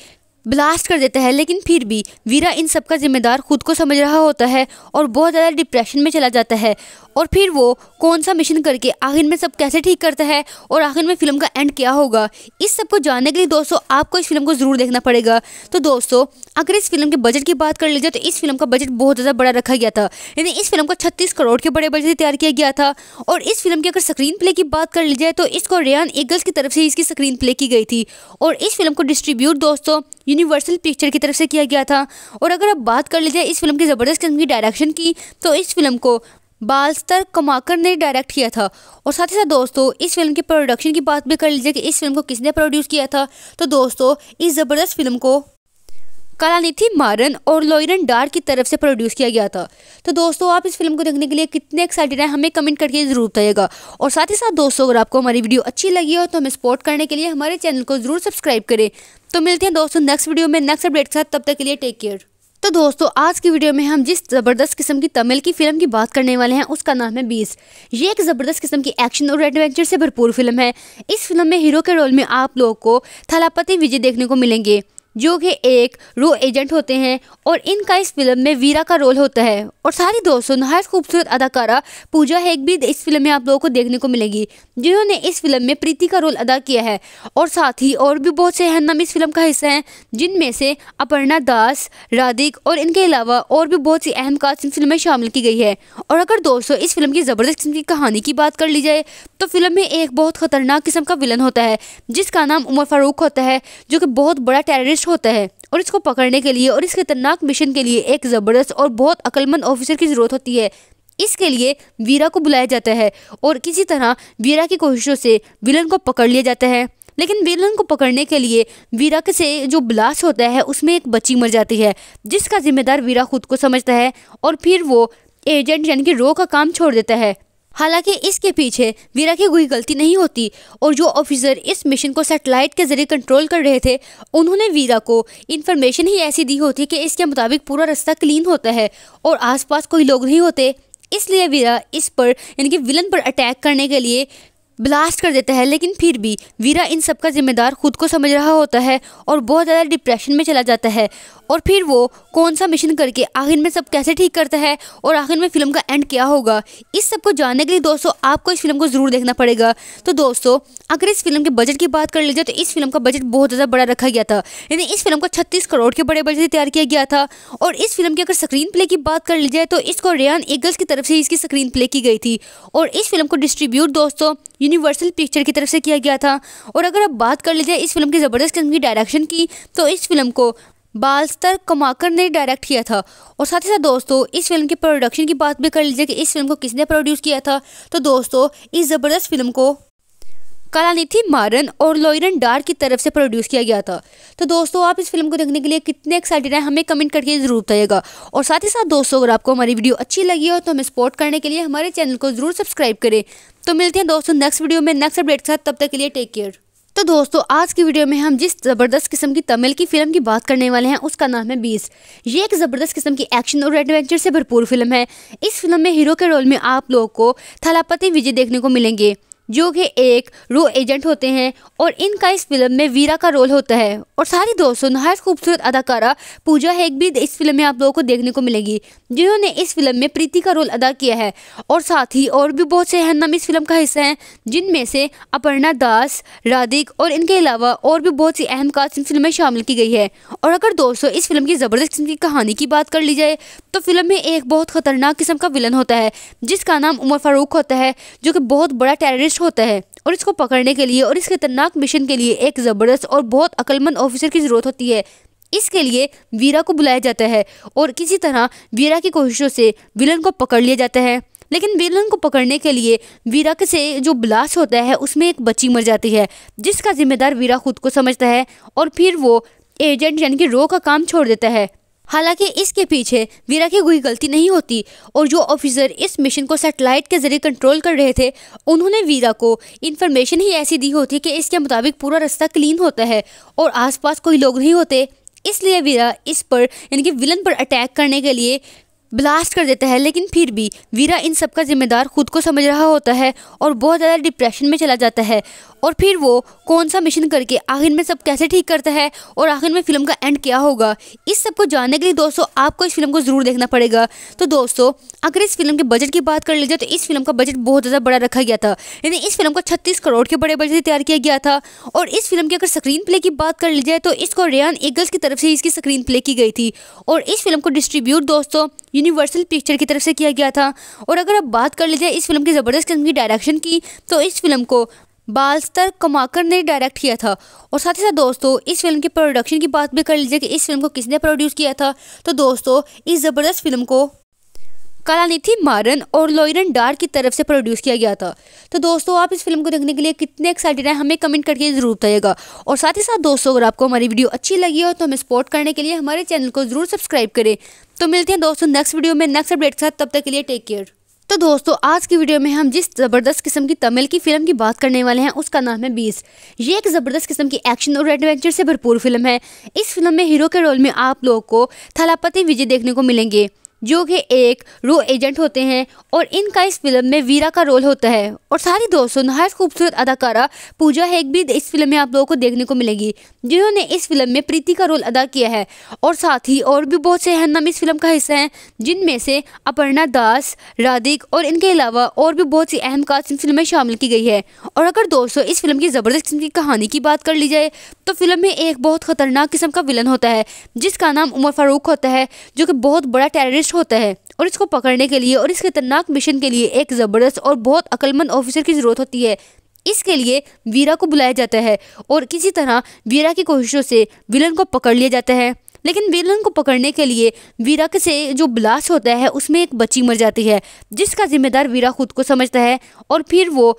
ब्लास्ट कर देता है लेकिन फिर भी वीरा इन सब का जिम्मेदार खुद को समझ रहा होता है और बहुत ज़्यादा डिप्रेशन में चला जाता है और फिर वो कौन सा मिशन करके आखिर में सब कैसे ठीक करता है और आखिर में फिल्म का एंड क्या होगा इस सब को जानने के लिए दोस्तों आपको इस फिल्म को ज़रूर देखना पड़ेगा तो दोस्तों अगर इस फिल्म के बजट की बात कर लीजिए तो इस फिल्म का बजट बहुत ज़्यादा बड़ा रखा गया था यानी इस फिल्म को छत्तीस करोड़ के बड़े बजट से तैयार किया गया था और इस फिल्म की अगर स्क्रीन प्ले की बात कर ली जाए तो इसको रेयान एगल्स की तरफ से इसकी स्क्रीन प्ले की गई थी और इस फिल्म को डिस्ट्रीब्यूट दोस्तों यूनिवर्सल पिक्चर की तरफ से किया गया था और अगर आप बात कर लीजिए इस फिल्म की ज़बरदस्त किस्म की डायरेक्शन की तो इस फिल्म को बालस्तर कमाकर ने डायरेक्ट किया था और साथ ही साथ दोस्तों इस फिल्म की प्रोडक्शन की बात भी कर लीजिए कि इस फिल्म को किसने प्रोड्यूस किया था तो दोस्तों इस ज़बरदस्त फिल्म को कालानिथि मारन और लॉयरन डार की तरफ से प्रोड्यूस किया गया था तो दोस्तों आप इस फिल्म को देखने के लिए कितने एक्साइटेड हैं हमें कमेंट करके ज़रूर बताइएगा और साथ ही साथ दोस्तों अगर आपको हमारी वीडियो अच्छी लगी हो तो हमें सपोर्ट करने के लिए हमारे चैनल को ज़रूर सब्सक्राइब करें तो मिलते हैं दोस्तों नेक्स्ट वीडियो में नेक्स्ट अपडेट के साथ तब तक के लिए टेक केयर तो दोस्तों आज की वीडियो में हम जिस ज़बरदस्त किस्म की तमिल की फिल्म की बात करने वाले हैं उसका नाम है बीस ये एक ज़बरदस्त किस्म की एक्शन और एडवेंचर से भरपूर फिल्म है इस फिल्म में हीरो के रोल में आप लोगों को थलापति विजय देखने को मिलेंगे जो कि एक रो एजेंट होते हैं और इनका इस फिल्म में वीरा का रोल होता है और सारी दोस्तों नहायत खूबसूरत अदाकारा पूजा हेग भी इस फिल्म में आप लोगों को देखने को मिलेगी जिन्होंने इस फिल्म में प्रीति का रोल अदा किया है और साथ ही और भी बहुत से हन्नम इस फिल्म का हिस्सा हैं जिनमें से अपर्णा दास राधिक और इनके अलावा और भी बहुत सी अहम कास्ट इन फिल्म में शामिल की गई है और अगर दोस्तों इस फिल्म की ज़बरदस्त किस्म की कहानी की बात कर ली जाए तो फिल्म में एक बहुत ख़तरनाक किस्म का विलन होता है जिसका नाम उमर फारूक होता है जो कि बहुत बड़ा टेररिस्ट तलाश होता है और इसको पकड़ने के लिए और इस खतरनाक मिशन के लिए एक ज़बरदस्त और बहुत अकलमंद ऑफिसर की ज़रूरत होती है इसके लिए वीरा को बुलाया जाता है और किसी तरह वीरा की कोशिशों से विलन को पकड़ लिया जाता है लेकिन विलन को पकड़ने के लिए वीरा के से जो ब्लास्ट होता है उसमें एक बच्ची मर जाती है जिसका जिम्मेदार वीरा खुद को समझता है और फिर वो एजेंट यानी कि रो का काम छोड़ देता है हालांकि इसके पीछे वीरा की कोई गलती नहीं होती और जो ऑफिसर इस मिशन को सेटेलाइट के जरिए कंट्रोल कर रहे थे उन्होंने वीरा को इन्फॉर्मेशन ही ऐसी दी होती कि इसके मुताबिक पूरा रास्ता क्लीन होता है और आसपास कोई लोग नहीं होते इसलिए वीरा इस पर यानी कि विलन पर अटैक करने के लिए ब्लास्ट कर देता है लेकिन फिर भी वीरा इन सब का जिम्मेदार खुद को समझ रहा होता है और बहुत ज़्यादा डिप्रेशन में चला जाता है और फिर वो कौन सा मिशन करके आखिर में सब कैसे ठीक करता है और आखिर में फिल्म का एंड क्या होगा इस सब को जानने के लिए दोस्तों आपको इस फिल्म को ज़रूर देखना पड़ेगा तो दोस्तों अगर इस फिल्म के बजट की बात कर लीजिए तो इस फिल्म का बजट बहुत ज़्यादा बड़ा रखा गया था यानी इस फिल्म को छत्तीस करोड़ के बड़े बजट से तैयार किया गया था और इस फिल्म की अगर स्क्रीन प्ले की बात कर ली जाए तो इसको रेयान एगल्स की तरफ से इसकी स्क्रीन प्ले की गई थी और इस फिल्म को डिस्ट्रीब्यूट दोस्तों यूनिवर्सल पिक्चर की तरफ से किया गया था और अगर आप बात कर लीजिए इस फिल्म की ज़बरदस्त किस्म की डायरेक्शन की तो इस फिल्म को बालस्तर कमाकर ने डायरेक्ट किया था और साथ ही साथ दोस्तों इस फिल्म के प्रोडक्शन की बात भी कर लीजिए कि इस फिल्म को किसने प्रोड्यूस किया था तो दोस्तों इस ज़बरदस्त फिल्म को थी मारन और लोयरन डार की तरफ से प्रोड्यूस किया गया था तो दोस्तों आप इस फिल्म को देखने के लिए कितने एक्साइटेड हैं हमें कमेंट करके ज़रूर बताइएगा और साथ ही साथ दोस्तों अगर आपको हमारी वीडियो अच्छी लगी हो तो हमें सपोर्ट करने के लिए हमारे चैनल को ज़रूर सब्सक्राइब करें तो मिलते हैं दोस्तों नेक्स्ट वीडियो में नेक्स्ट अपडेट के साथ तब तक के लिए टेक केयर तो दोस्तों आज की वीडियो में हम जिस ज़बरदस्त किस्म की तमिल की फिल्म की बात करने वाले हैं उसका नाम है बीस ये एक ज़बरदस्त किस्म की एक्शन और एडवेंचर से भरपूर फिल्म है इस फिल्म में हीरो के रोल में आप लोगों को थलापति विजय देखने को मिलेंगे जो कि एक रो एजेंट होते हैं और इनका इस फिल्म में वीरा का रोल होता है और सारी दोस्तों नहायत खूबसूरत अदाकारा पूजा हेग भी इस फिल्म में आप लोगों को देखने को मिलेगी जिन्होंने इस फिल्म में प्रीति का रोल अदा किया है और साथ ही और भी बहुत से अहम इस फिल्म का हिस्सा हैं जिनमें से अपर्णा दास राधिक और इनके अलावा और भी बहुत सी अहम कास्ट इन फिल्म में शामिल की गई है और अगर दोस्तों इस फिल्म की ज़बरदस्त किस्म की कहानी की बात कर ली जाए तो फिल्म में एक बहुत ख़तरनाक किस्म का विलन होता है जिसका नाम उमर फारूक होता है जो कि बहुत बड़ा टेररिस्ट नष्ट होता है और इसको पकड़ने के लिए और इस खतरनाक मिशन के लिए एक ज़बरदस्त और बहुत अकलमंद ऑफिसर की ज़रूरत होती है इसके लिए वीरा को बुलाया जाता है और किसी तरह वीरा की कोशिशों से विलन को पकड़ लिया जाता है लेकिन विलन को पकड़ने के लिए वीरा के से जो ब्लास्ट होता है उसमें एक बच्ची मर जाती है जिसका जिम्मेदार वीरा खुद को समझता है और फिर वो एजेंट यानी कि रो का काम छोड़ देता है हालांकि इसके पीछे वीरा की कोई गलती नहीं होती और जो ऑफिसर इस मिशन को सैटेलाइट के जरिए कंट्रोल कर रहे थे उन्होंने वीरा को इन्फॉर्मेशन ही ऐसी दी होती कि इसके मुताबिक पूरा रास्ता क्लीन होता है और आसपास कोई लोग नहीं होते इसलिए वीरा इस पर यानी कि विलन पर अटैक करने के लिए ब्लास्ट कर देता है लेकिन फिर भी वीरा इन सब का जिम्मेदार खुद को समझ रहा होता है और बहुत ज़्यादा डिप्रेशन में चला जाता है और फिर वो कौन सा मिशन करके आखिर में सब कैसे ठीक करता है और आखिर में फिल्म का एंड क्या होगा इस सब को जानने के लिए दोस्तों आपको इस फिल्म को ज़रूर देखना पड़ेगा तो दोस्तों अगर इस फिल्म के बजट की बात कर ली जाए तो इस फिल्म का बजट बहुत ज़्यादा बड़ा रखा गया था यानी इस फिल्म को छत्तीस करोड़ के बड़े बजट से तैयार किया गया था और इस फिल्म की अगर स्क्रीन प्ले की बात कर ली जाए तो इसको रेयान एगल्स की तरफ से इसकी स्क्रीन प्ले की गई थी और इस फिल्म को डिस्ट्रीब्यूट दोस्तों यूनिवर्सल पिक्चर की तरफ से किया गया था और अगर आप बात कर लीजिए इस फिल्म की ज़बरदस्त किस्म की डायरेक्शन की तो इस फिल्म को बालस्तर कमाकर ने डायरेक्ट किया था और साथ ही साथ दोस्तों इस फिल्म के प्रोडक्शन की बात भी कर लीजिए कि इस फिल्म को किसने प्रोड्यूस किया था तो दोस्तों इस ज़बरदस्त फिल्म को नीति मारन और लॉयरन डार की तरफ से प्रोड्यूस किया गया था तो दोस्तों आप इस फिल्म को देखने के लिए कितने एक्साइटेड हैं हमें कमेंट करके ज़रूर बताइएगा और साथ ही साथ दोस्तों अगर आपको हमारी वीडियो अच्छी लगी हो तो हमें सपोर्ट करने के लिए हमारे चैनल को ज़रूर सब्सक्राइब करें तो मिलते हैं दोस्तों नेक्स्ट वीडियो में नेक्स्ट अपडेट के साथ तब तक के लिए टेक केयर तो दोस्तों आज की वीडियो में हम जिस ज़बरदस्त किस्म की तमिल की फिल्म की बात करने वाले हैं उसका नाम है बीस ये एक ज़बरदस्त किस्म की एक्शन और एडवेंचर से भरपूर फिल्म है इस फिल्म में हीरो के रोल में आप लोगों को थलापति विजय देखने को मिलेंगे जो कि एक रो एजेंट होते हैं और इनका इस फिल्म में वीरा का रोल होता है और सारी दोस्तों नहायत खूबसूरत अदाकारा पूजा हेग भी इस फिल्म में आप लोगों को देखने को मिलेगी जिन्होंने इस फिल्म में प्रीति का रोल अदा किया है और साथ ही और भी बहुत से नाम इस फिल्म का हिस्सा हैं जिनमें से अपर्णा दास राधिक और इनके अलावा और भी बहुत सी अहम कास्ट इन फिल्म में शामिल की गई है और अगर दोस्तों इस फिल्म की ज़बरदस्त किस्म की कहानी की बात कर ली जाए तो फिल्म में एक बहुत ख़तरनाक किस्म का विलन होता है जिसका नाम उमर फारूक होता है जो कि बहुत बड़ा टेररिस्ट टेररिस्ट होता है और इसको पकड़ने के लिए और इस खतरनाक मिशन के लिए एक ज़बरदस्त और बहुत अकलमंद ऑफिसर की ज़रूरत होती है इसके लिए वीरा को बुलाया जाता है और किसी तरह वीरा की कोशिशों से विलन को पकड़ लिया जाता है लेकिन विलन को पकड़ने के लिए वीरा से जो ब्लास्ट होता है उसमें एक बच्ची मर जाती है जिसका जिम्मेदार वीरा खुद को समझता है और फिर वो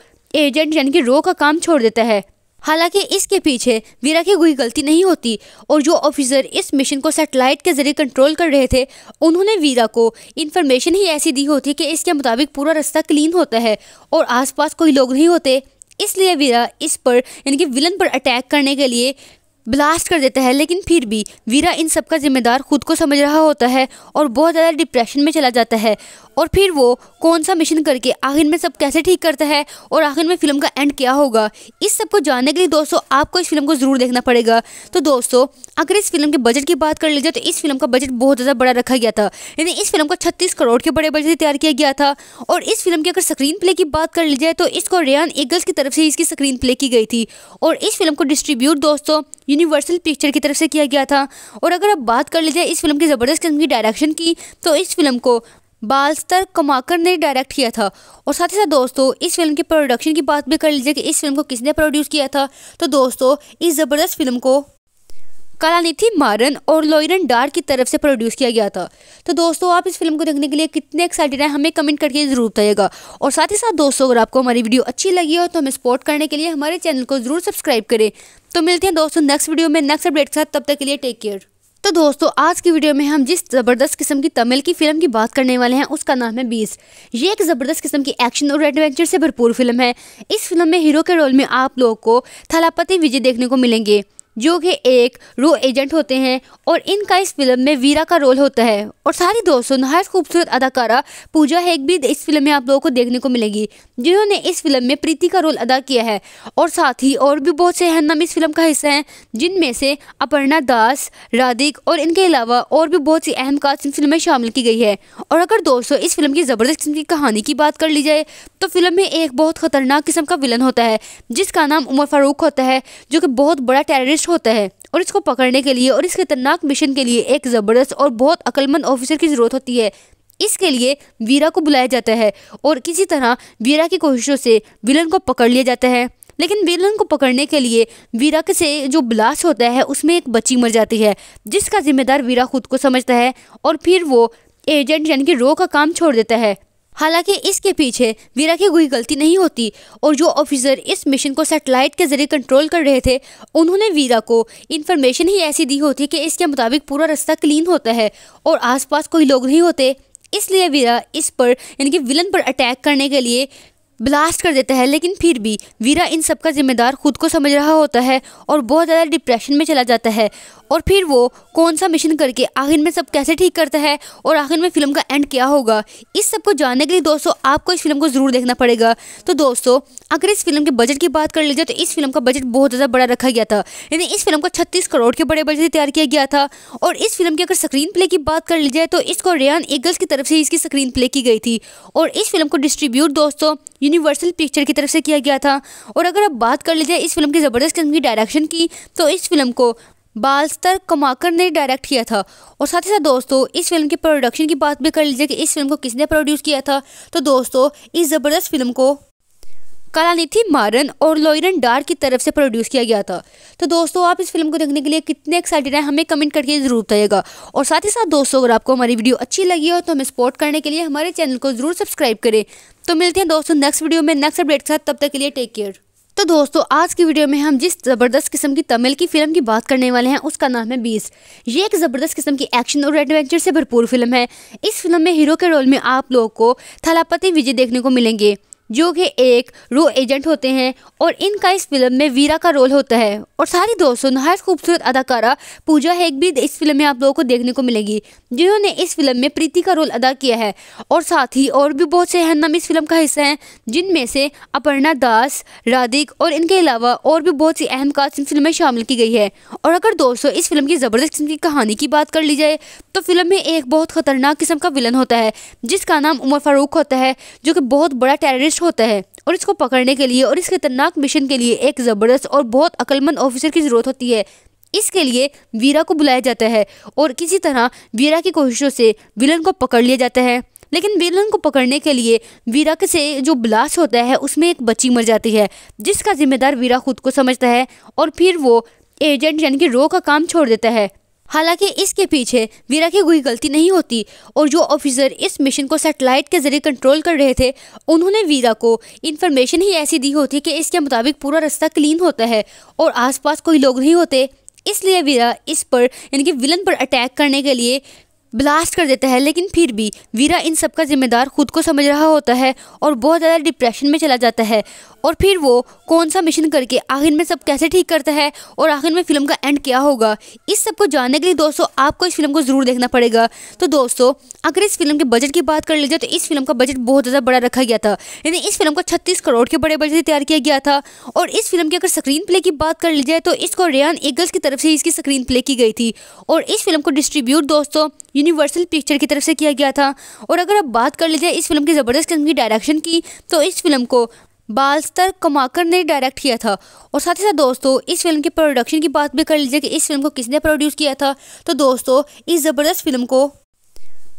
एजेंट यानी कि रो का काम छोड़ देता है हालांकि इसके पीछे वीरा की कोई गलती नहीं होती और जो ऑफिसर इस मिशन को सैटेलाइट के जरिए कंट्रोल कर रहे थे उन्होंने वीरा को इन्फॉर्मेशन ही ऐसी दी होती कि इसके मुताबिक पूरा रास्ता क्लीन होता है और आसपास कोई लोग नहीं होते इसलिए वीरा इस पर यानी कि विलन पर अटैक करने के लिए ब्लास्ट कर देता है लेकिन फिर भी वीरा इन सब का जिम्मेदार खुद को समझ रहा होता है और बहुत ज़्यादा डिप्रेशन में चला जाता है और फिर वो कौन सा मिशन करके आखिर में सब कैसे ठीक करता है और आखिर में फिल्म का एंड क्या होगा इस सब को जानने के लिए दोस्तों आपको इस फिल्म को ज़रूर देखना पड़ेगा तो दोस्तों अगर इस फिल्म के बजट की बात कर लीजिए तो इस फिल्म का बजट बहुत ज़्यादा बड़ा रखा गया था यानी इस फिल्म को छत्तीस करोड़ के बड़े बजट से तैयार किया गया था और इस फिल्म की अगर स्क्रीन प्ले की बात कर ली जाए तो इसको रेयान एगल्स की तरफ से इसकी स्क्रीन प्ले की गई थी और इस फिल्म को डिस्ट्रीब्यूट दोस्तों यूनिवर्सल पिक्चर की तरफ से किया गया था और अगर आप बात कर लीजिए इस फिल्म की ज़बरदस्त किस्म की डायरेक्शन की तो इस फिल्म को बालस्तर कमाकर ने डायरेक्ट किया था और साथ ही साथ दोस्तों इस फिल्म के प्रोडक्शन की बात भी कर लीजिए कि इस फिल्म को किसने प्रोड्यूस किया था तो दोस्तों इस ज़बरदस्त फिल्म को कलानिथि मारन और लोयरन डार की तरफ से प्रोड्यूस किया गया था तो दोस्तों आप इस फिल्म को देखने के लिए कितने एक्साइटेड हैं हमें कमेंट करके ज़रूर बताइएगा और साथ ही साथ दोस्तों अगर आपको हमारी वीडियो अच्छी लगी हो तो हमें सपोर्ट करने के लिए हमारे चैनल को ज़रूर सब्सक्राइब करें तो मिलते हैं दोस्तों नेक्स्ट वीडियो में नेक्स्ट अपडेट के साथ तब तक के लिए टेक केयर तो दोस्तों आज की वीडियो में हम जिस ज़बरदस्त किस्म की तमिल की फिल्म की बात करने वाले हैं उसका नाम है बीस ये एक ज़बरदस्त किस्म की एक्शन और एडवेंचर से भरपूर फिल्म है इस फिल्म में हीरो के रोल में आप लोगों को थलापति विजय देखने को मिलेंगे जो कि एक रो एजेंट होते हैं और इनका इस फिल्म में वीरा का रोल होता है और सारी दोस्तों नहायत खूबसूरत अदाकारा पूजा हेग भी इस फिल्म में आप लोगों को देखने को मिलेगी जिन्होंने इस फिल्म में प्रीति का रोल अदा किया है और साथ ही और भी बहुत से हन्नम इस फिल्म का हिस्सा हैं जिनमें से अपर्णा दास राधिक और इनके अलावा और भी बहुत सी अहम कास्ट इन फिल्म में शामिल की गई है और अगर दोस्तों इस फिल्म की ज़बरदस्त किस्म की कहानी की बात कर ली जाए तो फिल्म में एक बहुत ख़तरनाक किस्म का विलन होता है जिसका नाम उमर फारूक होता है जो कि बहुत बड़ा टेररिस्ट होता है और इसको पकड़ने के लिए और इस खतरनाक मिशन के लिए एक ज़बरदस्त और बहुत अक्लमंद ऑफिसर की ज़रूरत होती है इसके लिए वीरा को बुलाया जाता है और किसी तरह वीरा की कोशिशों से विलन को पकड़ लिया जाता है लेकिन विलन को पकड़ने के लिए वीरा के से जो ब्लास्ट होता है उसमें एक बच्ची मर जाती है जिसका जिम्मेदार वीरा खुद को समझता है और फिर वो एजेंट यानी कि रो का काम छोड़ देता है हालांकि इसके पीछे वीरा की कोई गलती नहीं होती और जो ऑफिसर इस मिशन को सेटेलाइट के जरिए कंट्रोल कर रहे थे उन्होंने वीरा को इन्फॉर्मेशन ही ऐसी दी होती कि इसके मुताबिक पूरा रास्ता क्लीन होता है और आसपास कोई लोग नहीं होते इसलिए वीरा इस पर यानी कि विलन पर अटैक करने के लिए ब्लास्ट कर देता है लेकिन फिर भी वीरा इन सब का जिम्मेदार खुद को समझ रहा होता है और बहुत ज़्यादा डिप्रेशन में चला जाता है और फिर वो कौन सा मिशन करके आखिर में सब कैसे ठीक करता है और आखिर में फिल्म का एंड क्या होगा इस सब को जानने के लिए दोस्तों आपको इस फिल्म को ज़रूर देखना पड़ेगा तो दोस्तों अगर इस फिल्म के बजट की बात कर ली जाए तो इस फिल्म का बजट बहुत ज़्यादा बड़ा रखा गया था यानी इस फिल्म को 36 करोड़ के बड़े बजट से तैयार किया गया था और इस फिल्म की अगर स्क्रीन प्ले की बात कर ली जाए तो इसको रेयान एगल्स की तरफ से इसकी स्क्रीन प्ले की गई थी और इस फिल्म को डिस्ट्रीब्यूट दोस्तों यूनिवर्सल पिक्चर की तरफ से किया गया था और अगर आप बात कर ली जाए इस फिल्म की ज़बरदस्त किस्म की डायरेक्शन की तो इस फिल्म को बालस्तर कमाकर ने डायरेक्ट किया था और साथ ही साथ दोस्तों इस फिल्म के प्रोडक्शन की बात भी कर लीजिए कि इस फिल्म को किसने प्रोड्यूस किया था तो दोस्तों इस ज़बरदस्त फिल्म को कालानिथि मारन और लोयरन डार की तरफ से प्रोड्यूस किया गया था तो दोस्तों आप इस फिल्म को देखने के लिए कितने एक्साइटेड हैं हमें कमेंट करके ज़रूर बताइएगा और साथ ही साथ दोस्तों अगर आपको हमारी वीडियो अच्छी लगी हो तो हमें सपोर्ट करने के लिए हमारे चैनल को ज़रूर सब्सक्राइब करें तो मिलते हैं दोस्तों नेक्स्ट वीडियो में नेक्स्ट अपडेट के साथ तब तक के लिए टेक केयर तो दोस्तों आज की वीडियो में हम जिस ज़बरदस्त किस्म की तमिल की फिल्म की बात करने वाले हैं उसका नाम है बीस ये एक ज़बरदस्त किस्म की एक्शन और एडवेंचर से भरपूर फिल्म है इस फिल्म में हीरो के रोल में आप लोगों को थलापति विजय देखने को मिलेंगे जो कि एक रो एजेंट होते हैं और इनका इस फिल्म में वीरा का रोल होता है और सारी दोस्तों नहायत खूबसूरत अदाकारा पूजा हेग भी इस फिल्म में आप लोगों को देखने को मिलेगी जिन्होंने इस फिल्म में प्रीति का रोल अदा किया है और साथ ही और भी बहुत से हन्नम इस फिल्म का हिस्सा हैं जिनमें से अपर्णा दास राधिक और इनके अलावा और भी बहुत सी अहम कास्ट इन फिल्म में शामिल की गई है और अगर दोस्तों इस फिल्म की ज़बरदस्त किस्म की कहानी की बात कर ली जाए तो फिल्म में एक बहुत खतरनाक किस्म का विलन होता है जिसका नाम उमर फारूक होता है जो कि बहुत बड़ा टेररिस्ट होता है और इसको पकड़ने के लिए और इस खतरनाक मिशन के लिए एक ज़बरदस्त और बहुत अक्लमंद ऑफिसर की ज़रूरत होती है इसके लिए वीरा को बुलाया जाता है और किसी तरह वीरा की कोशिशों से विलन को पकड़ लिया जाता है लेकिन विलन को पकड़ने के लिए वीरा के से जो ब्लास्ट होता है उसमें एक बच्ची मर जाती है जिसका जिम्मेदार वीरा खुद को समझता है और फिर वो एजेंट यानी कि रो का काम छोड़ देता है हालांकि इसके पीछे वीरा की कोई गलती नहीं होती और जो ऑफिसर इस मिशन को सैटेलाइट के जरिए कंट्रोल कर रहे थे उन्होंने वीरा को इन्फॉर्मेशन ही ऐसी दी होती कि इसके मुताबिक पूरा रास्ता क्लीन होता है और आसपास कोई लोग नहीं होते इसलिए वीरा इस पर यानी कि विलन पर अटैक करने के लिए ब्लास्ट कर देता है लेकिन फिर भी वीरा इन सब का जिम्मेदार खुद को समझ रहा होता है और बहुत ज़्यादा डिप्रेशन में चला जाता है और फिर वो कौन सा मिशन करके आखिर में सब कैसे ठीक करता है और आखिर में फिल्म का एंड क्या होगा इस सब को जानने के लिए दोस्तों आपको इस फिल्म को ज़रूर देखना पड़ेगा तो दोस्तों अगर इस फिल्म के बजट की बात कर ली जाए तो इस फिल्म का बजट बहुत ज़्यादा बड़ा रखा गया था यानी इस फिल्म को छत्तीस करोड़ के बड़े बजट से तैयार किया गया था और इस फिल्म की अगर स्क्रीन प्ले की बात कर ली जाए तो इसको रेयान एगल्स की तरफ से इसकी स्क्रीन प्ले की गई थी और इस फिल्म को डिस्ट्रीब्यूट दोस्तों यूनिवर्सल पिक्चर की तरफ से किया गया था और अगर आप बात कर लीजिए इस फिल्म की ज़बरदस्त किस्म की डायरेक्शन की तो इस फिल्म को बालस्तर कमाकर ने डायरेक्ट किया था और साथ ही साथ दोस्तों इस फिल्म के प्रोडक्शन की बात भी कर लीजिए कि इस फिल्म को किसने प्रोड्यूस किया था तो दोस्तों इस ज़बरदस्त फिल्म को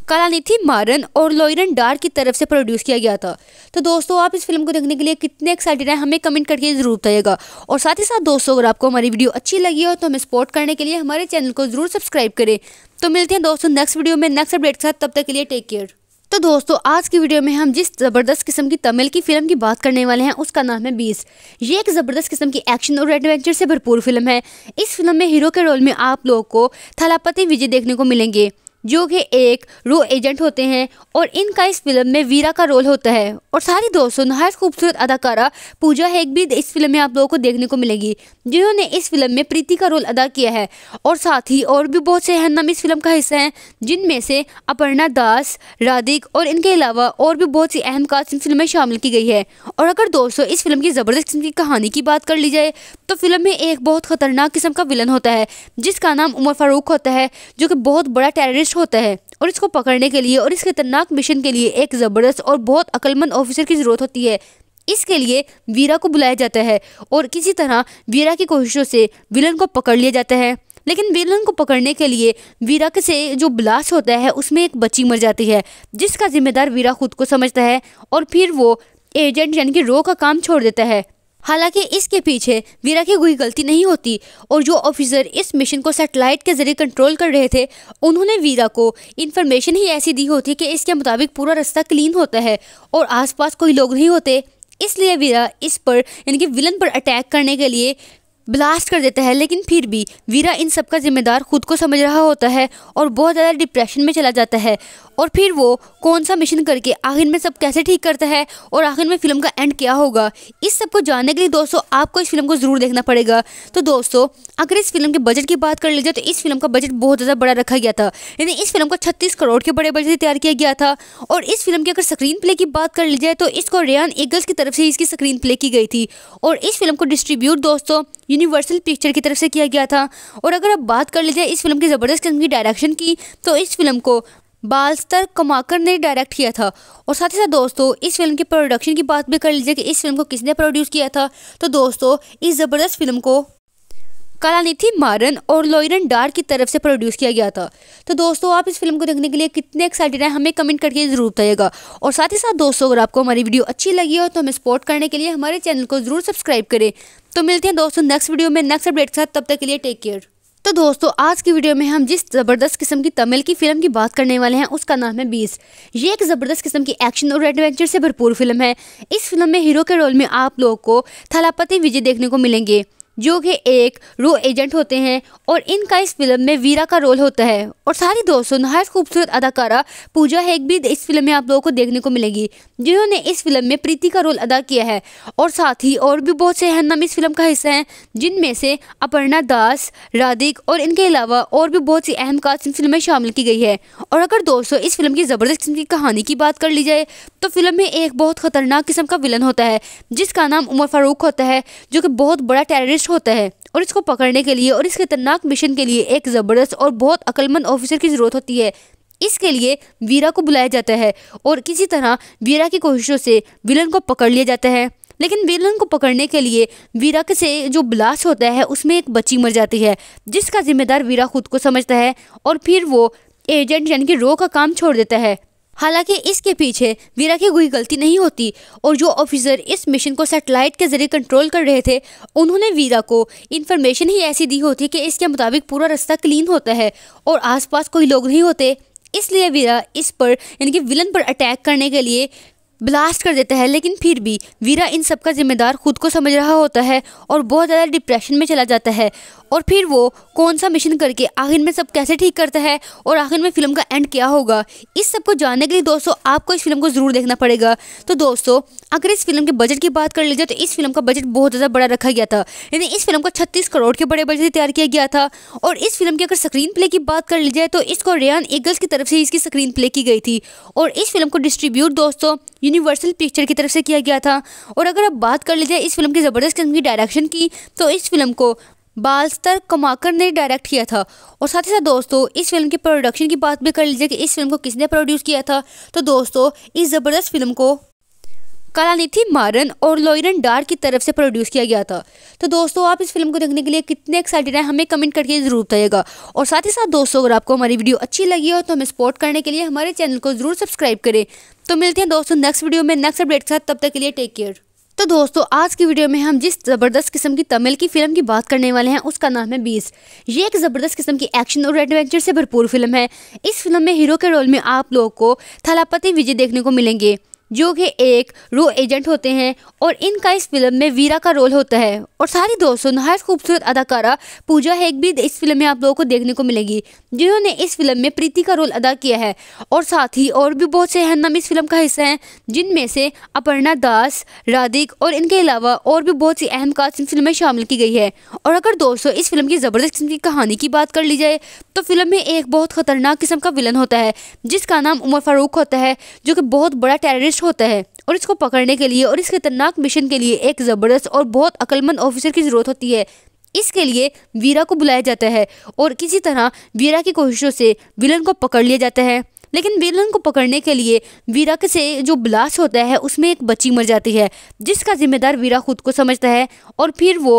कालानिथि मारन और लॉयरन डार की तरफ से प्रोड्यूस किया गया था तो दोस्तों आप इस फिल्म को देखने के लिए कितने एक्साइटेड हैं हमें कमेंट करके ज़रूर बताइएगा और साथ ही साथ दोस्तों अगर आपको हमारी वीडियो अच्छी लगी हो तो हमें सपोर्ट करने के लिए हमारे चैनल को ज़रूर सब्सक्राइब करें तो मिलते हैं दोस्तों नेक्स्ट वीडियो में नेक्स्ट अपडेट के साथ तब तक के लिए टेक केयर तो दोस्तों आज की वीडियो में हम जिस ज़बरदस्त किस्म की तमिल की फिल्म की बात करने वाले हैं उसका नाम है बीस ये एक ज़बरदस्त किस्म की एक्शन और एडवेंचर से भरपूर फिल्म है इस फिल्म में हीरो के रोल में आप लोगों को थलापति विजय देखने को मिलेंगे जो कि एक रो एजेंट होते हैं और इनका इस फिल्म में वीरा का रोल होता है और सारी दोस्तों नहायत खूबसूरत अदाकारा पूजा हेग भी इस फिल्म में आप लोगों को देखने को मिलेगी जिन्होंने इस फिल्म में प्रीति का रोल अदा किया है और साथ ही और भी बहुत से नाम इस फिल्म का हिस्सा हैं जिनमें से अपर्णा दास राधिक और इनके अलावा और भी बहुत सी अहम कास्ट इन फिल्म में शामिल की गई है और अगर दोस्तों इस फिल्म की ज़बरदस्त किस्म की कहानी की बात कर ली जाए तो फिल्म में एक बहुत ख़तरनाक किस्म का विलन होता है जिसका नाम उमर फारूक होता है जो कि बहुत बड़ा टेररिस्ट टेररिस्ट होता है और इसको पकड़ने के लिए और इस खतरनाक मिशन के लिए एक ज़बरदस्त और बहुत अकलमंद ऑफिसर की ज़रूरत होती है इसके लिए वीरा को बुलाया जाता है और किसी तरह वीरा की कोशिशों से विलन को पकड़ लिया जाता है लेकिन विलन को पकड़ने के लिए वीरा से जो ब्लास्ट होता है उसमें एक बच्ची मर जाती है जिसका जिम्मेदार वीरा खुद को समझता है और फिर वो एजेंट यानी कि रो का काम छोड़ देता है हालांकि इसके पीछे वीरा की कोई गलती नहीं होती और जो ऑफिसर इस मिशन को सैटेलाइट के जरिए कंट्रोल कर रहे थे उन्होंने वीरा को इन्फॉर्मेशन ही ऐसी दी होती कि इसके मुताबिक पूरा रास्ता क्लीन होता है और आसपास कोई लोग नहीं होते इसलिए वीरा इस पर यानी कि विलन पर अटैक करने के लिए ब्लास्ट कर देता है लेकिन फिर भी वीरा इन सब का जिम्मेदार खुद को समझ रहा होता है और बहुत ज़्यादा डिप्रेशन में चला जाता है और फिर वो कौन सा मिशन करके आखिर में सब कैसे ठीक करता है और आखिर में फिल्म का एंड क्या होगा इस सब को जानने के लिए दोस्तों आपको इस फिल्म को ज़रूर देखना पड़ेगा तो दोस्तों अगर इस फिल्म के बजट की बात कर लीजिए तो इस फिल्म का बजट बहुत ज़्यादा बड़ा रखा गया था यानी इस फिल्म को छत्तीस करोड़ के बड़े बजट से तैयार किया गया था और इस फिल्म की अगर स्क्रीन प्ले की बात कर ली जाए तो इसको रेयान एगल्स की तरफ से इसकी स्क्रीन प्ले की गई थी और इस फिल्म को डिस्ट्रीब्यूट दोस्तों यूनिवर्सल पिक्चर की तरफ से किया गया था और अगर आप बात कर लीजिए इस फिल्म की ज़बरदस्त किस्म की डायरेक्शन की तो इस फिल्म को बालस्तर कमाकर ने डायरेक्ट किया था और साथ ही साथ दोस्तों इस फिल्म की प्रोडक्शन की बात भी कर लीजिए कि इस फिल्म को किसने प्रोड्यूस किया था तो दोस्तों इस ज़बरदस्त फिल्म को कालानिथि मारन और लॉयरन डार की तरफ से प्रोड्यूस किया गया था तो दोस्तों आप इस फिल्म को देखने के लिए कितने एक्साइटेड हैं हमें कमेंट करके ज़रूर बताइएगा और साथ ही साथ दोस्तों अगर आपको हमारी वीडियो अच्छी लगी हो तो हमें सपोर्ट करने के लिए हमारे चैनल को ज़रूर सब्सक्राइब करें तो मिलते हैं दोस्तों नेक्स्ट वीडियो में नेक्स्ट अपडेट के साथ तब तक के लिए टेक केयर तो दोस्तों आज की वीडियो में हम जिस ज़बरदस्त किस्म की तमिल की फिल्म की बात करने वाले हैं उसका नाम है बीस ये एक ज़बरदस्त किस्म की एक्शन और एडवेंचर से भरपूर फिल्म है इस फिल्म में हीरो के रोल में आप लोगों को थलापति विजय देखने को मिलेंगे जो कि एक रो एजेंट होते हैं और इनका इस फिल्म में वीरा का रोल होता है और सारी दोस्तों नहायत खूबसूरत अदाकारा पूजा हेग भी इस फिल्म में आप लोगों को देखने को मिलेगी जिन्होंने इस फिल्म में प्रीति का रोल अदा किया है और साथ ही और भी बहुत से हन्नम इस फिल्म का हिस्सा हैं जिनमें से अपर्णा दास राधिक और इनके अलावा और भी बहुत सी अहम कास्ट इन फिल्म में शामिल की गई है और अगर दोस्तों इस फिल्म की ज़बरदस्त किस्म की कहानी की बात कर ली जाए तो फिल्म में एक बहुत ख़तरनाक किस्म का विलन होता है जिसका नाम उमर फारूक होता है जो कि बहुत बड़ा टेररिस्ट होता है और इसको पकड़ने के लिए और इस खतरनाक मिशन के लिए एक ज़बरदस्त और बहुत अक्लमंद ऑफिसर की ज़रूरत होती है इसके लिए वीरा को बुलाया जाता है और किसी तरह वीरा की कोशिशों से विलन को पकड़ लिया जाता है लेकिन विलन को पकड़ने के लिए वीरा के से जो ब्लास्ट होता है उसमें एक बच्ची मर जाती है जिसका जिम्मेदार वीरा खुद को समझता है और फिर वो एजेंट यानी कि रो का काम छोड़ देता है हालांकि इसके पीछे वीरा की कोई गलती नहीं होती और जो ऑफिसर इस मिशन को सेटेलाइट के जरिए कंट्रोल कर रहे थे उन्होंने वीरा को इन्फॉर्मेशन ही ऐसी दी होती कि इसके मुताबिक पूरा रास्ता क्लीन होता है और आसपास कोई लोग नहीं होते इसलिए वीरा इस पर यानी कि विलन पर अटैक करने के लिए ब्लास्ट कर देता है लेकिन फिर भी वीरा इन सब का जिम्मेदार खुद को समझ रहा होता है और बहुत ज़्यादा डिप्रेशन में चला जाता है और फिर वो कौन सा मिशन करके आखिर में सब कैसे ठीक करता है और आखिर में फिल्म का एंड क्या होगा इस सब को जानने के लिए दोस्तों आपको इस फिल्म को ज़रूर देखना पड़ेगा तो दोस्तों अगर इस फिल्म के बजट की बात कर लीजिए तो इस फिल्म का बजट बहुत ज़्यादा बड़ा रखा गया था यानी इस फिल्म को छत्तीस करोड़ के बड़े बजट से तैयार किया गया था और इस फिल्म की अगर स्क्रीन प्ले की बात कर ली जाए तो इसको रेयान ईगल्स की तरफ से इसकी स्क्रीन प्ले की गई थी और इस फिल्म को डिस्ट्रीब्यूट दोस्तों यूनिवर्सल पिक्चर की तरफ से किया गया था और अगर आप बात कर लेते हैं इस फिल्म की ज़बरदस्त किस्म की डायरेक्शन की तो इस फिल्म को बालस्तर कमाकर ने डायरेक्ट किया था और साथ ही साथ दोस्तों इस फिल्म के प्रोडक्शन की बात भी कर लीजिए कि इस फिल्म को किसने प्रोड्यूस किया था तो दोस्तों इस ज़बरदस्त फिल्म को कालानिथि मारन और लोयरन डार की तरफ से प्रोड्यूस किया गया था तो दोस्तों आप इस फिल्म को देखने के लिए कितने एक्साइटेड हैं हमें कमेंट करके ज़रूर बताइएगा और साथ ही साथ दोस्तों अगर आपको हमारी वीडियो अच्छी लगी हो तो हमें सपोर्ट करने के लिए हमारे चैनल को ज़रूर सब्सक्राइब करें तो मिलते हैं दोस्तों नेक्स्ट वीडियो में नेक्स्ट अपडेट के साथ तब तक के लिए टेक केयर तो दोस्तों आज की वीडियो में हम जिस ज़बरदस्त किस्म की तमिल की फिल्म की बात करने वाले हैं उसका नाम है बीस ये एक ज़बरदस्त किस्म की एक्शन और एडवेंचर से भरपूर फिल्म है इस फिल्म में हीरो के रोल में आप लोगों को थलापति विजय देखने को मिलेंगे जो कि एक रो एजेंट होते हैं और इनका इस फिल्म में वीरा का रोल होता है और सारी दोस्तों नहायत खूबसूरत अदाकारा पूजा हेग भी इस फिल्म में आप लोगों को देखने को मिलेगी जिन्होंने इस फिल्म में प्रीति का रोल अदा किया है और साथ ही और भी बहुत से अहम इस फिल्म का हिस्सा हैं जिनमें से अपर्णा दास राधिक और इनके अलावा और भी बहुत सी अहम कास्ट इन फिल्म में शामिल की गई है और अगर दोस्तों इस फिल्म की ज़बरदस्त किस्म की कहानी की बात कर ली जाए तो फिल्म में एक बहुत खतरनाक किस्म का विलन होता है जिसका नाम उमर फारूक होता है जो कि बहुत बड़ा टेररिस्ट कोशिश होता है और इसको पकड़ने के लिए और इस खतरनाक मिशन के लिए एक ज़बरदस्त और बहुत अकलमंद ऑफिसर की ज़रूरत होती है इसके लिए वीरा को बुलाया जाता है और किसी तरह वीरा की कोशिशों से विलन को पकड़ लिया जाता है लेकिन विलन को पकड़ने के लिए वीरा के से जो ब्लास्ट होता है उसमें एक बच्ची मर जाती है जिसका जिम्मेदार वीरा खुद को समझता है और फिर वो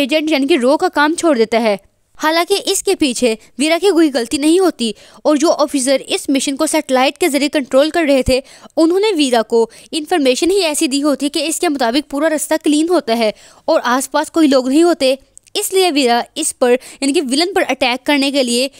एजेंट यानी कि रो का काम छोड़ देता है हालांकि इसके पीछे वीरा की कोई गलती नहीं होती और जो ऑफिसर इस मिशन को सैटेलाइट के जरिए कंट्रोल कर रहे थे उन्होंने वीरा को इन्फॉर्मेशन ही ऐसी दी होती कि इसके मुताबिक पूरा रास्ता क्लीन होता है और आसपास कोई लोग नहीं होते इसलिए वीरा इस पर यानी कि विलन पर अटैक करने के लिए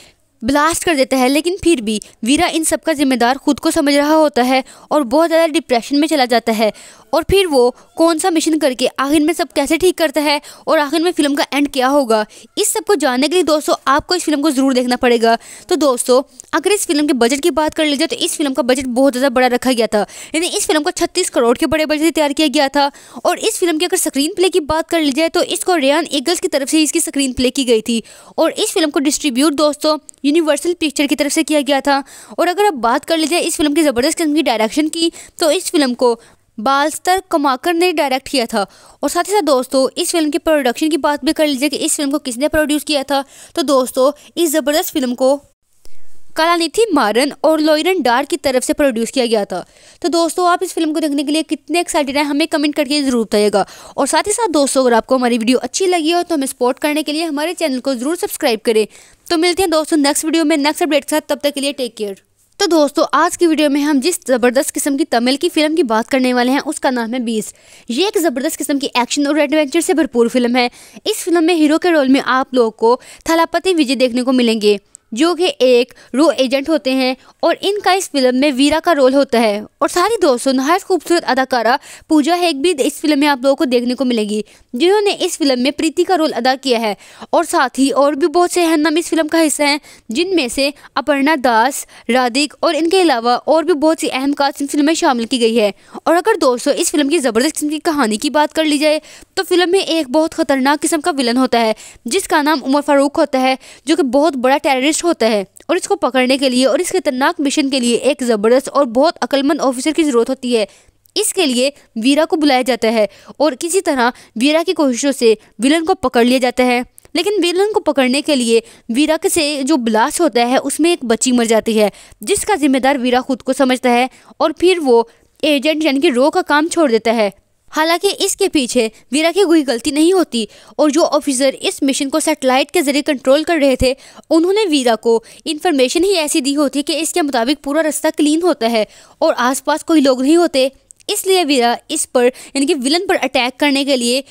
ब्लास्ट कर देता है लेकिन फिर भी वीरा इन सब का जिम्मेदार खुद को समझ रहा होता है और बहुत ज़्यादा डिप्रेशन में चला जाता है और फिर वो कौन सा मिशन करके आखिर में सब कैसे ठीक करता है और आखिर में फिल्म का एंड क्या होगा इस सब को जानने के लिए दोस्तों आपको इस फिल्म को ज़रूर देखना पड़ेगा तो दोस्तों अगर इस फिल्म के बजट की बात कर ली जाए तो इस फिल्म का बजट बहुत ज़्यादा बड़ा रखा गया था यानी इस फिल्म को छत्तीस करोड़ के बड़े बजट से तैयार किया गया था और इस फिल्म की अगर स्क्रीन प्ले की बात कर ली जाए तो इसको रेयान एगल्स की तरफ से इसकी स्क्रीन प्ले की गई थी और इस फिल्म को डिस्ट्रीब्यूट दोस्तों यूनिवर्सल पिक्चर की तरफ से किया गया था और अगर आप बात कर लीजिए इस फिल्म की ज़बरदस्त किस्म की डायरेक्शन की तो इस फिल्म को बालस्तर कमाकर ने डायरेक्ट किया था और साथ ही साथ दोस्तों इस फिल्म के प्रोडक्शन की बात भी कर लीजिए कि इस फिल्म को किसने प्रोड्यूस किया था तो दोस्तों इस ज़बरदस्त फिल्म को नीति मारन और लॉयरन डार की तरफ से प्रोड्यूस किया गया था तो दोस्तों आप इस फिल्म को देखने के लिए कितने एक्साइटेड हैं हमें कमेंट करके ज़रूर बताइएगा और साथ ही साथ दोस्तों अगर आपको हमारी वीडियो अच्छी लगी हो तो हमें सपोर्ट करने के लिए हमारे चैनल को ज़रूर सब्सक्राइब करें तो मिलते हैं दोस्तों नेक्स्ट वीडियो में नेक्स्ट अपडेट के साथ तब तक के लिए टेक केयर तो दोस्तों आज की वीडियो में हम जिस ज़बरदस्त किस्म की तमिल की फिल्म की बात करने वाले हैं उसका नाम है बीस ये एक ज़बरदस्त किस्म की एक्शन और एडवेंचर से भरपूर फिल्म है इस फिल्म में हीरो के रोल में आप लोगों को थलापति विजय देखने को मिलेंगे जो कि एक रो एजेंट होते हैं और इनका इस फिल्म में वीरा का रोल होता है और सारी दोस्तों नहायत खूबसूरत अदाकारा पूजा हेग भी इस फिल्म में आप लोगों को देखने को मिलेगी जिन्होंने इस फिल्म में प्रीति का रोल अदा किया है और साथ ही और भी बहुत से नाम इस फिल्म का हिस्सा हैं जिनमें से अपर्णा दास राधिक और इनके अलावा और भी बहुत सी अहम कास्ट इन फिल्म में शामिल की गई है और अगर दोस्तों इस फिल्म की ज़बरदस्त किस्म की कहानी की बात कर ली जाए तो फिल्म में एक बहुत खतरनाक किस्म का विलन होता है जिसका नाम उमर फारूक होता है जो कि बहुत बड़ा टेररिस्ट होता है और इसको पकड़ने के लिए और इस खतरनाक मिशन के लिए एक ज़बरदस्त और बहुत अक्लमंद ऑफिसर की ज़रूरत होती है इसके लिए वीरा को बुलाया जाता है और किसी तरह वीरा की कोशिशों से विलन को पकड़ लिया जाता है लेकिन विलन को पकड़ने के लिए वीरा से जो ब्लास्ट होता है उसमें एक बच्ची मर जाती है जिसका जिम्मेदार वीरा खुद को समझता है और फिर वो एजेंट यानी कि रो का काम छोड़ देता है हालांकि इसके पीछे वीरा की कोई गलती नहीं होती और जो ऑफिसर इस मिशन को सैटेलाइट के जरिए कंट्रोल कर रहे थे उन्होंने वीरा को इन्फॉर्मेशन ही ऐसी दी होती कि इसके मुताबिक पूरा रास्ता क्लीन होता है और आसपास कोई लोग नहीं होते इसलिए वीरा इस पर यानी कि विलन पर अटैक करने के लिए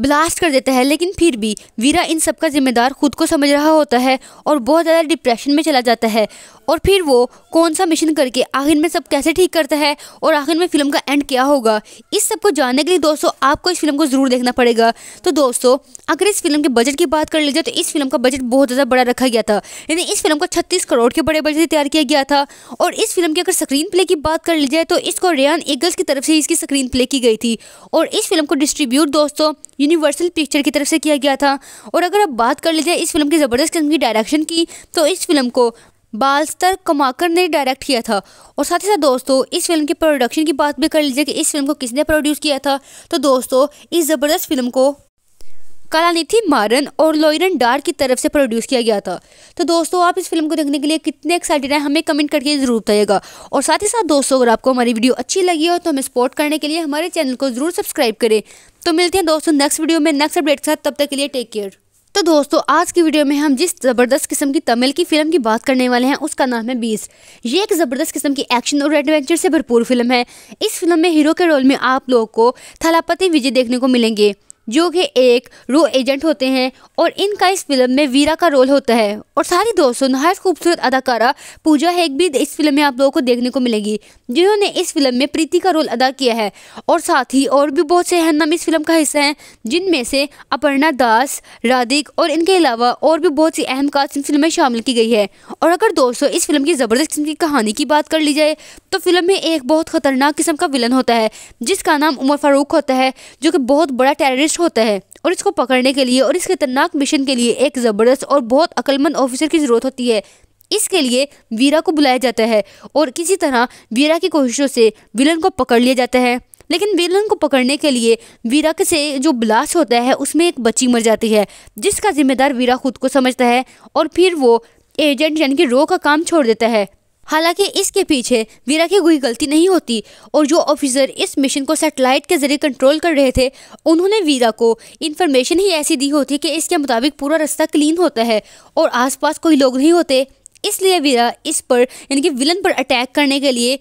ब्लास्ट कर देता है लेकिन फिर भी वीरा इन सब का जिम्मेदार खुद को समझ रहा होता है और बहुत ज़्यादा डिप्रेशन में चला जाता है और फिर वो कौन सा मिशन करके आखिर में सब कैसे ठीक करता है और आखिर में फिल्म का एंड क्या होगा इस सब को जानने के लिए दोस्तों आपको इस फिल्म को ज़रूर देखना पड़ेगा तो दोस्तों अगर इस फिल्म के बजट की बात कर लीजिए तो इस फिल्म का बजट बहुत ज़्यादा बड़ा रखा गया था यानी इस फिल्म को छत्तीस करोड़ के बड़े बजट से तैयार किया गया था और इस फिल्म की अगर स्क्रीन प्ले की बात कर ली जाए तो इसको रेयान एगल्स की तरफ से इसकी स्क्रीन प्ले की गई थी और इस फिल्म को डिस्ट्रीब्यूट दोस्तों यूनिवर्सल पिक्चर की तरफ से किया गया था और अगर आप बात कर लीजिए इस फिल्म की ज़बरदस्त किस्म की डायरेक्शन की तो इस फिल्म को बालस्तर कमाकर ने डायरेक्ट किया था और साथ ही साथ दोस्तों इस फिल्म की प्रोडक्शन की बात भी कर लीजिए कि इस फिल्म को किसने प्रोड्यूस किया था तो दोस्तों इस ज़बरदस्त फिल्म को कालानिथि मारन और लोयरन डार की तरफ से प्रोड्यूस किया गया था तो दोस्तों आप इस फिल्म को देखने के लिए कितने एक्साइटेड हैं हमें कमेंट करके ज़रूर बताइएगा और साथ ही साथ दोस्तों अगर आपको हमारी वीडियो अच्छी लगी हो तो हमें सपोर्ट करने के लिए हमारे चैनल को ज़रूर सब्सक्राइब करें तो मिलते हैं दोस्तों नेक्स्ट वीडियो में नेक्स्ट अपडेट के साथ तब तक के लिए टेक केयर तो दोस्तों आज की वीडियो में हम जिस ज़बरदस्त किस्म की तमिल की फिल्म की बात करने वाले हैं उसका नाम है बीस ये एक ज़बरदस्त किस्म की एक्शन और एडवेंचर से भरपूर फिल्म है इस फिल्म में हीरो के रोल में आप लोगों को थलापति विजय देखने को मिलेंगे जो कि एक रो एजेंट होते हैं और इनका इस फिल्म में वीरा का रोल होता है और सारी दोस्तों नहायत खूबसूरत अदाकारा पूजा हेग भी इस फिल्म में आप लोगों को देखने को मिलेगी जिन्होंने इस फिल्म में प्रीति का रोल अदा किया है और साथ ही और भी बहुत से हन्नम इस फिल्म का हिस्सा हैं जिनमें से अपर्णा दास राधिक और इनके अलावा और भी बहुत सी अहम कास्ट इन फिल्म में शामिल की गई है और अगर दोस्तों इस फिल्म की ज़बरदस्त किस्म की कहानी की बात कर ली जाए तो फिल्म में एक बहुत ख़तरनाक किस्म का विलन होता है जिसका नाम उमर फारूक होता है जो कि बहुत बड़ा टेररिस्ट होता है और इसको पकड़ने के लिए और इस खतरनाक मिशन के लिए एक ज़बरदस्त और बहुत अक्लमंद ऑफिसर की ज़रूरत होती है इसके लिए वीरा को बुलाया जाता है और किसी तरह वीरा की कोशिशों से विलन को पकड़ लिया जाता है लेकिन विलन को पकड़ने के लिए वीरा के से जो ब्लास्ट होता है उसमें एक बच्ची मर जाती है जिसका जिम्मेदार वीरा खुद को समझता है और फिर वो एजेंट यानी कि रो का काम छोड़ देता है हालांकि इसके पीछे वीरा की कोई गलती नहीं होती और जो ऑफिसर इस मिशन को सेटेलाइट के जरिए कंट्रोल कर रहे थे उन्होंने वीरा को इन्फॉर्मेशन ही ऐसी दी होती कि इसके मुताबिक पूरा रास्ता क्लीन होता है और आसपास कोई लोग नहीं होते इसलिए वीरा इस पर यानी कि विलन पर अटैक करने के लिए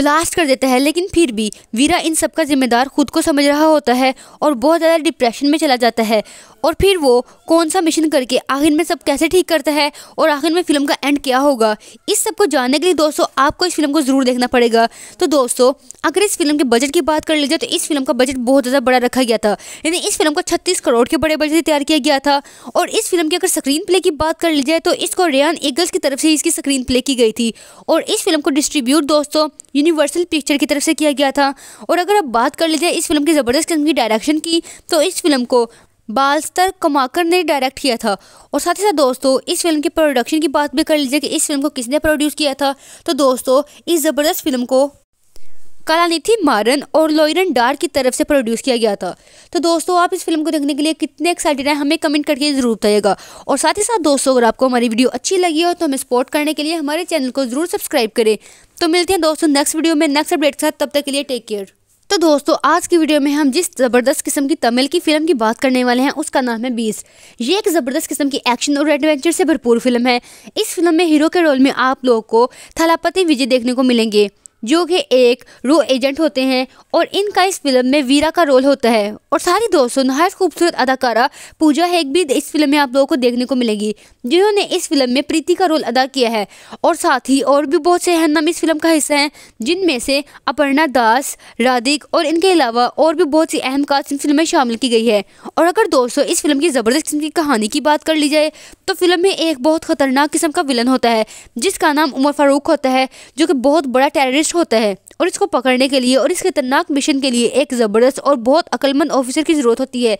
ब्लास्ट कर देता है लेकिन फिर भी वीरा इन सब का जिम्मेदार खुद को समझ रहा होता है और बहुत ज़्यादा डिप्रेशन में चला जाता है और फिर वो कौन सा मिशन करके आखिर में सब कैसे ठीक करता है और आखिर में फिल्म का एंड क्या होगा इस सब को जानने के लिए दोस्तों आपको इस फिल्म को ज़रूर देखना पड़ेगा तो दोस्तों अगर इस फिल्म के बजट की बात कर लीजिए तो इस फिल्म का बजट बहुत ज़्यादा बड़ा रखा गया था यानी इस फिल्म को छत्तीस करोड़ के बड़े बजट से तैयार किया गया था और इस फिल्म की अगर स्क्रीन प्ले की बात कर ली जाए तो इसको रेयान ईगल्स की तरफ से इसकी स्क्रीन प्ले की गई थी और इस फिल्म को डिस्ट्रीब्यूट दोस्तों यूनिवर्सल पिक्चर की तरफ से किया गया था और अगर आप बात कर लीजिए इस फिल्म की ज़बरदस्त किस्म की डायरेक्शन की तो इस फिल्म को बालस्तर कमाकर ने डायरेक्ट किया था और साथ ही साथ दोस्तों इस फिल्म की प्रोडक्शन की बात भी कर लीजिए कि इस फिल्म को किसने प्रोड्यूस किया था तो दोस्तों इस ज़बरदस्त फिल्म को कालानिथि मारन और लोयरन डार की तरफ से प्रोड्यूस किया गया था तो दोस्तों आप इस फिल्म को देखने के लिए कितने एक्साइटेड हैं हमें कमेंट करके ज़रूर बताइएगा और साथ ही साथ दोस्तों अगर आपको हमारी वीडियो अच्छी लगी हो तो हमें सपोर्ट करने के लिए हमारे चैनल को ज़रूर सब्सक्राइब करें तो मिलते हैं दोस्तों नेक्स्ट वीडियो में नेक्स्ट अपडेट के साथ तब तक के लिए टेक केयर तो दोस्तों आज की वीडियो में हम जिस ज़बरदस्त किस्म की तमिल की फिल्म की बात करने वाले हैं उसका नाम है बीस ये एक ज़बरदस्त किस्म की एक्शन और एडवेंचर से भरपूर फिल्म है इस फिल्म में हीरो के रोल में आप लोगों को थलापति विजय देखने को मिलेंगे जो कि एक रो एजेंट होते हैं और इनका इस फिल्म में वीरा का रोल होता है और सारी दोस्तों नहायत खूबसूरत अदाकारा पूजा हेग भी इस फिल्म में आप लोगों को देखने को मिलेगी जिन्होंने इस फिल्म में प्रीति का रोल अदा किया है और साथ ही और भी बहुत से अहम इस फिल्म का हिस्सा हैं जिनमें से अपर्णा दास राधिक और इनके अलावा और भी बहुत सी अहम कास्ट इन फिल्म में शामिल की गई है और अगर दोस्तों इस फिल्म की ज़बरदस्त किस्म की कहानी की बात कर ली जाए तो फिल्म में एक बहुत खतरनाक किस्म का विलन होता है जिसका नाम उमर फारूक होता है जो कि बहुत बड़ा टेररिस्ट कोशिश होता है और इसको पकड़ने के लिए और इस खतरनाक मिशन के लिए एक ज़बरदस्त और बहुत अकलमंद ऑफिसर की ज़रूरत होती है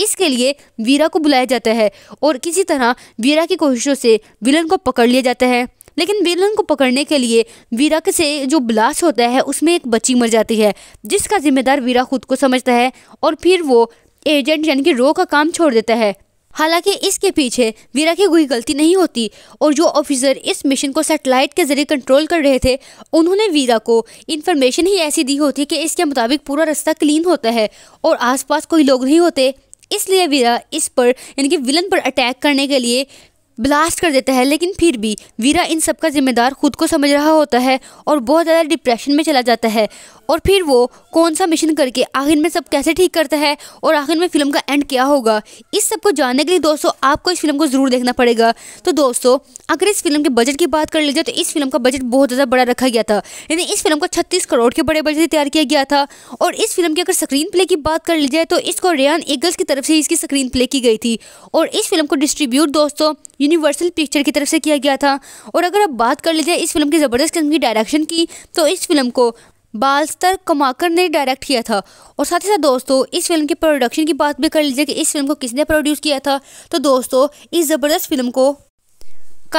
इसके लिए वीरा को बुलाया जाता है और किसी तरह वीरा की कोशिशों से विलन को पकड़ लिया जाता है लेकिन विलन को पकड़ने के लिए वीरा के से जो ब्लास्ट होता है उसमें एक बच्ची मर जाती है जिसका जिम्मेदार वीरा खुद को समझता है और फिर वो एजेंट यानी कि रो का काम छोड़ देता है हालांकि इसके पीछे वीरा की कोई गलती नहीं होती और जो ऑफिसर इस मिशन को सैटेलाइट के जरिए कंट्रोल कर रहे थे उन्होंने वीरा को इन्फॉर्मेशन ही ऐसी दी होती कि इसके मुताबिक पूरा रास्ता क्लीन होता है और आसपास कोई लोग नहीं होते इसलिए वीरा इस पर यानी कि विलन पर अटैक करने के लिए ब्लास्ट कर देता है लेकिन फिर भी वीरा इन सब का जिम्मेदार खुद को समझ रहा होता है और बहुत ज़्यादा डिप्रेशन में चला जाता है और फिर वो कौन सा मिशन करके आखिर में सब कैसे ठीक करता है और आखिर में फिल्म का एंड क्या होगा इस सब को जानने के लिए दोस्तों आपको इस फिल्म को ज़रूर देखना पड़ेगा तो दोस्तों अगर इस फिल्म के बजट की बात कर ली जाए तो इस फिल्म का बजट बहुत ज़्यादा बड़ा रखा गया था यानी इस फिल्म को छत्तीस करोड़ के बड़े बजट से तैयार किया गया था और इस फिल्म की अगर स्क्रीन प्ले की बात कर ली जाए तो इसको रेयान एगल्स की तरफ से इसकी स्क्रीन प्ले की गई थी और इस फिल्म को डिस्ट्रीब्यूट दोस्तों यूनिवर्सल पिक्चर की तरफ से किया गया था और अगर आप बात कर लीजिए इस फिल्म की ज़बरदस्त किस्म की डायरेक्शन की तो इस फिल्म को बालस्तर कमाकर ने डायरेक्ट किया था और साथ ही साथ दोस्तों इस फिल्म के प्रोडक्शन की बात भी कर लीजिए कि इस फिल्म को किसने प्रोड्यूस किया था तो दोस्तों इस ज़बरदस्त फिल्म को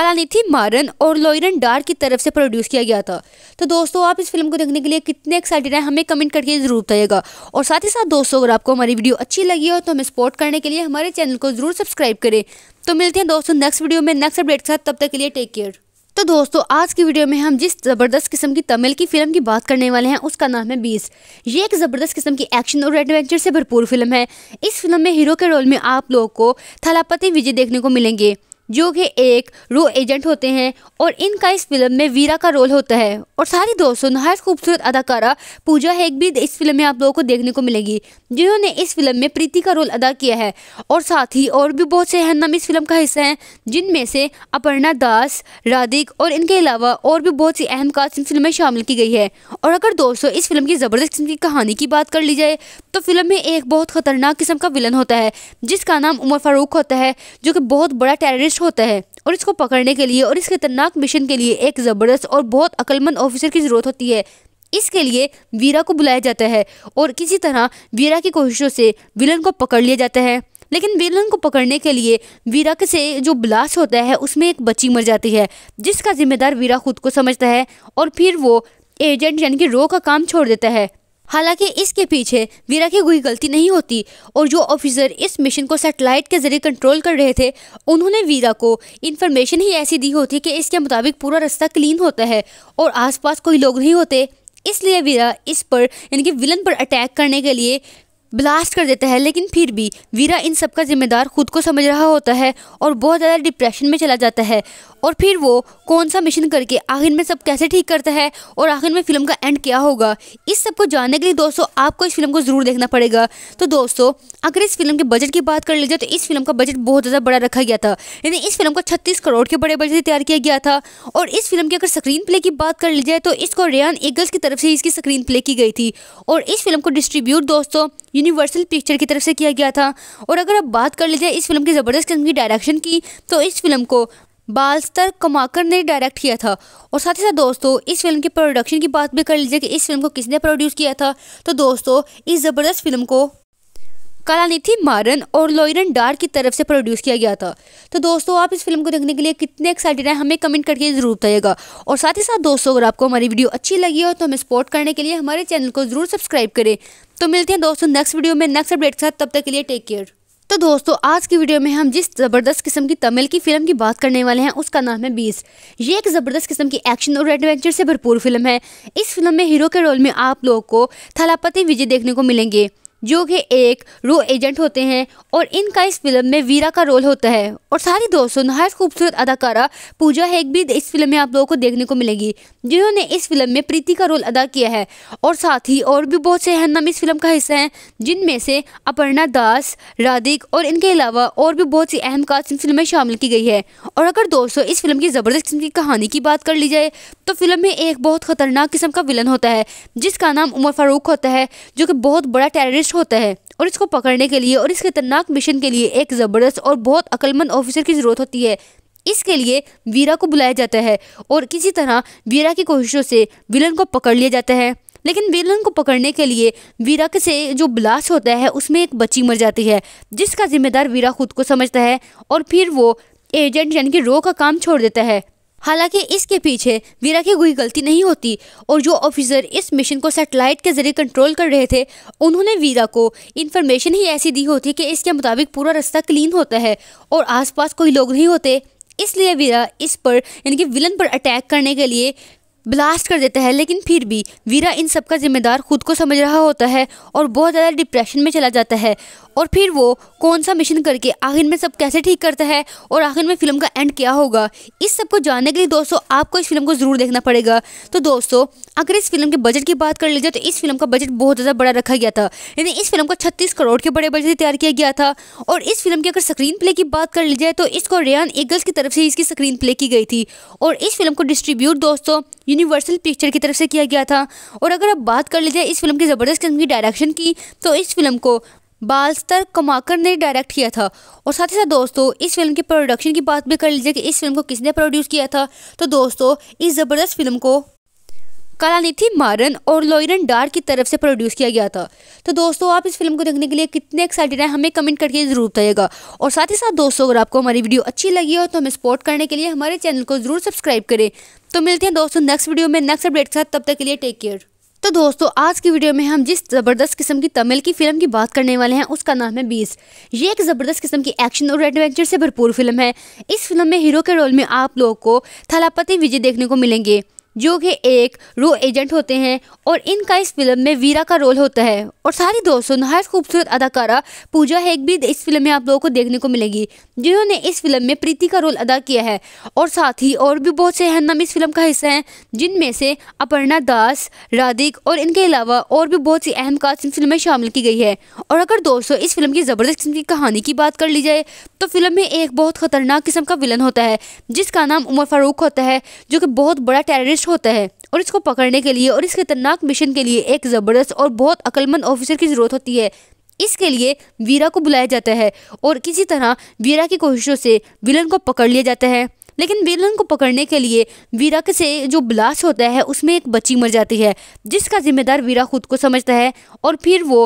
नीति मारन और लोयरन डार की तरफ से प्रोड्यूस किया गया था तो दोस्तों आप इस फिल्म को देखने के लिए कितने एक्साइटेड हैं हमें कमेंट करके ज़रूर बताइएगा और साथ ही साथ दोस्तों अगर आपको हमारी वीडियो अच्छी लगी हो तो हमें सपोर्ट करने के लिए हमारे चैनल को ज़रूर सब्सक्राइब करें तो मिलते हैं दोस्तों नेक्स्ट वीडियो में नेक्स्ट अपडेट के साथ तब तक के लिए टेक केयर तो दोस्तों आज की वीडियो में हम जिस ज़बरदस्त किस्म की तमिल की फिल्म की बात करने वाले हैं उसका नाम है बीस ये एक ज़बरदस्त किस्म की एक्शन और एडवेंचर से भरपूर फिल्म है इस फिल्म में हीरो के रोल में आप लोगों को थलापति विजय देखने को मिलेंगे जो कि एक रो एजेंट होते हैं और इनका इस फिल्म में वीरा का रोल होता है और सारी दोस्तों नहायत खूबसूरत अदाकारा पूजा हेग भी इस फिल्म में आप लोगों को देखने को मिलेगी जिन्होंने इस फिल्म में प्रीति का रोल अदा किया है और साथ ही और भी बहुत से नाम इस फिल्म का हिस्सा हैं जिनमें से अपर्णा दास राधिक और इनके अलावा और भी बहुत सी अहम कास्ट इन फिल्म में शामिल की गई है और अगर दोस्तों इस फिल्म की ज़बरदस्त किस्म की कहानी की बात कर ली जाए तो फिल्म में एक बहुत ख़तरनाक किस्म का विलन होता है जिसका नाम उमर फारूक होता है जो कि बहुत बड़ा टेररिस्ट होता है और इसको पकड़ने के लिए और इस खतरनाक मिशन के लिए एक ज़बरदस्त और बहुत अक्लमंद ऑफिसर की ज़रूरत होती है इसके लिए वीरा को बुलाया जाता है और किसी तरह वीरा की कोशिशों से विलन को पकड़ लिया जाता है लेकिन विलन को पकड़ने के लिए वीरा से जो ब्लास्ट होता है उसमें एक बच्ची मर जाती है जिसका जिम्मेदार वीरा खुद को समझता है और फिर वो एजेंट यानी कि रो का काम छोड़ देता है हालांकि इसके पीछे वीरा की कोई गलती नहीं होती और जो ऑफिसर इस मिशन को सैटेलाइट के जरिए कंट्रोल कर रहे थे उन्होंने वीरा को इन्फॉर्मेशन ही ऐसी दी होती कि इसके मुताबिक पूरा रास्ता क्लीन होता है और आसपास कोई लोग नहीं होते इसलिए वीरा इस पर यानी कि विलन पर अटैक करने के लिए ब्लास्ट कर देता है लेकिन फिर भी वीरा इन सब का जिम्मेदार खुद को समझ रहा होता है और बहुत ज़्यादा डिप्रेशन में चला जाता है और फिर वो कौन सा मिशन करके आखिर में सब कैसे ठीक करता है और आखिर में फिल्म का एंड क्या होगा इस सब को जानने के लिए दोस्तों आपको इस फिल्म को ज़रूर देखना पड़ेगा तो दोस्तों अगर इस फिल्म के बजट की बात कर लीजिए तो इस फिल्म का बजट बहुत ज़्यादा बड़ा रखा गया था यानी इस फिल्म को छत्तीस करोड़ के बड़े बजट से तैयार किया गया था और इस फिल्म की अगर स्क्रीन प्ले की बात कर ली जाए तो इसको रेयान एगल्स की तरफ से इसकी स्क्रीन प्ले की गई थी और इस फिल्म को डिस्ट्रीब्यूट दोस्तों यूनिवर्सल पिक्चर की तरफ से किया गया था और अगर आप बात कर लीजिए इस फिल्म की ज़बरदस्त किस्म की डायरेक्शन की तो इस फिल्म को बालस्तर कमाकर ने डायरेक्ट किया था और साथ ही साथ दोस्तों इस फिल्म की प्रोडक्शन की बात भी कर लीजिए कि इस फिल्म को किसने प्रोड्यूस किया था तो दोस्तों इस ज़बरदस्त फिल्म को कालानिथि मारन और लॉयरन डार की तरफ से प्रोड्यूस किया गया था तो दोस्तों आप इस फिल्म को देखने के लिए कितने एक्साइटेड हैं हमें कमेंट करके ज़रूर बताइएगा और साथ ही साथ दोस्तों अगर आपको हमारी वीडियो अच्छी लगी हो तो हमें सपोर्ट करने के लिए हमारे चैनल को ज़रूर सब्सक्राइब करें तो मिलते हैं दोस्तों नेक्स्ट वीडियो में नेक्स्ट अपडेट के साथ तब तक के लिए टेक केयर तो दोस्तों आज की वीडियो में हम जिस ज़बरदस्त किस्म की तमिल की फिल्म की बात करने वाले हैं उसका नाम है बीस ये एक ज़बरदस्त किस्म की एक्शन और एडवेंचर से भरपूर फिल्म है इस फिल्म में हीरो के रोल में आप लोगों को थलापति विजय देखने को मिलेंगे जो कि एक रो एजेंट होते हैं और इनका इस फिल्म में वीरा का रोल होता है और सारी दोस्तों नहायत खूबसूरत अदाकारा पूजा हेग भी इस फिल्म में आप लोगों को देखने को मिलेगी जिन्होंने इस फिल्म में प्रीति का रोल अदा किया है और साथ ही और भी बहुत से हन्नम इस फिल्म का हिस्सा हैं जिनमें से अपर्णा दास राधिक और इनके अलावा और भी बहुत सी अहम कास्ट इन फिल्म में शामिल की गई है और अगर दोस्तों इस फिल्म की ज़बरदस्त किस्म की कहानी की बात कर ली जाए तो फिल्म में एक बहुत ख़तरनाक किस्म का विलन होता है जिसका नाम उमर फारूक होता है जो कि बहुत बड़ा टेररिस्ट नष्ट होता है और इसको पकड़ने के लिए और इस खतरनाक मिशन के लिए एक ज़बरदस्त और बहुत अकलमंद ऑफिसर की ज़रूरत होती है इसके लिए वीरा को बुलाया जाता है और किसी तरह वीरा की कोशिशों से विलन को पकड़ लिया जाता है लेकिन विलन को पकड़ने के लिए वीरा के से जो ब्लास्ट होता है उसमें एक बच्ची मर जाती है जिसका जिम्मेदार वीरा खुद को समझता है और फिर वो एजेंट यानी कि रो का काम छोड़ देता है हालांकि इसके पीछे वीरा की कोई गलती नहीं होती और जो ऑफिसर इस मिशन को सेटेलाइट के जरिए कंट्रोल कर रहे थे उन्होंने वीरा को इन्फॉर्मेशन ही ऐसी दी होती कि इसके मुताबिक पूरा रास्ता क्लीन होता है और आसपास कोई लोग नहीं होते इसलिए वीरा इस पर यानी कि विलन पर अटैक करने के लिए ब्लास्ट कर देता है लेकिन फिर भी वीरा इन सब का जिम्मेदार खुद को समझ रहा होता है और बहुत ज़्यादा डिप्रेशन में चला जाता है और फिर वो कौन सा मिशन करके आखिर में सब कैसे ठीक करता है और आखिर में फिल्म का एंड क्या होगा इस सब को जानने के लिए दोस्तों आपको इस फिल्म को ज़रूर देखना पड़ेगा तो दोस्तों अगर इस फिल्म के बजट की बात कर लीजिए तो इस फिल्म का बजट बहुत ज़्यादा बड़ा रखा गया था यानी इस फिल्म को छत्तीस करोड़ के बड़े बजट से तैयार किया गया था और इस फिल्म की अगर स्क्रीन प्ले की बात कर ली जाए तो इसको रेयान एगल्स की तरफ से इसकी स्क्रीन प्ले की गई थी और इस फिल्म को डिस्ट्रीब्यूट दोस्तों यूनिवर्सल पिक्चर की तरफ से किया गया था और अगर आप बात कर लीजिए इस फिल्म की ज़बरदस्त किस्म की डायरेक्शन की तो इस फिल्म को बालस्तर कमाकर ने डायरेक्ट किया था और साथ ही साथ दोस्तों इस फिल्म के प्रोडक्शन की बात भी कर लीजिए कि इस फिल्म को किसने प्रोड्यूस किया था तो दोस्तों इस ज़बरदस्त फिल्म को थी मारन और लोयरन डार की तरफ से प्रोड्यूस किया गया था तो दोस्तों आप इस फिल्म को देखने के लिए कितने एक्साइटेड हैं हमें कमेंट करके ज़रूर बताइएगा और साथ ही साथ दोस्तों अगर आपको हमारी वीडियो अच्छी लगी हो तो हमें सपोर्ट करने के लिए हमारे चैनल को ज़रूर सब्सक्राइब करें तो मिलते हैं दोस्तों नेक्स्ट वीडियो में नेक्स्ट अपडेट के साथ तब तक के लिए टेक केयर तो दोस्तों आज की वीडियो में हम जिस ज़बरदस्त किस्म की तमिल की फिल्म की बात करने वाले हैं उसका नाम है बीस ये एक ज़बरदस्त किस्म की एक्शन और एडवेंचर से भरपूर फिल्म है इस फिल्म में हीरो के रोल में आप लोगों को थलापति विजय देखने को मिलेंगे जो कि एक रो एजेंट होते हैं और इनका इस फिल्म में वीरा का रोल होता है और सारी दोस्तों नहायत खूबसूरत अदाकारा पूजा हेग भी इस फिल्म में आप लोगों को देखने को मिलेगी जिन्होंने इस फिल्म में प्रीति का रोल अदा किया है और साथ ही और भी बहुत से अहम इस फिल्म का हिस्सा हैं जिनमें से अपर्णा दास राधिक और इनके अलावा और भी बहुत सी अहम कास्ट इन फिल्म में शामिल की गई है और अगर दोस्तों इस फिल्म की ज़बरदस्त किस्म की कहानी की बात कर ली जाए तो फिल्म में एक बहुत खतरनाक किस्म का विलन होता है जिसका नाम उमर फारूक होता है जो कि बहुत बड़ा टेररिस्ट कोशिश होता है और इसको पकड़ने के लिए और इस खतरनाक मिशन के लिए एक ज़बरदस्त और बहुत अकलमंद ऑफिसर की ज़रूरत होती है इसके लिए वीरा को बुलाया जाता है और किसी तरह वीरा की कोशिशों से विलन को पकड़ लिया जाता है लेकिन विलन को पकड़ने के लिए वीरा के से जो ब्लास्ट होता है उसमें एक बच्ची मर जाती है जिसका जिम्मेदार वीरा खुद को समझता है और फिर वो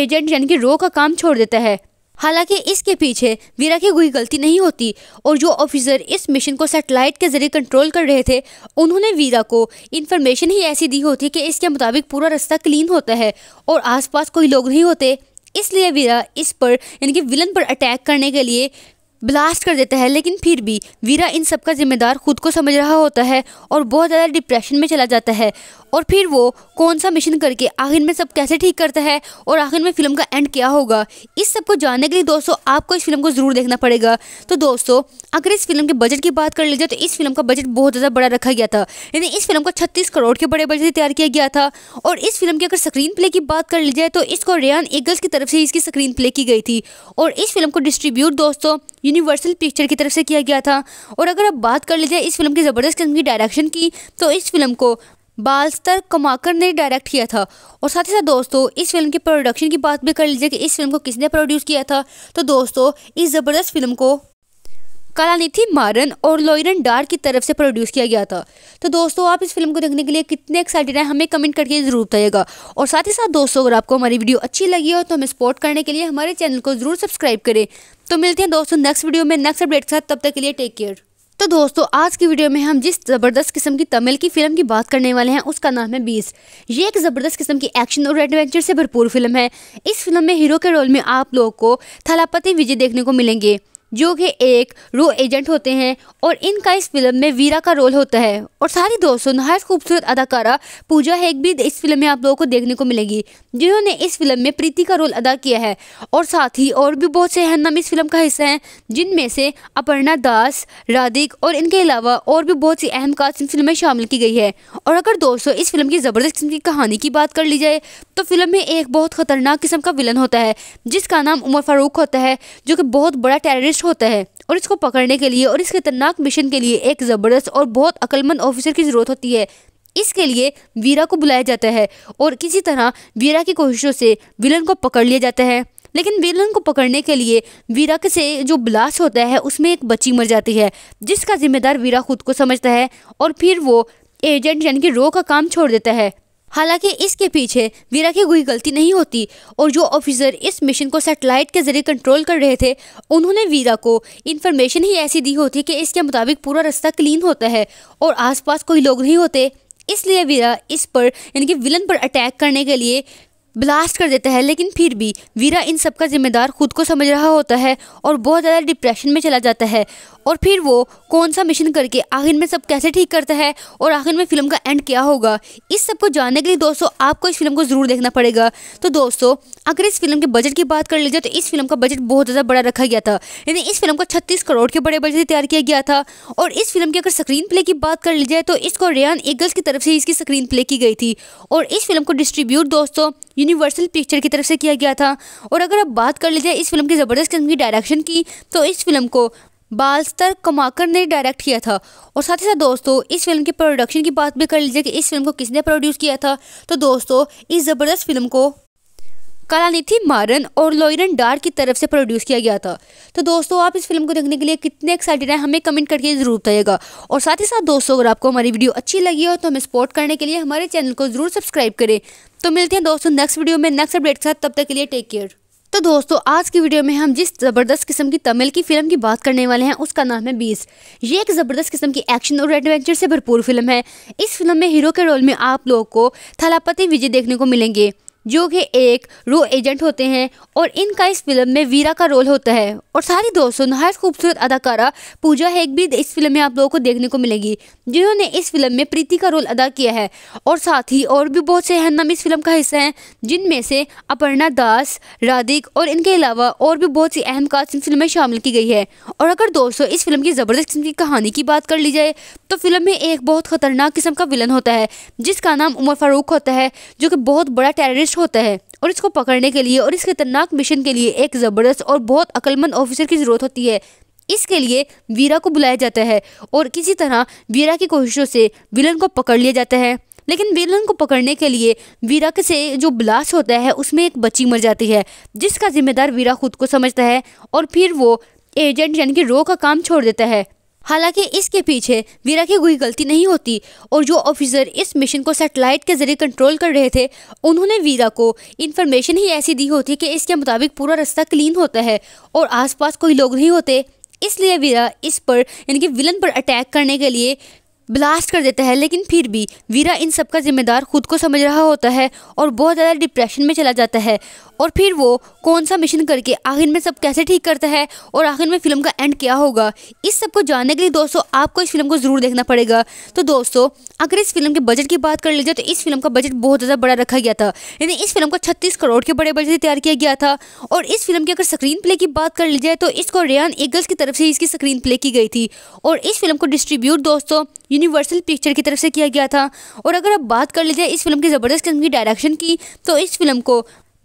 एजेंट यानी कि रो का काम छोड़ देता है हालांकि इसके पीछे वीरा की कोई गलती नहीं होती और जो ऑफिसर इस मिशन को सैटेलाइट के जरिए कंट्रोल कर रहे थे उन्होंने वीरा को इन्फॉर्मेशन ही ऐसी दी होती कि इसके मुताबिक पूरा रास्ता क्लीन होता है और आसपास कोई लोग नहीं होते इसलिए वीरा इस पर यानी कि विलन पर अटैक करने के लिए ब्लास्ट कर देता है लेकिन फिर भी वीरा इन सब का जिम्मेदार खुद को समझ रहा होता है और बहुत ज़्यादा डिप्रेशन में चला जाता है और फिर वो कौन सा मिशन करके आखिर में सब कैसे ठीक करता है और आखिर में फिल्म का एंड क्या होगा इस सब को जानने के लिए दोस्तों आपको इस फिल्म को ज़रूर देखना पड़ेगा तो दोस्तों अगर इस फिल्म के बजट की बात कर ली जाए तो इस फिल्म का बजट बहुत ज़्यादा बड़ा रखा गया था यानी इस फिल्म को छत्तीस करोड़ के बड़े बजट से तैयार किया गया था और इस फिल्म की अगर स्क्रीन प्ले की बात कर ली जाए तो इसको रेयान एगल्स की तरफ से इसकी स्क्रीन प्ले की गई थी और इस फिल्म को डिस्ट्रीब्यूट दोस्तों यूनिवर्सल पिक्चर की तरफ से किया गया था और अगर आप बात कर लीजिए इस फिल्म की ज़बरदस्त किस्म की डायरेक्शन की तो इस फिल्म को बालस्तर कमाकर ने डायरेक्ट किया था और साथ ही साथ दोस्तों इस फिल्म के प्रोडक्शन की बात भी कर लीजिए कि इस फिल्म को किसने प्रोड्यूस किया था तो दोस्तों इस ज़बरदस्त फिल्म को नीति मारन और लॉयरन डार की तरफ से प्रोड्यूस किया गया था तो दोस्तों आप इस फिल्म को देखने के लिए कितने एक्साइटेड हैं हमें कमेंट करके ज़रूर बताइएगा और साथ ही साथ दोस्तों अगर आपको हमारी वीडियो अच्छी लगी हो तो हमें सपोर्ट करने के लिए हमारे चैनल को ज़रूर सब्सक्राइब करें तो मिलते हैं दोस्तों नेक्स्ट वीडियो में नेक्स्ट अपडेट के साथ तब तक के लिए टेक केयर तो दोस्तों आज की वीडियो में हम जिस ज़बरदस्त किस्म की तमिल की फिल्म की बात करने वाले हैं उसका नाम है बीस ये एक ज़बरदस्त किस्म की एक्शन और एडवेंचर से भरपूर फिल्म है इस फिल्म में हीरो के रोल में आप लोगों को थलापति विजय देखने को मिलेंगे जो कि एक रो एजेंट होते हैं और इनका इस फिल्म में वीरा का रोल होता है और सारी दोस्तों नहायत खूबसूरत अदाकारा पूजा हेग भी इस फिल्म में आप लोगों को देखने को मिलेगी जिन्होंने इस फिल्म में प्रीति का रोल अदा किया है और साथ ही और भी बहुत से नाम इस फिल्म का हिस्सा हैं जिनमें से अपर्णा दास राधिक और इनके अलावा और भी बहुत सी अहम कास्ट इन फिल्म में शामिल की गई है और अगर दोस्तों इस फिल्म की ज़बरदस्त किस्म की कहानी की बात कर ली जाए तो फिल्म में एक बहुत ख़तरनाक किस्म का विलन होता है जिसका नाम उमर फारूक होता है जो कि बहुत बड़ा टेररिस्ट टेररिस्ट होता है और इसको पकड़ने के लिए और इस खतरनाक मिशन के लिए एक ज़बरदस्त और बहुत अकलमंद ऑफिसर की ज़रूरत होती है इसके लिए वीरा को बुलाया जाता है और किसी तरह वीरा की कोशिशों से विलन को पकड़ लिया जाता है लेकिन विलन को पकड़ने के लिए वीरा के से जो ब्लास्ट होता है उसमें एक बच्ची मर जाती है जिसका जिम्मेदार वीरा खुद को समझता है और फिर वो एजेंट यानी कि रो का काम छोड़ देता है हालांकि इसके पीछे वीरा की कोई गलती नहीं होती और जो ऑफिसर इस मिशन को सैटेलाइट के जरिए कंट्रोल कर रहे थे उन्होंने वीरा को इन्फॉर्मेशन ही ऐसी दी होती कि इसके मुताबिक पूरा रास्ता क्लीन होता है और आसपास कोई लोग नहीं होते इसलिए वीरा इस पर यानी कि विलन पर अटैक करने के लिए ब्लास्ट कर देता है लेकिन फिर भी वीरा इन सब का जिम्मेदार खुद को समझ रहा होता है और बहुत ज़्यादा डिप्रेशन में चला जाता है और फिर वो कौन सा मिशन करके आखिर में सब कैसे ठीक करता है और आखिर में फिल्म का एंड क्या होगा इस सब को जानने के लिए दोस्तों आपको इस फिल्म को ज़रूर देखना पड़ेगा तो दोस्तों अगर इस फिल्म के बजट की बात कर लीजिए तो इस फिल्म का बजट बहुत ज़्यादा बड़ा रखा गया था यानी इस फिल्म को छत्तीस करोड़ के बड़े बजट से तैयार किया गया था और इस फिल्म की अगर स्क्रीन प्ले की बात कर ली जाए तो इसको रेयान एगल्स की तरफ से इसकी स्क्रीन प्ले की गई थी और इस फिल्म को डिस्ट्रीब्यूट दोस्तों यूनिवर्सल पिक्चर की तरफ से किया गया था और अगर आप बात कर लीजिए इस फिल्म की ज़बरदस्त किस्म की डायरेक्शन की तो इस फिल्म को बालस्तर कमाकर ने डायरेक्ट किया था और साथ ही साथ दोस्तों इस फिल्म के प्रोडक्शन की बात भी कर लीजिए कि इस फिल्म को किसने प्रोड्यूस किया था तो दोस्तों इस ज़बरदस्त फिल्म को कलानिथि मारन और लोयरन डार की तरफ से प्रोड्यूस किया गया था तो दोस्तों आप इस फिल्म को देखने के लिए कितने एक्साइटेड हैं हमें कमेंट करके ज़रूर बताइएगा और साथ ही साथ दोस्तों अगर आपको हमारी वीडियो अच्छी लगी हो तो हमें सपोर्ट करने के लिए हमारे चैनल को ज़रूर सब्सक्राइब करें तो मिलते हैं दोस्तों नेक्स्ट वीडियो में नेक्स्ट अपडेट के साथ तब तक के लिए टेक केयर तो दोस्तों आज की वीडियो में हम जिस ज़बरदस्त किस्म की तमिल की फिल्म की बात करने वाले हैं उसका नाम है बीस ये एक ज़बरदस्त किस्म की एक्शन और एडवेंचर से भरपूर फिल्म है इस फिल्म में हीरो के रोल में आप लोगों को थलापति विजय देखने को मिलेंगे जो कि एक रो एजेंट होते हैं और इनका इस फिल्म में वीरा का रोल होता है और सारी दोस्तों नहायत खूबसूरत अदाकारा पूजा हेग भी इस फिल्म में आप लोगों को देखने को मिलेगी जिन्होंने इस फिल्म में प्रीति का रोल अदा किया है और साथ ही और भी बहुत से हन्नम इस फिल्म का हिस्सा हैं जिनमें से अपर्णा दास राधिक और इनके अलावा और भी बहुत सी अहम कास्ट इन फिल्म में शामिल की गई है और अगर दोस्तों इस फिल्म की ज़बरदस्त किस्म की कहानी की बात कर ली जाए तो फिल्म में एक बहुत ख़तरनाक किस्म का विलन होता है जिसका नाम उमर फारूक होता है जो कि बहुत बड़ा टेररिस्ट होता है और इसको पकड़ने के लिए और इस खतरनाक मिशन के लिए एक ज़बरदस्त और बहुत अक्लमंद ऑफिसर की ज़रूरत होती है इसके लिए वीरा को बुलाया जाता है और किसी तरह वीरा की कोशिशों से विलन को पकड़ लिया जाता है लेकिन विलन को पकड़ने के लिए वीरा के से जो ब्लास्ट होता है उसमें एक बच्ची मर जाती है जिसका जिम्मेदार वीरा खुद को समझता है और फिर वो एजेंट यानी कि रो का काम छोड़ देता है हालांकि इसके पीछे वीरा की कोई गलती नहीं होती और जो ऑफिसर इस मिशन को सेटेलाइट के जरिए कंट्रोल कर रहे थे उन्होंने वीरा को इन्फॉर्मेशन ही ऐसी दी होती कि इसके मुताबिक पूरा रास्ता क्लीन होता है और आसपास कोई लोग नहीं होते इसलिए वीरा इस पर यानी कि विलन पर अटैक करने के लिए ब्लास्ट कर देता है लेकिन फिर भी वीरा इन सब का जिम्मेदार खुद को समझ रहा होता है और बहुत ज़्यादा डिप्रेशन में चला जाता है और फिर वो कौन सा मिशन करके आखिर में सब कैसे ठीक करता है और आखिर में फिल्म का एंड क्या होगा इस सब को जानने के लिए दोस्तों आपको इस फिल्म को ज़रूर देखना पड़ेगा तो दोस्तों अगर इस फिल्म के बजट की बात कर ली जाए तो इस फिल्म का बजट बहुत ज़्यादा बड़ा रखा गया था यानी इस फिल्म को 36 करोड़ के बड़े बजट से तैयार किया गया था और इस फिल्म की अगर स्क्रीन प्ले की बात कर ली जाए तो इसको रेयान एगल्स की तरफ से इसकी स्क्रीन प्ले की गई थी और इस फिल्म को डिस्ट्रीब्यूट दोस्तों यूनिवर्सल पिक्चर की तरफ से किया गया था और अगर आप बात कर ली जाए इस फिल्म की ज़बरदस्त किस्म की डायरेक्शन की तो इस फिल्म को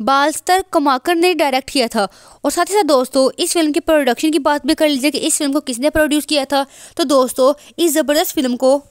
बालस्तर कमाकर ने डायरेक्ट किया था और साथ ही साथ दोस्तों इस फिल्म के प्रोडक्शन की बात भी कर लीजिए कि इस फिल्म को किसने प्रोड्यूस किया था तो दोस्तों इस ज़बरदस्त फिल्म को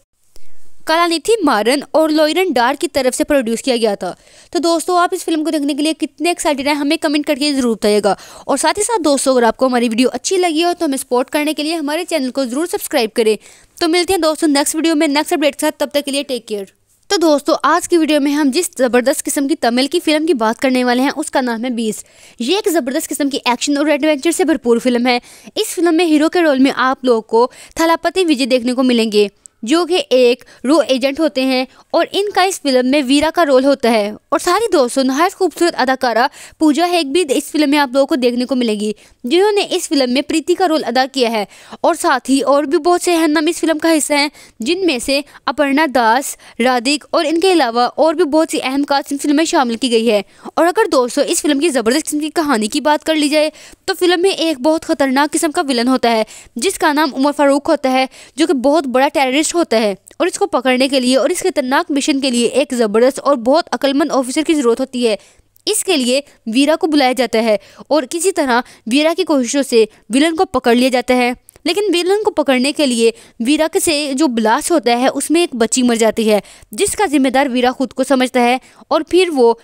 कालानिथि मारन और लोयरन डार की तरफ से प्रोड्यूस किया गया था तो दोस्तों आप इस फिल्म को देखने के लिए कितने एक्साइटेड हैं हमें कमेंट करके ज़रूर बताइएगा और साथ ही साथ दोस्तों अगर आपको हमारी वीडियो अच्छी लगी हो तो हमें सपोर्ट करने के लिए हमारे चैनल को ज़रूर सब्सक्राइब करें तो मिलते हैं दोस्तों नेक्स्ट वीडियो में नेक्स्ट अपडेट के साथ तब तक के लिए टेक केयर तो दोस्तों आज की वीडियो में हम जिस ज़बरदस्त किस्म की तमिल की फिल्म की बात करने वाले हैं उसका नाम है बीस ये एक ज़बरदस्त किस्म की एक्शन और एडवेंचर से भरपूर फिल्म है इस फिल्म में हीरो के रोल में आप लोगों को थलापति विजय देखने को मिलेंगे जो कि एक रो एजेंट होते हैं और इनका इस फिल्म में वीरा का रोल होता है और सारी दोस्तों नहायत खूबसूरत अदाकारा पूजा हेग भी इस फिल्म में आप लोगों को देखने को मिलेगी जिन्होंने इस फिल्म में प्रीति का रोल अदा किया है और साथ ही और भी बहुत से अहम इस फिल्म का हिस्सा हैं जिनमें से अपर्णा दास राधिक और इनके अलावा और भी बहुत सी अहम कास्ट इन फिल्म में शामिल की गई है और अगर दोस्तों इस फिल्म की ज़बरदस्त किस्म की कहानी की बात कर ली जाए तो फिल्म में एक बहुत खतरनाक किस्म का विलन होता है जिसका नाम उमर फारूक होता है जो कि बहुत बड़ा टेररिस्ट होता है और इसको पकड़ने के लिए और इस खतरनाक मिशन के लिए एक ज़बरदस्त और बहुत अक्लमंद ऑफिसर की ज़रूरत होती है इसके लिए वीरा को बुलाया जाता है और किसी तरह वीरा की कोशिशों से विलन को पकड़ लिया जाता है लेकिन विलन को पकड़ने के लिए वीरा के से जो ब्लास्ट होता है उसमें एक बच्ची मर जाती है जिसका जिम्मेदार वीरा खुद को समझता है और फिर वो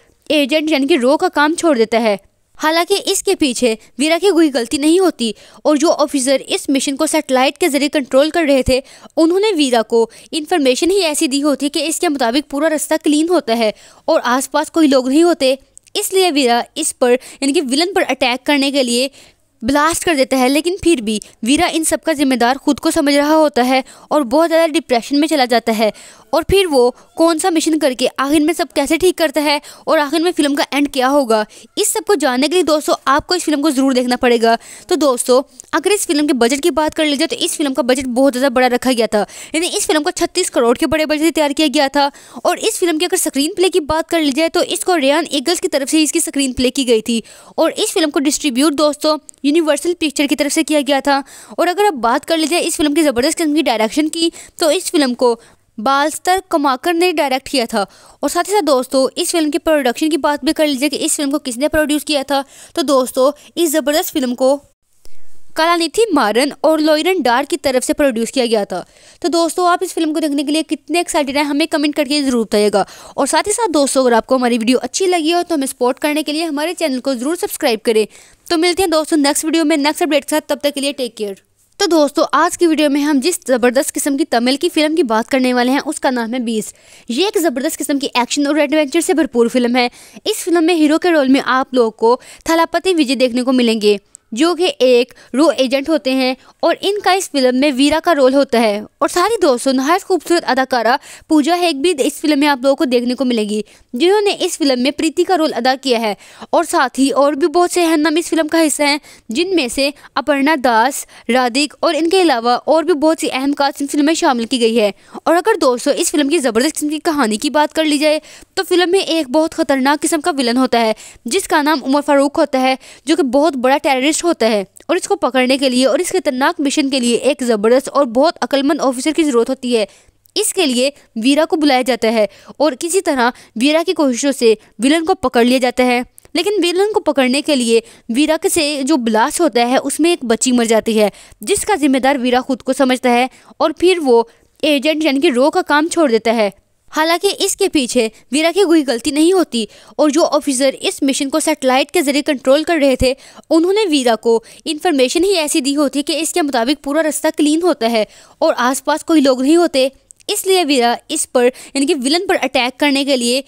एजेंट यानी कि रो का काम छोड़ देता है हालांकि इसके पीछे वीरा की कोई गलती नहीं होती और जो ऑफिसर इस मिशन को सैटेलाइट के जरिए कंट्रोल कर रहे थे उन्होंने वीरा को इन्फॉर्मेशन ही ऐसी दी होती कि इसके मुताबिक पूरा रास्ता क्लीन होता है और आसपास कोई लोग नहीं होते इसलिए वीरा इस पर यानी कि विलन पर अटैक करने के लिए ब्लास्ट कर देता है लेकिन फिर भी वीरा इन सब का जिम्मेदार खुद को समझ रहा होता है और बहुत ज़्यादा डिप्रेशन में चला जाता है और फिर वो कौन सा मिशन करके आखिर में सब कैसे ठीक करता है और आखिर में फिल्म का एंड क्या होगा इस सब को जानने के लिए दोस्तों आपको इस फिल्म को ज़रूर देखना पड़ेगा तो दोस्तों अगर इस फिल्म के बजट की बात कर ली जाए तो इस फिल्म का बजट बहुत ज़्यादा बड़ा रखा गया था यानी इस फिल्म को छत्तीस करोड़ के बड़े बजट से तैयार किया गया था और इस फिल्म की अगर स्क्रीन प्ले की बात कर ली जाए तो इसको रेयान एगल्स की तरफ से इसकी स्क्रीन प्ले की गई थी और इस फिल्म को डिस्ट्रीब्यूट दोस्तों यूनिवर्सल पिक्चर की तरफ से किया गया था और अगर आप बात कर लीजिए इस फिल्म की ज़बरदस्त किस्म की डायरेक्शन की तो इस फिल्म को बालस्तर कमाकर ने डायरेक्ट किया था और साथ ही साथ दोस्तों इस फिल्म के प्रोडक्शन की बात भी कर लीजिए कि इस फिल्म को किसने प्रोड्यूस किया था तो दोस्तों इस ज़बरदस्त फिल्म को कालानिथि मारन और लॉयरन डार की तरफ से प्रोड्यूस किया गया था तो दोस्तों आप इस फिल्म को देखने के लिए कितने एक्साइटेड हैं हमें कमेंट करके ज़रूर बताइएगा और साथ ही साथ दोस्तों अगर आपको हमारी वीडियो अच्छी लगी हो तो हमें सपोर्ट करने के लिए हमारे चैनल को ज़रूर सब्सक्राइब करें तो मिलते हैं दोस्तों नेक्स्ट वीडियो में नेक्स्ट अपडेट के साथ तब तक के लिए टेक केयर तो दोस्तों आज की वीडियो में हम जिस ज़बरदस्त किस्म की तमिल की फिल्म की बात करने वाले हैं उसका नाम है बीस ये एक ज़बरदस्त किस्म की एक्शन और एडवेंचर से भरपूर फिल्म है इस फिल्म में हीरो के रोल में आप लोगों को थलापति विजय देखने को मिलेंगे जो कि एक रो एजेंट होते हैं और इनका इस फिल्म में वीरा का रोल होता है और सारी दोस्तों नहायत खूबसूरत अदाकारा पूजा हेग भी इस फिल्म में आप लोगों को देखने को मिलेगी जिन्होंने इस फिल्म में प्रीति का रोल अदा किया है और साथ ही और भी बहुत से नाम इस फिल्म का हिस्सा हैं जिनमें से अपर्णा दास राधिक और इनके अलावा और भी बहुत सी अहम कास्ट इन फिल्म में शामिल की गई है और अगर दोस्तों इस फिल्म की ज़बरदस्त किस्म की कहानी की बात कर ली जाए तो फिल्म में एक बहुत ख़तरनाक किस्म का विलन होता है जिसका नाम उमर फारूक होता है जो कि बहुत बड़ा टेररिस्ट टेररिस्ट होता है और इसको पकड़ने के लिए और इस खतरनाक मिशन के लिए एक ज़बरदस्त और बहुत अकलमंद ऑफिसर की ज़रूरत होती है इसके लिए वीरा को बुलाया जाता है और किसी तरह वीरा की कोशिशों से विलन को पकड़ लिया जाता है लेकिन विलन को पकड़ने के लिए वीरा से जो ब्लास्ट होता है उसमें एक बच्ची मर जाती है जिसका जिम्मेदार वीरा खुद को समझता है और फिर वो एजेंट यानी कि रो का काम छोड़ देता है हालांकि इसके पीछे वीरा की कोई गलती नहीं होती और जो ऑफिसर इस मिशन को सैटेलाइट के जरिए कंट्रोल कर रहे थे उन्होंने वीरा को इन्फॉर्मेशन ही ऐसी दी होती कि इसके मुताबिक पूरा रास्ता क्लीन होता है और आसपास कोई लोग नहीं होते इसलिए वीरा इस पर यानी कि विलन पर अटैक करने के लिए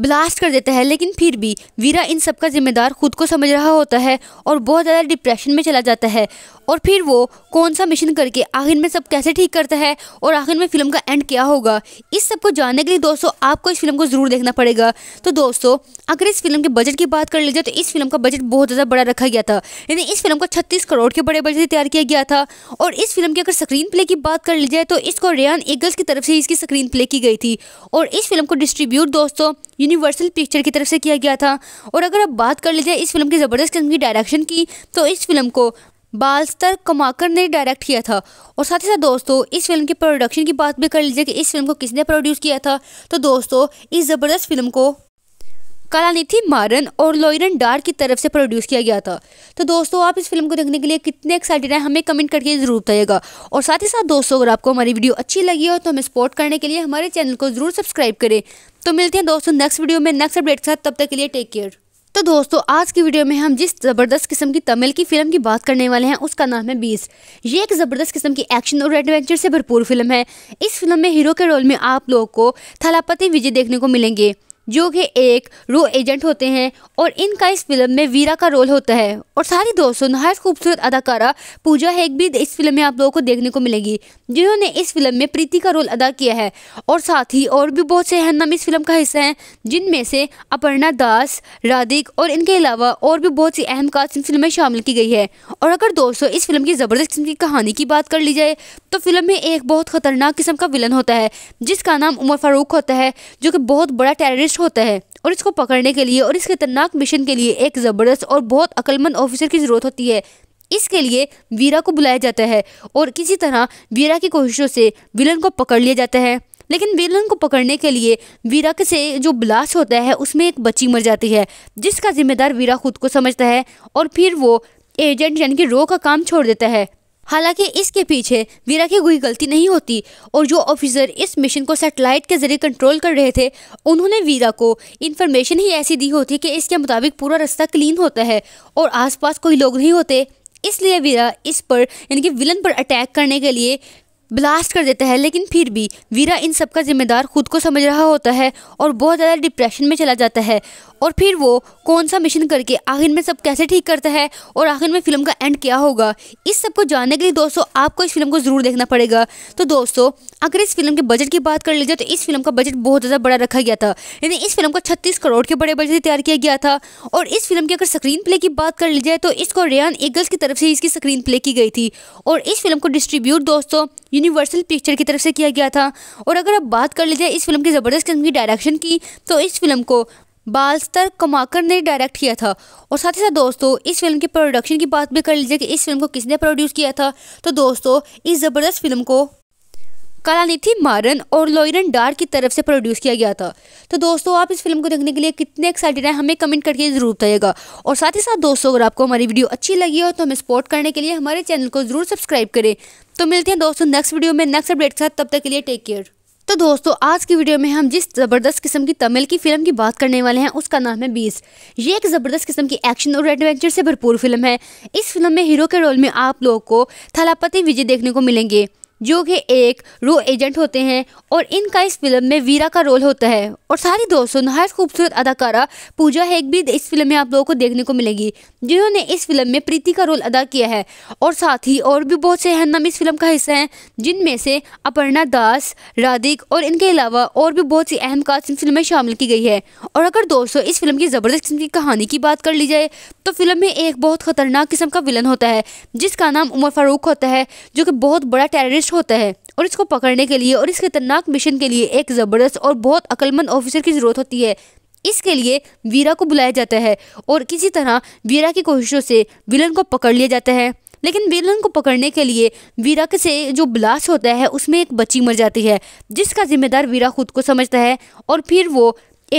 ब्लास्ट कर देता है लेकिन फिर भी वीरा इन सब का जिम्मेदार खुद को समझ रहा होता है और बहुत ज़्यादा डिप्रेशन में चला जाता है और फिर वो कौन सा मिशन करके आखिर में सब कैसे ठीक करता है और आखिर में फिल्म का एंड क्या होगा इस सब को जानने के लिए दोस्तों आपको इस फिल्म को ज़रूर देखना पड़ेगा तो दोस्तों अगर इस फिल्म के बजट की बात कर लीजिए तो इस फिल्म का बजट बहुत ज़्यादा बड़ा रखा गया था यानी इस फिल्म को छत्तीस करोड़ के बड़े बजट से तैयार किया गया था और इस फिल्म की अगर स्क्रीन प्ले की बात कर ली जाए तो इसको रेयान एगल्स की तरफ से इसकी स्क्रीन प्ले की गई थी और इस फिल्म को डिस्ट्रीब्यूट दोस्तों यूनिवर्सल पिक्चर की तरफ से किया गया था और अगर आप बात कर लीजिए इस फिल्म की ज़बरदस्त किस्म की डायरेक्शन की तो इस फिल्म को बालस्तर कमाकर ने डायरेक्ट किया था और साथ ही साथ दोस्तों इस फिल्म की प्रोडक्शन की बात भी कर लीजिए कि इस फिल्म को किसने प्रोड्यूस किया था तो दोस्तों इस ज़बरदस्त फिल्म को कालानिथि मारन और लॉयरन डार की तरफ से प्रोड्यूस किया गया था तो दोस्तों आप इस फिल्म को देखने के लिए कितने एक्साइटेड हैं हमें कमेंट करके ज़रूर बताइएगा और साथ ही साथ दोस्तों अगर आपको हमारी वीडियो अच्छी लगी हो तो हमें सपोर्ट करने के लिए हमारे चैनल को ज़रूर सब्सक्राइब करें तो मिलते हैं दोस्तों नेक्स्ट वीडियो में नेक्स्ट अपडेट के साथ तब तक के लिए टेक केयर तो दोस्तों आज की वीडियो में हम जिस ज़बरदस्त किस्म की तमिल की फिल्म की बात करने वाले हैं उसका नाम है बीस ये एक ज़बरदस्त किस्म की एक्शन और एडवेंचर से भरपूर फिल्म है इस फिल्म में हीरो के रोल में आप लोगों को थलापति विजय देखने को मिलेंगे जो कि एक रो एजेंट होते हैं और इनका इस फिल्म में वीरा का रोल होता है और सारी दोस्तों नहायत खूबसूरत अदाकारा पूजा हेग भी इस फिल्म में आप लोगों को देखने को मिलेगी जिन्होंने इस फिल्म में प्रीति का रोल अदा किया है और साथ ही और भी बहुत से हन्नम इस फिल्म का हिस्सा हैं जिनमें से अपर्णा दास राधिक और इनके अलावा और भी बहुत सी अहम कास्ट इन फिल्म में शामिल की गई है और अगर दोस्तों इस फिल्म की ज़बरदस्त किस्म की कहानी की बात कर ली जाए तो फिल्म में एक बहुत ख़तरनाक किस्म का विलन होता है जिसका नाम उमर फारूक होता है जो कि बहुत बड़ा टेररिस्ट होता है और इसको पकड़ने के लिए और इस खतरनाक मिशन के लिए एक ज़बरदस्त और बहुत अक्लमंद ऑफिसर की ज़रूरत होती है इसके लिए वीरा को बुलाया जाता है और किसी तरह वीरा की कोशिशों से विलन को पकड़ लिया जाता है लेकिन विलन को पकड़ने के लिए वीरा के से जो ब्लास्ट होता है उसमें एक बच्ची मर जाती है जिसका जिम्मेदार वीरा खुद को समझता है और फिर वो एजेंट यानी कि रो का काम छोड़ देता है हालांकि इसके पीछे वीरा की कोई गलती नहीं होती और जो ऑफिसर इस मिशन को सेटेलाइट के जरिए कंट्रोल कर रहे थे उन्होंने वीरा को इन्फॉर्मेशन ही ऐसी दी होती कि इसके मुताबिक पूरा रास्ता क्लीन होता है और आसपास कोई लोग नहीं होते इसलिए वीरा इस पर यानी कि विलन पर अटैक करने के लिए ब्लास्ट कर देता है लेकिन फिर भी वीरा इन सब का जिम्मेदार खुद को समझ रहा होता है और बहुत ज़्यादा डिप्रेशन में चला जाता है और फिर वो कौन सा मिशन करके आखिर में सब कैसे ठीक करता है और आखिर में फिल्म का एंड क्या होगा इस सब को जानने के लिए दोस्तों आपको इस फिल्म को ज़रूर देखना पड़ेगा तो दोस्तों अगर इस फिल्म के बजट की बात कर लीजिए तो इस फिल्म का बजट बहुत ज़्यादा बड़ा रखा गया था यानी इस फिल्म को छत्तीस करोड़ के बड़े बजट से तैयार किया गया था और इस फिल्म की अगर स्क्रीन प्ले की बात कर ली जाए तो इसको रेयान एगल्स की तरफ से इसकी स्क्रीन प्ले की गई थी और इस फिल्म को डिस्ट्रीब्यूट दोस्तों यूनिवर्सल पिक्चर की तरफ से किया गया था और अगर आप बात कर लीजिए इस फिल्म की ज़बरदस्त किस्म की डायरेक्शन की तो इस फिल्म को बालस्तर कमाकर ने डायरेक्ट किया था और साथ ही साथ दोस्तों इस फिल्म के प्रोडक्शन की बात भी कर लीजिए कि इस फिल्म को किसने प्रोड्यूस किया था तो दोस्तों इस ज़बरदस्त फिल्म को कालानिथि मारन और लोयरन डार की तरफ से प्रोड्यूस किया गया था तो दोस्तों आप इस फिल्म को देखने के लिए कितने एक्साइटेड हैं हमें कमेंट करके ज़रूर बताइएगा और साथ ही साथ दोस्तों अगर आपको हमारी वीडियो अच्छी लगी हो तो हमें सपोर्ट करने के लिए हमारे चैनल को ज़रूर सब्सक्राइब करें तो मिलते हैं दोस्तों नेक्स्ट वीडियो में नेक्स्ट अपडेट के साथ तब तक के लिए टेक केयर तो दोस्तों आज की वीडियो में हम जिस ज़बरदस्त किस्म की तमिल की फिल्म की बात करने वाले हैं उसका नाम है बीस ये एक ज़बरदस्त किस्म की एक्शन और एडवेंचर से भरपूर फिल्म है इस फिल्म में हीरो के रोल में आप लोगों को थलापति विजय देखने को मिलेंगे जो कि एक रो एजेंट होते हैं और इनका इस फिल्म में वीरा का रोल होता है और सारी दोस्तों नहायत खूबसूरत अदाकारा पूजा हेग भी इस फिल्म में आप लोगों को देखने को मिलेगी जिन्होंने इस फिल्म में प्रीति का रोल अदा किया है और साथ ही और भी बहुत से अहम इस फिल्म का हिस्सा हैं जिनमें से अपर्णा दास राधिक और इनके अलावा और भी बहुत सी अहम कास्ट फिल्म में शामिल की गई है और अगर दोस्तों इस फिल्म की ज़बरदस्त किस्म की कहानी की बात कर ली जाए तो फिल्म में एक बहुत खतरनाक किस्म का विलन होता है जिसका नाम उमर फारूक होता है जो कि बहुत बड़ा टेररिस्ट नष्ट होता है और इसको पकड़ने के लिए और इस खतरनाक मिशन के लिए एक ज़बरदस्त और बहुत अकलमंद ऑफिसर की ज़रूरत होती है इसके लिए वीरा को बुलाया जाता है और किसी तरह वीरा की कोशिशों से विलन को पकड़ लिया जाता है लेकिन विलन को पकड़ने के लिए वीरा के से जो ब्लास्ट होता है उसमें एक बच्ची मर जाती है जिसका जिम्मेदार वीरा खुद को समझता है और फिर वो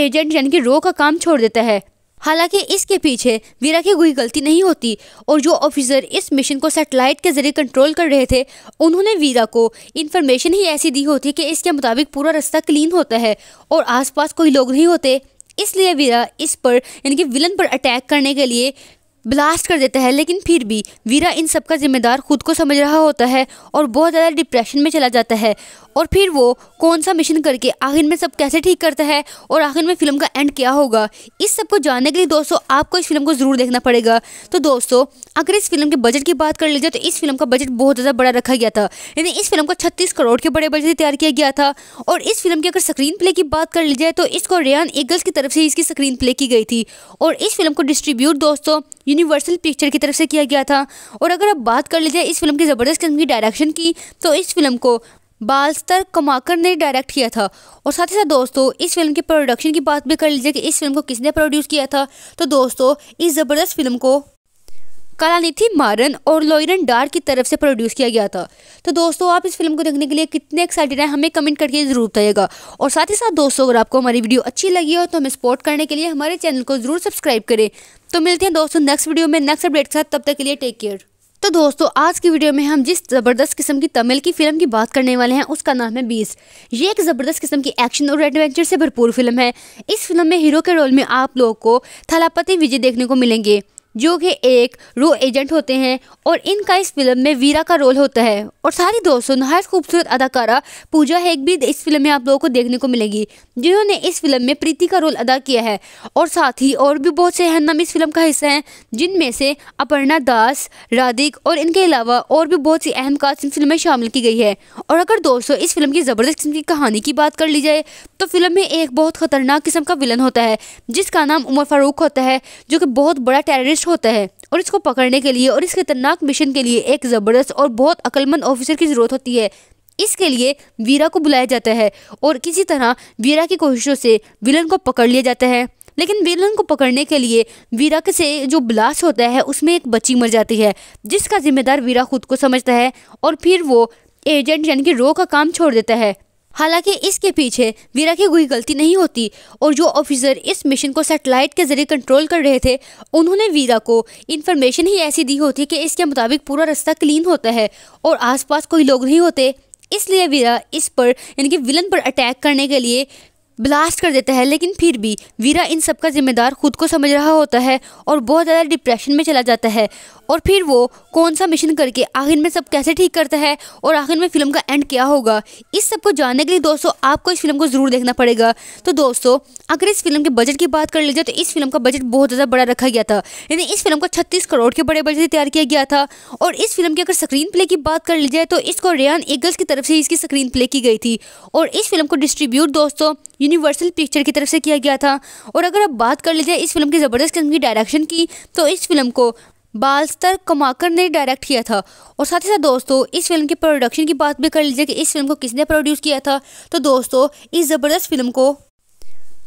एजेंट यानी कि रो का काम छोड़ देता है हालांकि इसके पीछे वीरा की कोई गलती नहीं होती और जो ऑफिसर इस मिशन को सैटेलाइट के जरिए कंट्रोल कर रहे थे उन्होंने वीरा को इन्फॉर्मेशन ही ऐसी दी होती कि इसके मुताबिक पूरा रास्ता क्लीन होता है और आसपास कोई लोग नहीं होते इसलिए वीरा इस पर यानी कि विलन पर अटैक करने के लिए ब्लास्ट कर देता है लेकिन फिर भी वीरा इन सब का जिम्मेदार खुद को समझ रहा होता है और बहुत ज़्यादा डिप्रेशन में चला जाता है और फिर वो कौन सा मिशन करके आखिर में सब कैसे ठीक करता है और आखिर में फिल्म का एंड क्या होगा इस सब को जानने के लिए दोस्तों आपको इस फिल्म को ज़रूर देखना पड़ेगा तो दोस्तों अगर इस फिल्म के बजट की बात कर ली जाए तो इस फिल्म का बजट बहुत ज़्यादा बड़ा रखा गया था यानी इस फिल्म को छत्तीस करोड़ के बड़े बजट से तैयार किया गया था और इस फिल्म की अगर स्क्रीन प्ले की बात कर ली जाए तो इसको रेयान एगल्स की तरफ से इसकी स्क्रीन प्ले की गई थी और इस फिल्म को डिस्ट्रीब्यूट दोस्तों यूनिवर्सल पिक्चर की तरफ से किया गया था और अगर आप बात कर लीजिए इस फिल्म की ज़बरदस्त किस्म की डायरेक्शन की तो इस फिल्म को बालस्तर कमाकर ने डायरेक्ट किया था और साथ ही साथ दोस्तों इस फिल्म के प्रोडक्शन की बात भी कर लीजिए कि इस फिल्म को किसने प्रोड्यूस किया था तो दोस्तों इस ज़बरदस्त फिल्म को कालानिथि मारन और लॉयरन डार की तरफ से प्रोड्यूस किया गया था तो दोस्तों आप इस फिल्म को देखने के लिए कितने एक्साइटेड हैं हमें कमेंट करके ज़रूर बताइएगा और साथ ही साथ दोस्तों अगर आपको हमारी वीडियो अच्छी लगी हो तो हमें सपोर्ट करने के लिए हमारे चैनल को ज़रूर सब्सक्राइब करें तो मिलते हैं दोस्तों नेक्स्ट वीडियो में नेक्स्ट अपडेट के साथ तब तक के लिए टेक केयर तो दोस्तों आज की वीडियो में हम जिस ज़बरदस्त किस्म की तमिल की फिल्म की बात करने वाले हैं उसका नाम है बीस ये एक ज़बरदस्त किस्म की एक्शन और एडवेंचर से भरपूर फिल्म है इस फिल्म में हीरो के रोल में आप लोगों को थलापति विजय देखने को मिलेंगे जो कि एक रो एजेंट होते हैं और इनका इस फिल्म में वीरा का रोल होता है और सारी दोस्तों नहायत खूबसूरत अदाकारा पूजा हेग भी इस फिल्म में आप लोगों को देखने को मिलेगी जिन्होंने इस फिल्म में प्रीति का रोल अदा किया है और साथ ही और भी बहुत से नाम इस फिल्म का हिस्सा हैं जिनमें से अपर्णा दास राधिक और इनके अलावा और भी बहुत सी अहम कास्ट इन फिल्म में शामिल की गई है और अगर दोस्तों इस फिल्म की ज़बरदस्त किस्म की कहानी की बात कर ली जाए तो फिल्म में एक बहुत ख़तरनाक किस्म का विलन होता है जिसका नाम उमर फारूक होता है जो कि बहुत बड़ा टेररिस्ट होता है और इसको पकड़ने के लिए और इस खतरनाक मिशन के लिए एक ज़बरदस्त और बहुत अक्लमंद ऑफिसर की ज़रूरत होती है इसके लिए वीरा को बुलाया जाता है और किसी तरह वीरा की कोशिशों से विलन को पकड़ लिया जाता है लेकिन विलन को पकड़ने के लिए वीरा के से जो ब्लास्ट होता है उसमें एक बच्ची मर जाती है जिसका जिम्मेदार वीरा खुद को समझता है और फिर वो एजेंट यानी कि रो का काम छोड़ देता है हालांकि इसके पीछे वीरा की कोई गलती नहीं होती और जो ऑफिसर इस मिशन को सैटेलाइट के जरिए कंट्रोल कर रहे थे उन्होंने वीरा को इन्फॉर्मेशन ही ऐसी दी होती कि इसके मुताबिक पूरा रास्ता क्लीन होता है और आसपास कोई लोग नहीं होते इसलिए वीरा इस पर यानी कि विलन पर अटैक करने के लिए ब्लास्ट कर देता है लेकिन फिर भी वीरा इन सब का जिम्मेदार खुद को समझ रहा होता है और बहुत ज़्यादा डिप्रेशन में चला जाता है और फिर वो कौन सा मिशन करके आखिर में सब कैसे ठीक करता है और आखिर में फिल्म का एंड क्या होगा इस सब को जानने के लिए दोस्तों आपको इस फिल्म को ज़रूर देखना पड़ेगा तो दोस्तों अगर इस फिल्म के बजट की बात कर लीजिए तो इस फिल्म का बजट बहुत ज़्यादा बड़ा रखा गया था यानी इस फिल्म को छत्तीस करोड़ के बड़े बजट से तैयार किया गया था और इस फिल्म की अगर स्क्रीन प्ले की बात कर ली जाए तो इसको रेयान एगल्स की तरफ से इसकी स्क्रीन प्ले की गई थी और इस फिल्म को डिस्ट्रीब्यूट दोस्तों यूनिवर्सल पिक्चर की तरफ से किया गया था और अगर आप बात कर लीजिए इस फिल्म की ज़बरदस्त किस्म की डायरेक्शन की तो इस फिल्म को बालस्तर कमाकर ने डायरेक्ट किया था और साथ ही साथ दोस्तों इस फिल्म की प्रोडक्शन की बात भी कर लीजिए कि इस फिल्म को किसने प्रोड्यूस किया था तो दोस्तों इस ज़बरदस्त फिल्म को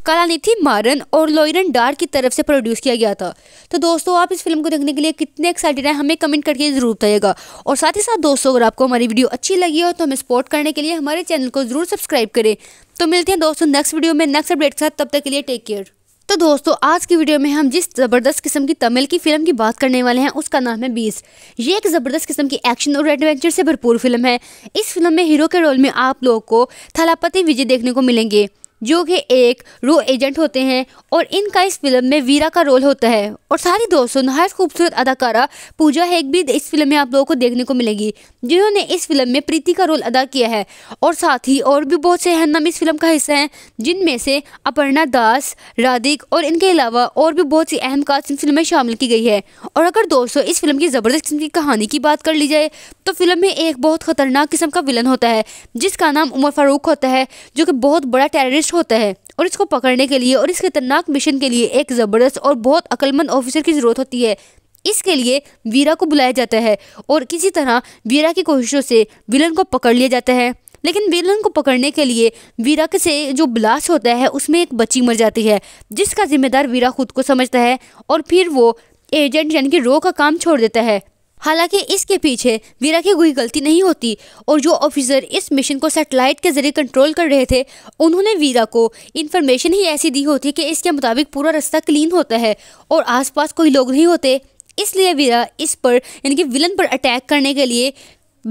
कालानिथि मारन और लॉयरन डार की तरफ से प्रोड्यूस किया गया था तो दोस्तों आप इस फिल्म को देखने के लिए कितने एक्साइटेड हैं हमें कमेंट करके ज़रूर बताइएगा और साथ ही साथ दोस्तों अगर आपको हमारी वीडियो अच्छी लगी हो तो हमें सपोर्ट करने के लिए हमारे चैनल को ज़रूर सब्सक्राइब करें तो मिलते हैं दोस्तों नेक्स्ट वीडियो में नेक्स्ट अपडेट के साथ तब तक के लिए टेक केयर तो दोस्तों आज की वीडियो में हम जिस ज़बरदस्त किस्म की तमिल की फिल्म की बात करने वाले हैं उसका नाम है बीस ये एक ज़बरदस्त किस्म की एक्शन और एडवेंचर से भरपूर फिल्म है इस फिल्म में हीरो के रोल में आप लोगों को थलापति विजय देखने को मिलेंगे जो कि एक रो एजेंट होते हैं और इनका इस फिल्म में वीरा का रोल होता है और सारी दोस्तों नहायत खूबसूरत अदाकारा पूजा हेग भी इस फिल्म में आप लोगों को देखने को मिलेगी जिन्होंने इस फिल्म में प्रीति का रोल अदा किया है और साथ ही और भी बहुत से हन्नम इस फिल्म का हिस्सा हैं जिनमें से अपर्णा दास राधिक और इनके अलावा और भी बहुत सी अहम कास्ट इन फिल्म में शामिल की गई है और अगर दोस्तों इस फिल्म की ज़बरदस्त किस्म की कहानी की बात कर ली जाए तो फिल्म में एक बहुत ख़तरनाक किस्म का विलन होता है जिसका नाम उमर फारूक होता है जो कि बहुत बड़ा टेररिस्ट होता है और इसको पकड़ने के लिए और इस खतरनाक मिशन के लिए एक ज़बरदस्त और बहुत अक्लमंद ऑफिसर की ज़रूरत होती है इसके लिए वीरा को बुलाया जाता है और किसी तरह वीरा की कोशिशों से विलन को पकड़ लिया जाता है लेकिन विलन को पकड़ने के लिए वीरा के से जो ब्लास्ट होता है उसमें एक बच्ची मर जाती है जिसका जिम्मेदार वीरा खुद को समझता है और फिर वो एजेंट यानी कि रो का काम छोड़ देता है हालांकि इसके पीछे वीरा की कोई गलती नहीं होती और जो ऑफिसर इस मिशन को सेटेलाइट के जरिए कंट्रोल कर रहे थे उन्होंने वीरा को इन्फॉर्मेशन ही ऐसी दी होती कि इसके मुताबिक पूरा रास्ता क्लीन होता है और आसपास कोई लोग नहीं होते इसलिए वीरा इस पर यानी कि विलन पर अटैक करने के लिए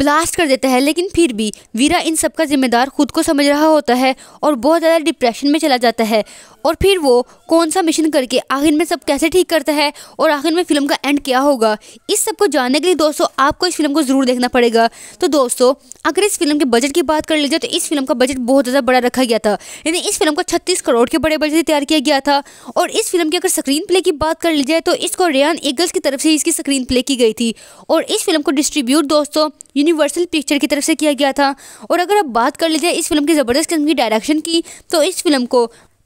ब्लास्ट कर देता है लेकिन फिर भी वीरा इन सब का जिम्मेदार खुद को समझ रहा होता है और बहुत ज़्यादा डिप्रेशन में चला जाता है और फिर वो कौन सा मिशन करके आखिर में सब कैसे ठीक करता है और आखिर में फिल्म का एंड क्या होगा इस सब को जानने के लिए दोस्तों आपको इस फिल्म को ज़रूर देखना पड़ेगा तो दोस्तों अगर इस फिल्म के बजट की बात कर लीजिए तो इस फिल्म का बजट बहुत ज़्यादा बड़ा रखा गया था यानी इस फिल्म को छत्तीस करोड़ के बड़े बजट से तैयार किया गया था और इस फिल्म की अगर स्क्रीन प्ले की बात कर ली जाए तो इसको रेयान ईगल्स की तरफ से इसकी स्क्रीन प्ले की गई थी और इस फिल्म को डिस्ट्रीब्यूट दोस्तों यूनिवर्सल पिक्चर की तरफ से किया गया था और अगर आप बात कर लीजिए इस फिल्म की ज़बरदस्त किस्म की डायरेक्शन की तो इस फिल्म को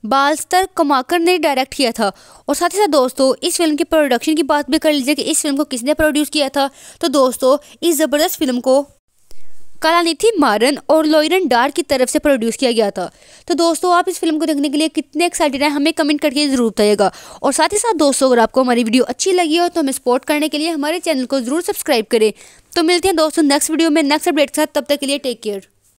बालस्तर कमाकर ने डायरेक्ट किया था और साथ ही साथ दोस्तों इस फिल्म की प्रोडक्शन की बात भी कर लीजिए कि इस फिल्म को किसने प्रोड्यूस किया था तो दोस्तों इस ज़बरदस्त फिल्म को कालानिथि मारन और लोयरन डार की तरफ से प्रोड्यूस किया गया था तो दोस्तों आप इस फिल्म को देखने के लिए कितने एक्साइटेड हैं हमें कमेंट करके ज़रूर बताइएगा और साथ ही साथ दोस्तों अगर आपको हमारी वीडियो अच्छी लगी हो तो हमें सपोर्ट करने के लिए हमारे चैनल को ज़रूर सब्सक्राइब करें तो मिलते हैं दोस्तों नेक्स्ट वीडियो में नेक्स्ट अपडेट के साथ तब तक के लिए टेक केयर